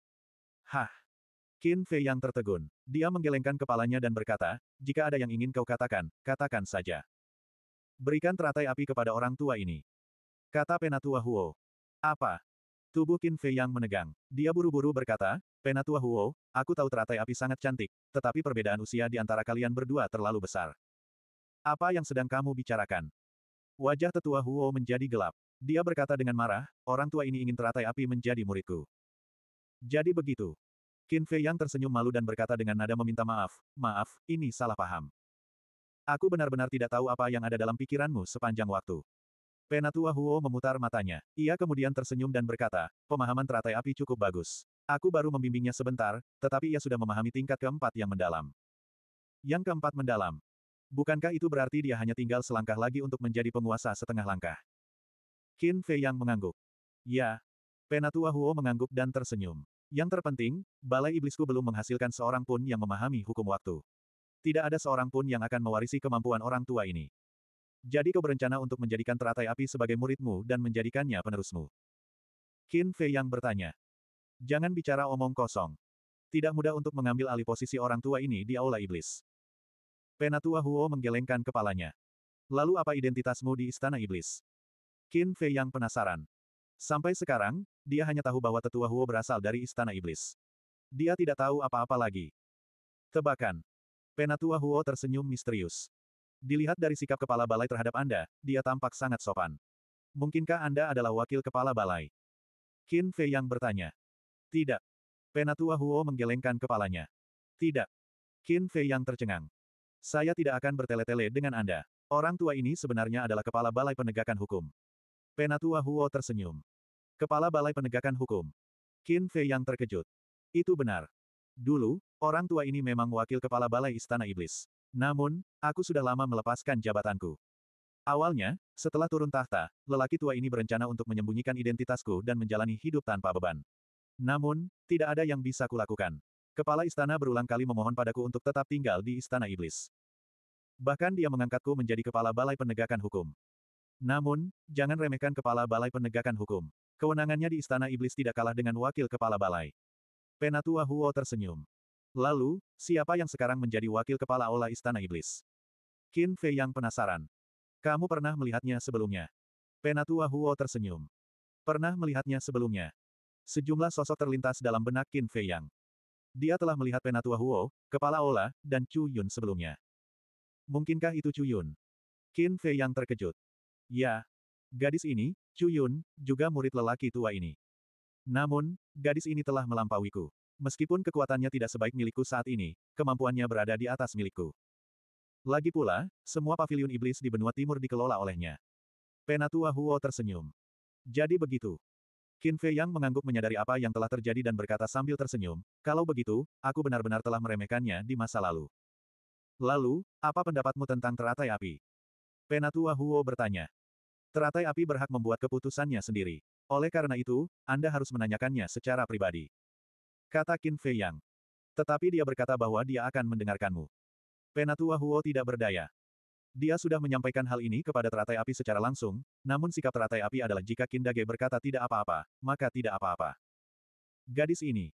Hah! Qin Fei yang tertegun. Dia menggelengkan kepalanya dan berkata, jika ada yang ingin kau katakan, katakan saja. Berikan teratai api kepada orang tua ini. Kata Penatua Huo. Apa? Tubuh Qin Fei yang menegang. Dia buru-buru berkata, Penatua Huo, aku tahu teratai api sangat cantik, tetapi perbedaan usia di antara kalian berdua terlalu besar. Apa yang sedang kamu bicarakan? Wajah tetua Huo menjadi gelap. Dia berkata dengan marah, orang tua ini ingin teratai api menjadi muridku. Jadi begitu. Qin Fei yang tersenyum malu dan berkata dengan nada meminta maaf, maaf, ini salah paham. Aku benar-benar tidak tahu apa yang ada dalam pikiranmu sepanjang waktu. Penatua Huo memutar matanya. Ia kemudian tersenyum dan berkata, pemahaman teratai api cukup bagus. Aku baru membimbingnya sebentar, tetapi ia sudah memahami tingkat keempat yang mendalam. Yang keempat mendalam. Bukankah itu berarti dia hanya tinggal selangkah lagi untuk menjadi penguasa setengah langkah? Qin Fei Yang mengangguk. Ya. Penatua Huo mengangguk dan tersenyum. Yang terpenting, balai iblisku belum menghasilkan seorang pun yang memahami hukum waktu. Tidak ada seorang pun yang akan mewarisi kemampuan orang tua ini. Jadi kau berencana untuk menjadikan teratai api sebagai muridmu dan menjadikannya penerusmu. Qin Fei yang bertanya. Jangan bicara omong kosong. Tidak mudah untuk mengambil alih posisi orang tua ini di Aula Iblis. Penatua Huo menggelengkan kepalanya. Lalu apa identitasmu di Istana Iblis? Qin Fei yang penasaran. Sampai sekarang, dia hanya tahu bahwa tetua Huo berasal dari Istana Iblis. Dia tidak tahu apa-apa lagi. Tebakan. Penatua Huo tersenyum misterius. Dilihat dari sikap kepala balai terhadap Anda, dia tampak sangat sopan. Mungkinkah Anda adalah wakil kepala balai? Qin Fei yang bertanya. Tidak. Penatua Huo menggelengkan kepalanya. Tidak. Qin Fei yang tercengang. Saya tidak akan bertele-tele dengan Anda. Orang tua ini sebenarnya adalah kepala balai penegakan hukum. Penatua Huo tersenyum. Kepala balai penegakan hukum. Qin Fei yang terkejut. Itu benar. Dulu, orang tua ini memang wakil kepala balai istana iblis. Namun, aku sudah lama melepaskan jabatanku. Awalnya, setelah turun tahta, lelaki tua ini berencana untuk menyembunyikan identitasku dan menjalani hidup tanpa beban. Namun, tidak ada yang bisa kulakukan. Kepala istana berulang kali memohon padaku untuk tetap tinggal di istana iblis. Bahkan dia mengangkatku menjadi kepala balai penegakan hukum. Namun, jangan remehkan kepala balai penegakan hukum. Kewenangannya di istana iblis tidak kalah dengan wakil kepala balai. Penatua Huo tersenyum. Lalu, siapa yang sekarang menjadi wakil kepala Aula Istana Iblis? Qin Fei yang penasaran. Kamu pernah melihatnya sebelumnya? Penatua Huo tersenyum. Pernah melihatnya sebelumnya. Sejumlah sosok terlintas dalam benak Qin Fei Yang. Dia telah melihat Penatua Huo, Kepala Aula, dan Chu Yun sebelumnya. Mungkinkah itu Chu Yun? Qin Fei Yang terkejut. Ya. Gadis ini, Chu Yun, juga murid lelaki tua ini. Namun, gadis ini telah melampauiku. Meskipun kekuatannya tidak sebaik milikku saat ini, kemampuannya berada di atas milikku. Lagi pula, semua pavilion iblis di benua timur dikelola olehnya. Penatua Huo tersenyum. Jadi begitu. Qin Fei Yang mengangguk menyadari apa yang telah terjadi dan berkata sambil tersenyum, kalau begitu, aku benar-benar telah meremehkannya di masa lalu. Lalu, apa pendapatmu tentang teratai api? Penatua Huo bertanya. Teratai api berhak membuat keputusannya sendiri. Oleh karena itu, Anda harus menanyakannya secara pribadi. Kata Qin Fei Yang. Tetapi dia berkata bahwa dia akan mendengarkanmu. Penatua Huo tidak berdaya. Dia sudah menyampaikan hal ini kepada teratai api secara langsung, namun sikap teratai api adalah jika Qin Dage berkata tidak apa-apa, maka tidak apa-apa. Gadis ini.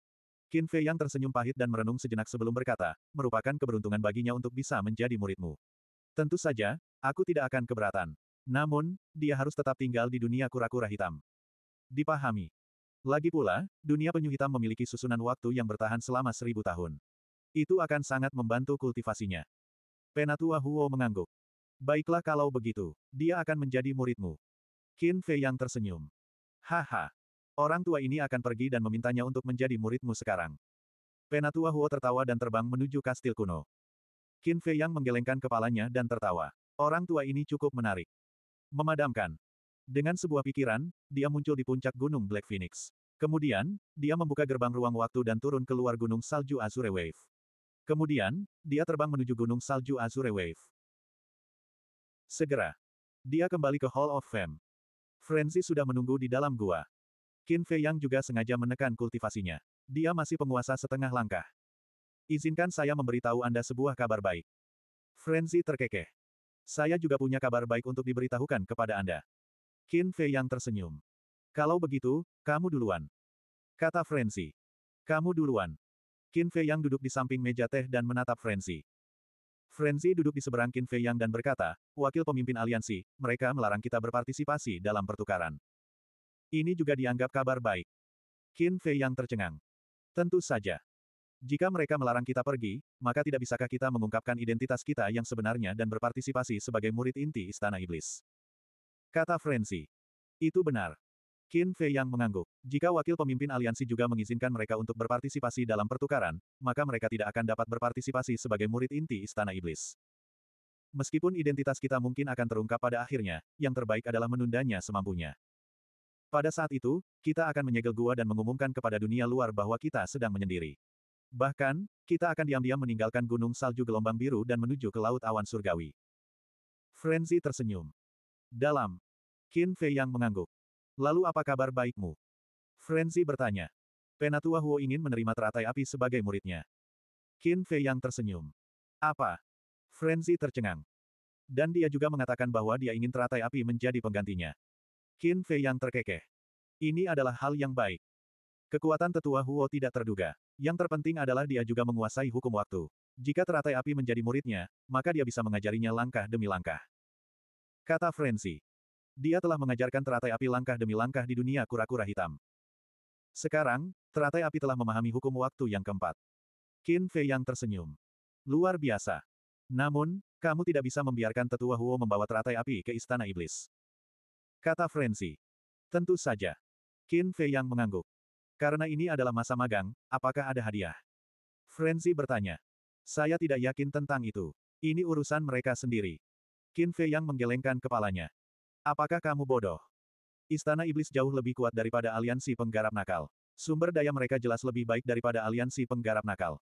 Qin Fei yang tersenyum pahit dan merenung sejenak sebelum berkata, merupakan keberuntungan baginya untuk bisa menjadi muridmu. Tentu saja, aku tidak akan keberatan. Namun, dia harus tetap tinggal di dunia kura-kura hitam. Dipahami. Lagi pula, dunia penyu hitam memiliki susunan waktu yang bertahan selama seribu tahun. Itu akan sangat membantu kultivasinya. Penatua Huo mengangguk. Baiklah kalau begitu, dia akan menjadi muridmu. Qin Fei yang tersenyum. Haha. Orang tua ini akan pergi dan memintanya untuk menjadi muridmu sekarang. Penatua Huo tertawa dan terbang menuju kastil kuno. Qin Fei yang menggelengkan kepalanya dan tertawa. Orang tua ini cukup menarik. Memadamkan. Dengan sebuah pikiran, dia muncul di puncak gunung Black Phoenix. Kemudian, dia membuka gerbang ruang waktu dan turun keluar gunung salju Azure Wave. Kemudian, dia terbang menuju gunung salju Azure Wave. Segera. Dia kembali ke Hall of Fame. Frenzy sudah menunggu di dalam gua. Qin Fei Yang juga sengaja menekan kultivasinya. Dia masih penguasa setengah langkah. Izinkan saya memberitahu Anda sebuah kabar baik. Frenzy terkekeh. Saya juga punya kabar baik untuk diberitahukan kepada Anda. Qin Fei yang tersenyum. Kalau begitu, kamu duluan. Kata Frenzy. Kamu duluan. Qin Fei yang duduk di samping meja teh dan menatap Frenzy. Frenzy duduk di seberang Qin Fei yang dan berkata, wakil pemimpin aliansi, mereka melarang kita berpartisipasi dalam pertukaran. Ini juga dianggap kabar baik. Qin Fei yang tercengang. Tentu saja. Jika mereka melarang kita pergi, maka tidak bisakah kita mengungkapkan identitas kita yang sebenarnya dan berpartisipasi sebagai murid inti Istana Iblis. Kata Frenzy. Itu benar. Qin Fei yang mengangguk. Jika wakil pemimpin aliansi juga mengizinkan mereka untuk berpartisipasi dalam pertukaran, maka mereka tidak akan dapat berpartisipasi sebagai murid inti Istana Iblis. Meskipun identitas kita mungkin akan terungkap pada akhirnya, yang terbaik adalah menundanya semampunya. Pada saat itu, kita akan menyegel gua dan mengumumkan kepada dunia luar bahwa kita sedang menyendiri. Bahkan, kita akan diam-diam meninggalkan gunung salju gelombang biru dan menuju ke laut awan surgawi. Frenzy tersenyum. Dalam. Qin Fei yang mengangguk. Lalu apa kabar baikmu? Frenzy bertanya. Penatua Huo ingin menerima teratai api sebagai muridnya. Qin Fei yang tersenyum. Apa? Frenzy tercengang. Dan dia juga mengatakan bahwa dia ingin teratai api menjadi penggantinya. Qin Fei yang terkekeh. Ini adalah hal yang baik. Kekuatan tetua Huo tidak terduga. Yang terpenting adalah dia juga menguasai hukum waktu. Jika teratai api menjadi muridnya, maka dia bisa mengajarinya langkah demi langkah. Kata Frenzy. Dia telah mengajarkan teratai api langkah demi langkah di dunia kura-kura hitam. Sekarang, teratai api telah memahami hukum waktu yang keempat. Qin Fei yang tersenyum. Luar biasa. Namun, kamu tidak bisa membiarkan tetua Huo membawa teratai api ke istana iblis. Kata Frenzy. Tentu saja. Qin Fei yang mengangguk. Karena ini adalah masa magang, apakah ada hadiah? Frenzy bertanya. Saya tidak yakin tentang itu. Ini urusan mereka sendiri. Qin Fei yang menggelengkan kepalanya. Apakah kamu bodoh? Istana Iblis jauh lebih kuat daripada aliansi penggarap nakal. Sumber daya mereka jelas lebih baik daripada aliansi penggarap nakal.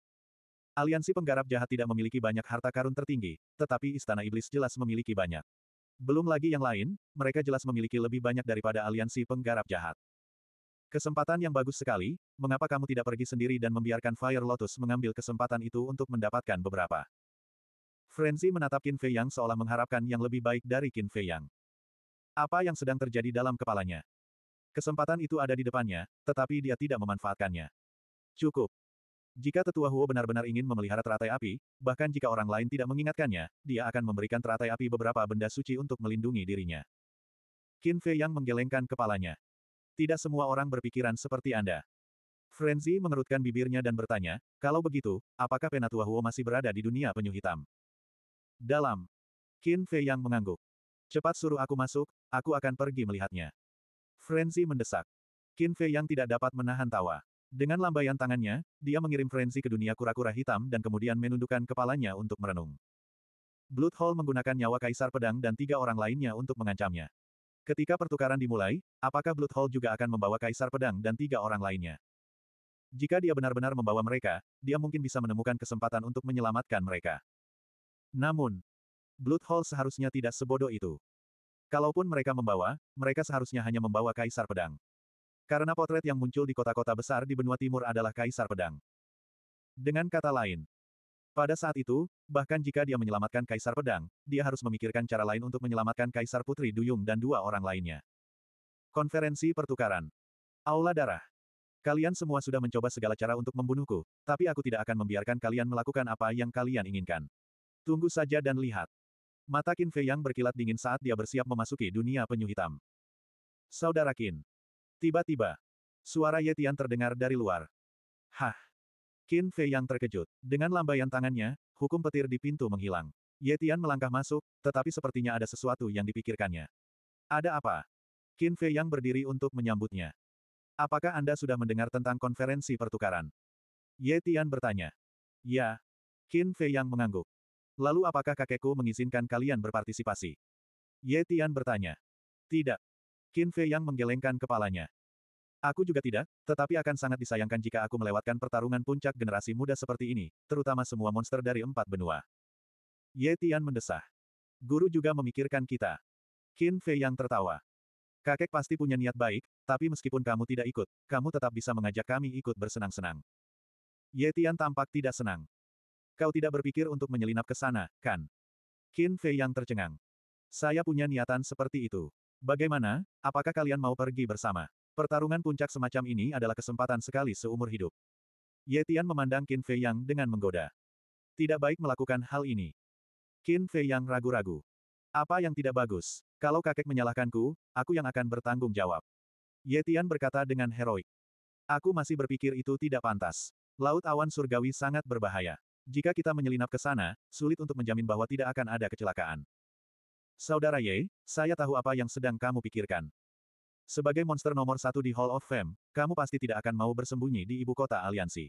Aliansi penggarap jahat tidak memiliki banyak harta karun tertinggi, tetapi Istana Iblis jelas memiliki banyak. Belum lagi yang lain, mereka jelas memiliki lebih banyak daripada aliansi penggarap jahat. Kesempatan yang bagus sekali, mengapa kamu tidak pergi sendiri dan membiarkan Fire Lotus mengambil kesempatan itu untuk mendapatkan beberapa Frenzy menatap Qin Fei Yang seolah mengharapkan yang lebih baik dari Qin Fei Yang. Apa yang sedang terjadi dalam kepalanya? Kesempatan itu ada di depannya, tetapi dia tidak memanfaatkannya. Cukup. Jika tetua Huo benar-benar ingin memelihara teratai api, bahkan jika orang lain tidak mengingatkannya, dia akan memberikan teratai api beberapa benda suci untuk melindungi dirinya. Qin Fei Yang menggelengkan kepalanya. Tidak semua orang berpikiran seperti Anda. Frenzy mengerutkan bibirnya dan bertanya, kalau begitu, apakah Penatua Huo masih berada di dunia penyu hitam? Dalam. Qin Fei yang mengangguk. Cepat suruh aku masuk, aku akan pergi melihatnya. Frenzy mendesak. Qin Fei yang tidak dapat menahan tawa. Dengan lambaian tangannya, dia mengirim Frenzy ke dunia kura-kura hitam dan kemudian menundukkan kepalanya untuk merenung. Blood Hall menggunakan nyawa Kaisar Pedang dan tiga orang lainnya untuk mengancamnya. Ketika pertukaran dimulai, apakah Blood Hall juga akan membawa Kaisar Pedang dan tiga orang lainnya? Jika dia benar-benar membawa mereka, dia mungkin bisa menemukan kesempatan untuk menyelamatkan mereka. Namun, Blood Hall seharusnya tidak sebodoh itu. Kalaupun mereka membawa, mereka seharusnya hanya membawa Kaisar Pedang. Karena potret yang muncul di kota-kota besar di benua timur adalah Kaisar Pedang. Dengan kata lain, pada saat itu, bahkan jika dia menyelamatkan Kaisar Pedang, dia harus memikirkan cara lain untuk menyelamatkan Kaisar Putri Duyung dan dua orang lainnya. Konferensi Pertukaran Aula Darah Kalian semua sudah mencoba segala cara untuk membunuhku, tapi aku tidak akan membiarkan kalian melakukan apa yang kalian inginkan. Tunggu saja dan lihat. Mata Qin Fei yang berkilat dingin saat dia bersiap memasuki dunia penyu hitam. Saudara Qin. Tiba-tiba, suara Yetian terdengar dari luar. Hah! Qin Fei yang terkejut. Dengan lambaian tangannya, hukum petir di pintu menghilang. Yetian melangkah masuk, tetapi sepertinya ada sesuatu yang dipikirkannya. Ada apa? Qin Fei yang berdiri untuk menyambutnya. Apakah Anda sudah mendengar tentang konferensi pertukaran? Yetian bertanya. Ya. Qin Fei yang mengangguk. Lalu apakah kakekku mengizinkan kalian berpartisipasi? Ye Tian bertanya. Tidak. Qin Fei yang menggelengkan kepalanya. Aku juga tidak, tetapi akan sangat disayangkan jika aku melewatkan pertarungan puncak generasi muda seperti ini, terutama semua monster dari empat benua. Ye Tian mendesah. Guru juga memikirkan kita. Qin Fei yang tertawa. Kakek pasti punya niat baik, tapi meskipun kamu tidak ikut, kamu tetap bisa mengajak kami ikut bersenang-senang. Ye Tian tampak tidak senang. Kau tidak berpikir untuk menyelinap ke sana, kan? Qin Fei yang tercengang. Saya punya niatan seperti itu. Bagaimana, apakah kalian mau pergi bersama? Pertarungan puncak semacam ini adalah kesempatan sekali seumur hidup. Ye Tian memandang Qin Fei Yang dengan menggoda. Tidak baik melakukan hal ini. Qin Fei Yang ragu-ragu. Apa yang tidak bagus? Kalau kakek menyalahkanku, aku yang akan bertanggung jawab. Ye Tian berkata dengan heroik. Aku masih berpikir itu tidak pantas. Laut awan surgawi sangat berbahaya. Jika kita menyelinap ke sana, sulit untuk menjamin bahwa tidak akan ada kecelakaan. Saudara Ye, saya tahu apa yang sedang kamu pikirkan. Sebagai monster nomor satu di Hall of Fame, kamu pasti tidak akan mau bersembunyi di ibu kota aliansi.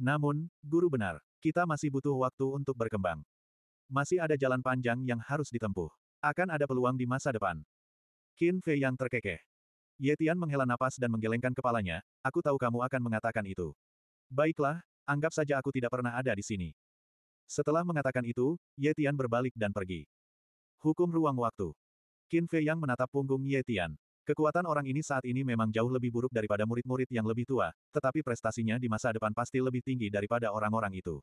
Namun, guru benar, kita masih butuh waktu untuk berkembang. Masih ada jalan panjang yang harus ditempuh. Akan ada peluang di masa depan. Qin Fei yang terkekeh. Ye Tian menghela napas dan menggelengkan kepalanya, aku tahu kamu akan mengatakan itu. Baiklah, Anggap saja aku tidak pernah ada di sini. Setelah mengatakan itu, Ye Tian berbalik dan pergi. Hukum ruang waktu. Qin Fei Yang menatap punggung Ye Tian. Kekuatan orang ini saat ini memang jauh lebih buruk daripada murid-murid yang lebih tua, tetapi prestasinya di masa depan pasti lebih tinggi daripada orang-orang itu.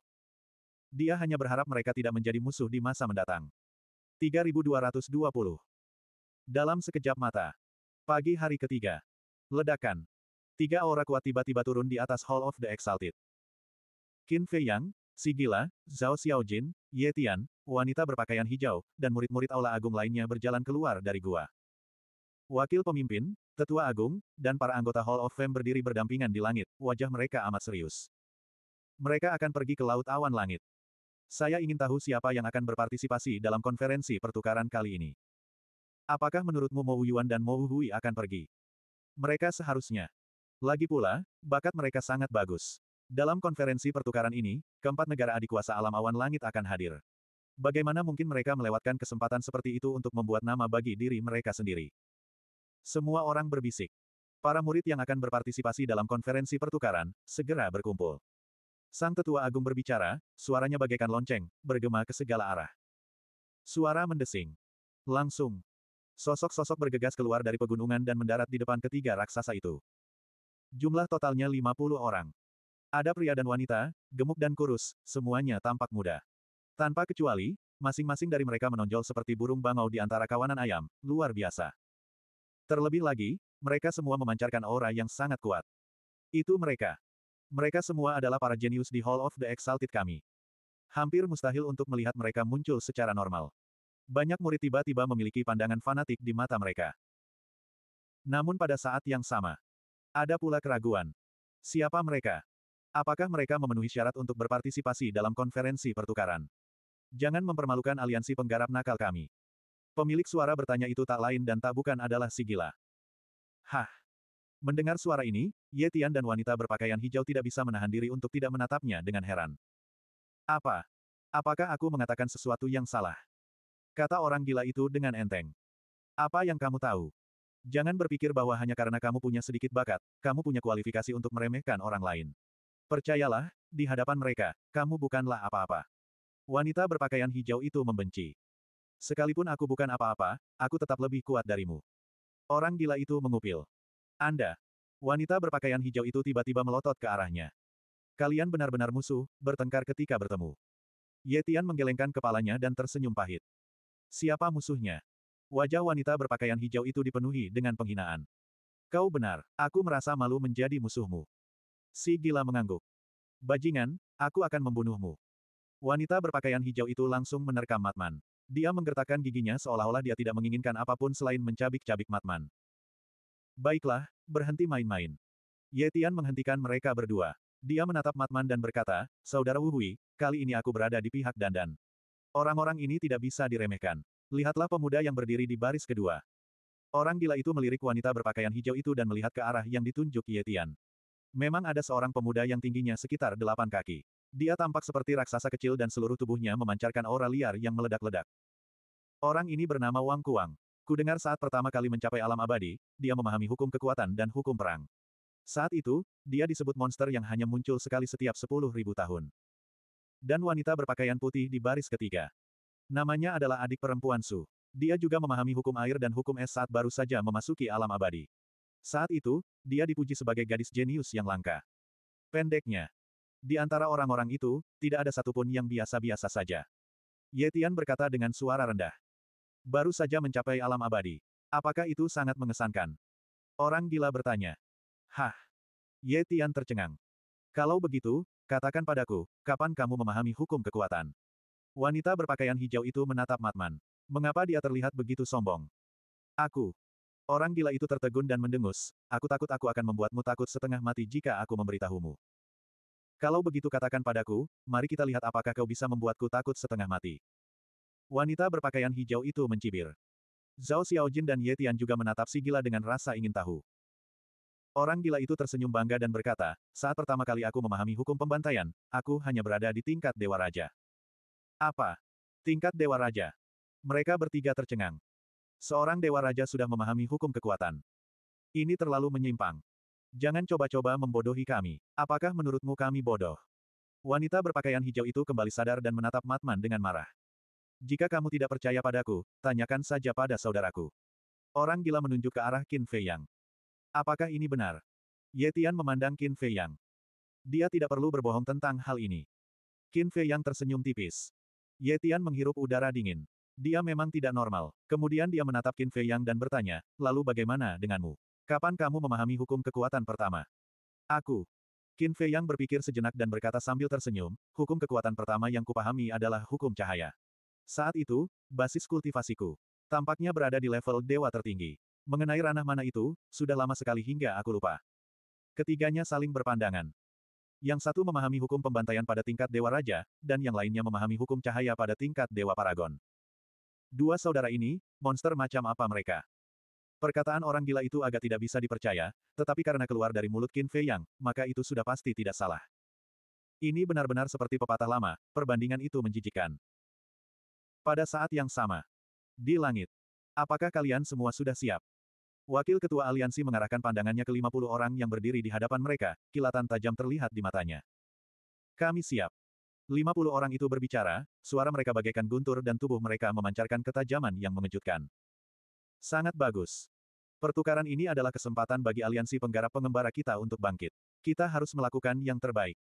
Dia hanya berharap mereka tidak menjadi musuh di masa mendatang. 3220 Dalam sekejap mata. Pagi hari ketiga. Ledakan. Tiga aura kuat tiba-tiba turun di atas Hall of the Exalted. Qin Fei Yang, Si Gila, Zhao Xiaojin, Ye Tian, wanita berpakaian hijau, dan murid-murid aula agung lainnya berjalan keluar dari gua. Wakil pemimpin, tetua agung, dan para anggota Hall of Fame berdiri berdampingan di langit, wajah mereka amat serius. Mereka akan pergi ke Laut Awan Langit. Saya ingin tahu siapa yang akan berpartisipasi dalam konferensi pertukaran kali ini. Apakah menurutmu Mo Yuan dan Mo Hui akan pergi? Mereka seharusnya. Lagi pula, bakat mereka sangat bagus. Dalam konferensi pertukaran ini, keempat negara adik kuasa alam awan langit akan hadir. Bagaimana mungkin mereka melewatkan kesempatan seperti itu untuk membuat nama bagi diri mereka sendiri? Semua orang berbisik. Para murid yang akan berpartisipasi dalam konferensi pertukaran, segera berkumpul. Sang Tetua Agung berbicara, suaranya bagaikan lonceng, bergema ke segala arah. Suara mendesing. Langsung. Sosok-sosok bergegas keluar dari pegunungan dan mendarat di depan ketiga raksasa itu. Jumlah totalnya 50 orang. Ada pria dan wanita, gemuk dan kurus, semuanya tampak muda. Tanpa kecuali, masing-masing dari mereka menonjol seperti burung bangau di antara kawanan ayam, luar biasa. Terlebih lagi, mereka semua memancarkan aura yang sangat kuat. Itu mereka. Mereka semua adalah para jenius di Hall of the Exalted kami. Hampir mustahil untuk melihat mereka muncul secara normal. Banyak murid tiba-tiba memiliki pandangan fanatik di mata mereka. Namun pada saat yang sama, ada pula keraguan. Siapa mereka? Apakah mereka memenuhi syarat untuk berpartisipasi dalam konferensi pertukaran? Jangan mempermalukan aliansi penggarap nakal kami. Pemilik suara bertanya itu tak lain dan tak bukan adalah si gila. Hah! Mendengar suara ini, Ye Tian dan wanita berpakaian hijau tidak bisa menahan diri untuk tidak menatapnya dengan heran. Apa? Apakah aku mengatakan sesuatu yang salah? Kata orang gila itu dengan enteng. Apa yang kamu tahu? Jangan berpikir bahwa hanya karena kamu punya sedikit bakat, kamu punya kualifikasi untuk meremehkan orang lain. Percayalah, di hadapan mereka, kamu bukanlah apa-apa. Wanita berpakaian hijau itu membenci. Sekalipun aku bukan apa-apa, aku tetap lebih kuat darimu. Orang gila itu mengupil. Anda. Wanita berpakaian hijau itu tiba-tiba melotot ke arahnya. Kalian benar-benar musuh, bertengkar ketika bertemu. Yetian menggelengkan kepalanya dan tersenyum pahit. Siapa musuhnya? Wajah wanita berpakaian hijau itu dipenuhi dengan penghinaan. Kau benar, aku merasa malu menjadi musuhmu. Si gila mengangguk. Bajingan, aku akan membunuhmu. Wanita berpakaian hijau itu langsung menerkam Matman. Dia menggertakkan giginya seolah-olah dia tidak menginginkan apapun selain mencabik-cabik Matman. Baiklah, berhenti main-main. Yetian menghentikan mereka berdua. Dia menatap Matman dan berkata, Saudara Wuhui, kali ini aku berada di pihak Dandan. Orang-orang ini tidak bisa diremehkan. Lihatlah pemuda yang berdiri di baris kedua. Orang gila itu melirik wanita berpakaian hijau itu dan melihat ke arah yang ditunjuk Yetian. Memang ada seorang pemuda yang tingginya sekitar delapan kaki. Dia tampak seperti raksasa kecil dan seluruh tubuhnya memancarkan aura liar yang meledak-ledak. Orang ini bernama Wang Kuang. Kudengar saat pertama kali mencapai alam abadi, dia memahami hukum kekuatan dan hukum perang. Saat itu, dia disebut monster yang hanya muncul sekali setiap sepuluh ribu tahun. Dan wanita berpakaian putih di baris ketiga. Namanya adalah adik perempuan Su. Dia juga memahami hukum air dan hukum es saat baru saja memasuki alam abadi. Saat itu, dia dipuji sebagai gadis jenius yang langka. Pendeknya, di antara orang-orang itu, tidak ada satupun yang biasa-biasa saja. Yetian berkata dengan suara rendah. Baru saja mencapai alam abadi. Apakah itu sangat mengesankan? Orang gila bertanya. Hah? Yetian tercengang. Kalau begitu, katakan padaku, kapan kamu memahami hukum kekuatan? Wanita berpakaian hijau itu menatap Matman. Mengapa dia terlihat begitu sombong? Aku, Orang gila itu tertegun dan mendengus, aku takut aku akan membuatmu takut setengah mati jika aku memberitahumu. Kalau begitu katakan padaku, mari kita lihat apakah kau bisa membuatku takut setengah mati. Wanita berpakaian hijau itu mencibir. Zhao Xiaojin dan Ye Tian juga menatap si gila dengan rasa ingin tahu. Orang gila itu tersenyum bangga dan berkata, saat pertama kali aku memahami hukum pembantaian, aku hanya berada di tingkat Dewa Raja. Apa? Tingkat Dewa Raja? Mereka bertiga tercengang. Seorang Dewa Raja sudah memahami hukum kekuatan. Ini terlalu menyimpang. Jangan coba-coba membodohi kami. Apakah menurutmu kami bodoh? Wanita berpakaian hijau itu kembali sadar dan menatap Matman dengan marah. Jika kamu tidak percaya padaku, tanyakan saja pada saudaraku. Orang gila menunjuk ke arah Qin Fei Yang. Apakah ini benar? Yetian memandang Qin Fei Yang. Dia tidak perlu berbohong tentang hal ini. Qin Fei Yang tersenyum tipis. Yetian menghirup udara dingin. Dia memang tidak normal. Kemudian dia menatap Qin Fei Yang dan bertanya, lalu bagaimana denganmu? Kapan kamu memahami hukum kekuatan pertama? Aku. Qin Fei Yang berpikir sejenak dan berkata sambil tersenyum, hukum kekuatan pertama yang kupahami adalah hukum cahaya. Saat itu, basis kultivasiku. Tampaknya berada di level dewa tertinggi. Mengenai ranah mana itu, sudah lama sekali hingga aku lupa. Ketiganya saling berpandangan. Yang satu memahami hukum pembantaian pada tingkat Dewa Raja, dan yang lainnya memahami hukum cahaya pada tingkat Dewa Paragon. Dua saudara ini, monster macam apa mereka? Perkataan orang gila itu agak tidak bisa dipercaya, tetapi karena keluar dari mulut Qin Fei Yang, maka itu sudah pasti tidak salah. Ini benar-benar seperti pepatah lama, perbandingan itu menjijikan. Pada saat yang sama, di langit, apakah kalian semua sudah siap? Wakil Ketua Aliansi mengarahkan pandangannya ke 50 orang yang berdiri di hadapan mereka, kilatan tajam terlihat di matanya. Kami siap. 50 orang itu berbicara, suara mereka bagaikan guntur dan tubuh mereka memancarkan ketajaman yang mengejutkan. Sangat bagus. Pertukaran ini adalah kesempatan bagi aliansi penggarap pengembara kita untuk bangkit. Kita harus melakukan yang terbaik.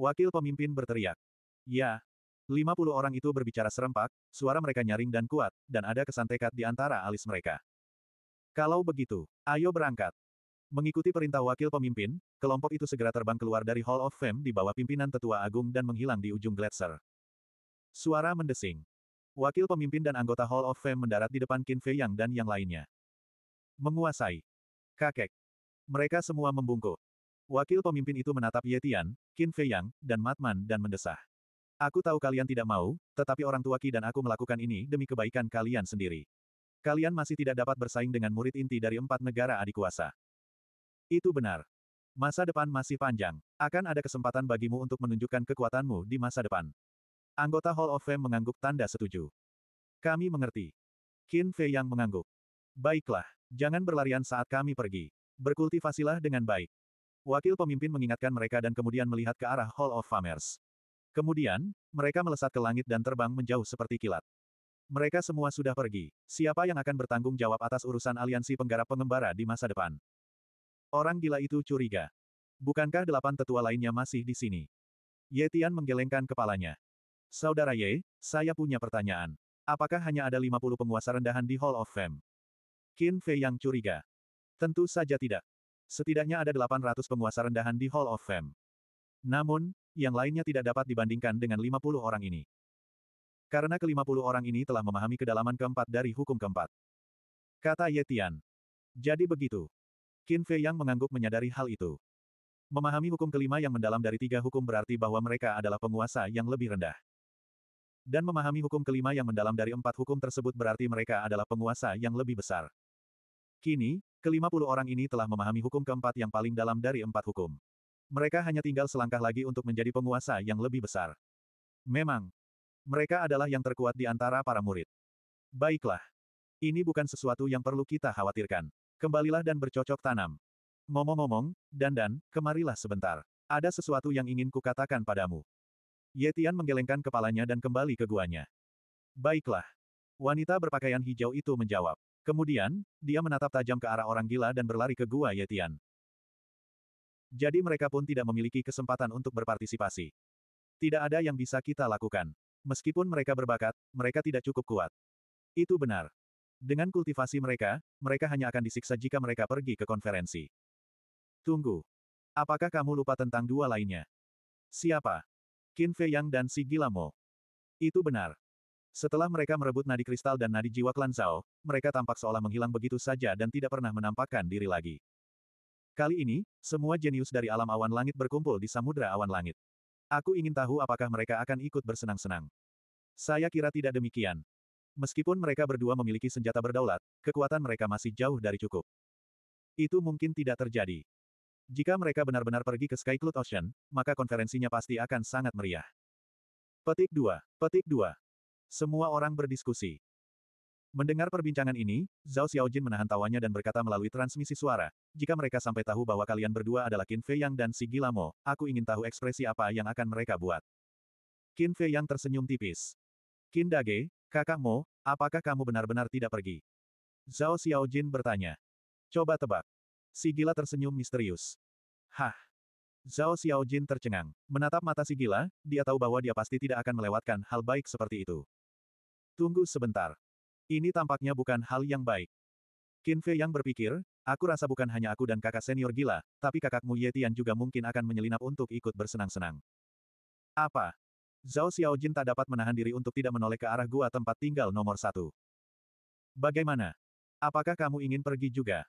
Wakil pemimpin berteriak. Ya. 50 orang itu berbicara serempak, suara mereka nyaring dan kuat, dan ada kesan tekad di antara alis mereka. Kalau begitu, ayo berangkat. Mengikuti perintah wakil pemimpin, kelompok itu segera terbang keluar dari Hall of Fame di bawah pimpinan tetua agung dan menghilang di ujung gletser. Suara mendesing. Wakil pemimpin dan anggota Hall of Fame mendarat di depan Qin Fei Yang dan yang lainnya. Menguasai. Kakek. Mereka semua membungkuk. Wakil pemimpin itu menatap Ye Tian, Qin Fei Yang, dan Matman dan mendesah. Aku tahu kalian tidak mau, tetapi orang tua Ki dan aku melakukan ini demi kebaikan kalian sendiri. Kalian masih tidak dapat bersaing dengan murid inti dari empat negara adik kuasa. Itu benar. Masa depan masih panjang. Akan ada kesempatan bagimu untuk menunjukkan kekuatanmu di masa depan. Anggota Hall of Fame mengangguk tanda setuju. Kami mengerti. Qin Fei yang mengangguk. Baiklah, jangan berlarian saat kami pergi. Berkultivasilah dengan baik. Wakil pemimpin mengingatkan mereka dan kemudian melihat ke arah Hall of Famers. Kemudian, mereka melesat ke langit dan terbang menjauh seperti kilat. Mereka semua sudah pergi. Siapa yang akan bertanggung jawab atas urusan aliansi penggarap pengembara di masa depan? Orang gila itu curiga. Bukankah delapan tetua lainnya masih di sini? Ye Tian menggelengkan kepalanya. Saudara Ye, saya punya pertanyaan. Apakah hanya ada 50 penguasa rendahan di Hall of Fame? Qin Fei yang curiga. Tentu saja tidak. Setidaknya ada 800 penguasa rendahan di Hall of Fame. Namun, yang lainnya tidak dapat dibandingkan dengan 50 orang ini. Karena ke-50 orang ini telah memahami kedalaman keempat dari hukum keempat. Kata Ye Tian. Jadi begitu. Qin Fei yang mengangguk menyadari hal itu. Memahami hukum kelima yang mendalam dari tiga hukum berarti bahwa mereka adalah penguasa yang lebih rendah. Dan memahami hukum kelima yang mendalam dari empat hukum tersebut berarti mereka adalah penguasa yang lebih besar. Kini, kelima puluh orang ini telah memahami hukum keempat yang paling dalam dari empat hukum. Mereka hanya tinggal selangkah lagi untuk menjadi penguasa yang lebih besar. Memang, mereka adalah yang terkuat di antara para murid. Baiklah. Ini bukan sesuatu yang perlu kita khawatirkan. Kembalilah dan bercocok tanam. Ngomong-ngomong, Dandan, kemarilah sebentar. Ada sesuatu yang ingin kukatakan padamu. Yetian menggelengkan kepalanya dan kembali ke guanya. Baiklah. Wanita berpakaian hijau itu menjawab. Kemudian, dia menatap tajam ke arah orang gila dan berlari ke gua Yetian. Jadi mereka pun tidak memiliki kesempatan untuk berpartisipasi. Tidak ada yang bisa kita lakukan. Meskipun mereka berbakat, mereka tidak cukup kuat. Itu benar. Dengan kultivasi mereka, mereka hanya akan disiksa jika mereka pergi ke konferensi. Tunggu. Apakah kamu lupa tentang dua lainnya? Siapa? Qin Fei Yang dan Si Gilamo. Itu benar. Setelah mereka merebut nadi kristal dan nadi jiwa klan Zhao, mereka tampak seolah menghilang begitu saja dan tidak pernah menampakkan diri lagi. Kali ini, semua jenius dari alam awan langit berkumpul di samudera awan langit. Aku ingin tahu apakah mereka akan ikut bersenang-senang. Saya kira tidak demikian. Meskipun mereka berdua memiliki senjata berdaulat, kekuatan mereka masih jauh dari cukup. Itu mungkin tidak terjadi. Jika mereka benar-benar pergi ke Sky Cloud Ocean, maka konferensinya pasti akan sangat meriah. Petik 2. Petik 2. Semua orang berdiskusi. Mendengar perbincangan ini, Zhao Xiaojin menahan tawanya dan berkata melalui transmisi suara, jika mereka sampai tahu bahwa kalian berdua adalah Qin Fei Yang dan si Gilamo, aku ingin tahu ekspresi apa yang akan mereka buat. Qin Fei Yang tersenyum tipis. Qin Dage, Kakakmu, apakah kamu benar-benar tidak pergi? Zhao Xiaojin bertanya. Coba tebak. Si gila tersenyum misterius. Hah. Zhao Xiaojin tercengang. Menatap mata si gila, dia tahu bahwa dia pasti tidak akan melewatkan hal baik seperti itu. Tunggu sebentar. Ini tampaknya bukan hal yang baik. Qin Fei yang berpikir, aku rasa bukan hanya aku dan kakak senior gila, tapi kakakmu Tian juga mungkin akan menyelinap untuk ikut bersenang-senang. Apa? Zhao Xiaojin tak dapat menahan diri untuk tidak menoleh ke arah gua tempat tinggal nomor satu. Bagaimana? Apakah kamu ingin pergi juga?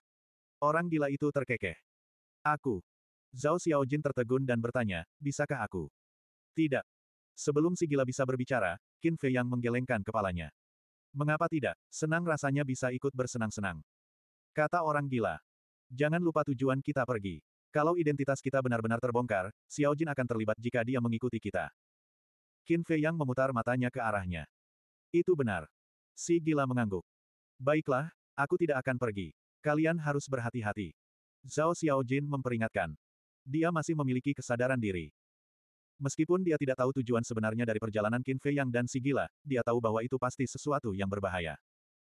Orang gila itu terkekeh. Aku. Zhao Xiaojin tertegun dan bertanya, bisakah aku? Tidak. Sebelum si gila bisa berbicara, Qin Fei yang menggelengkan kepalanya. Mengapa tidak? Senang rasanya bisa ikut bersenang-senang. Kata orang gila. Jangan lupa tujuan kita pergi. Kalau identitas kita benar-benar terbongkar, Xiaojin akan terlibat jika dia mengikuti kita. Qin Fei Yang memutar matanya ke arahnya. Itu benar. Si gila mengangguk. Baiklah, aku tidak akan pergi. Kalian harus berhati-hati. Zhao Xiaojin memperingatkan. Dia masih memiliki kesadaran diri. Meskipun dia tidak tahu tujuan sebenarnya dari perjalanan Qin Fei Yang dan si gila, dia tahu bahwa itu pasti sesuatu yang berbahaya.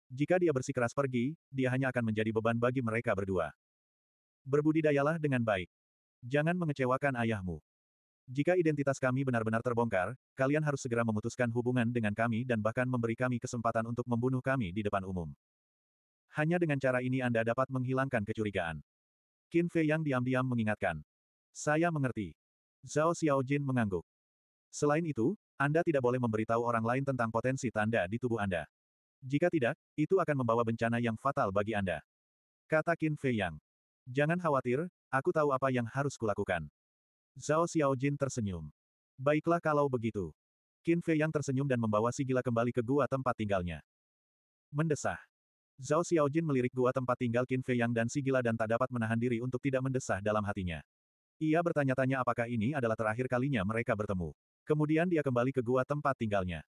Jika dia bersikeras pergi, dia hanya akan menjadi beban bagi mereka berdua. Berbudidayalah dengan baik. Jangan mengecewakan ayahmu. Jika identitas kami benar-benar terbongkar, kalian harus segera memutuskan hubungan dengan kami dan bahkan memberi kami kesempatan untuk membunuh kami di depan umum. Hanya dengan cara ini Anda dapat menghilangkan kecurigaan. Qin Fei yang diam-diam mengingatkan. Saya mengerti. Zhao Xiaojin mengangguk. Selain itu, Anda tidak boleh memberitahu orang lain tentang potensi tanda di tubuh Anda. Jika tidak, itu akan membawa bencana yang fatal bagi Anda. Kata Qin Fei Yang. Jangan khawatir, aku tahu apa yang harus kulakukan. Zhao Xiaojin tersenyum. Baiklah kalau begitu. Qin Fei yang tersenyum dan membawa si gila kembali ke gua tempat tinggalnya. Mendesah. Zhao Xiaojin melirik gua tempat tinggal Qin Fei yang dan si gila dan tak dapat menahan diri untuk tidak mendesah dalam hatinya. Ia bertanya-tanya apakah ini adalah terakhir kalinya mereka bertemu. Kemudian dia kembali ke gua tempat tinggalnya.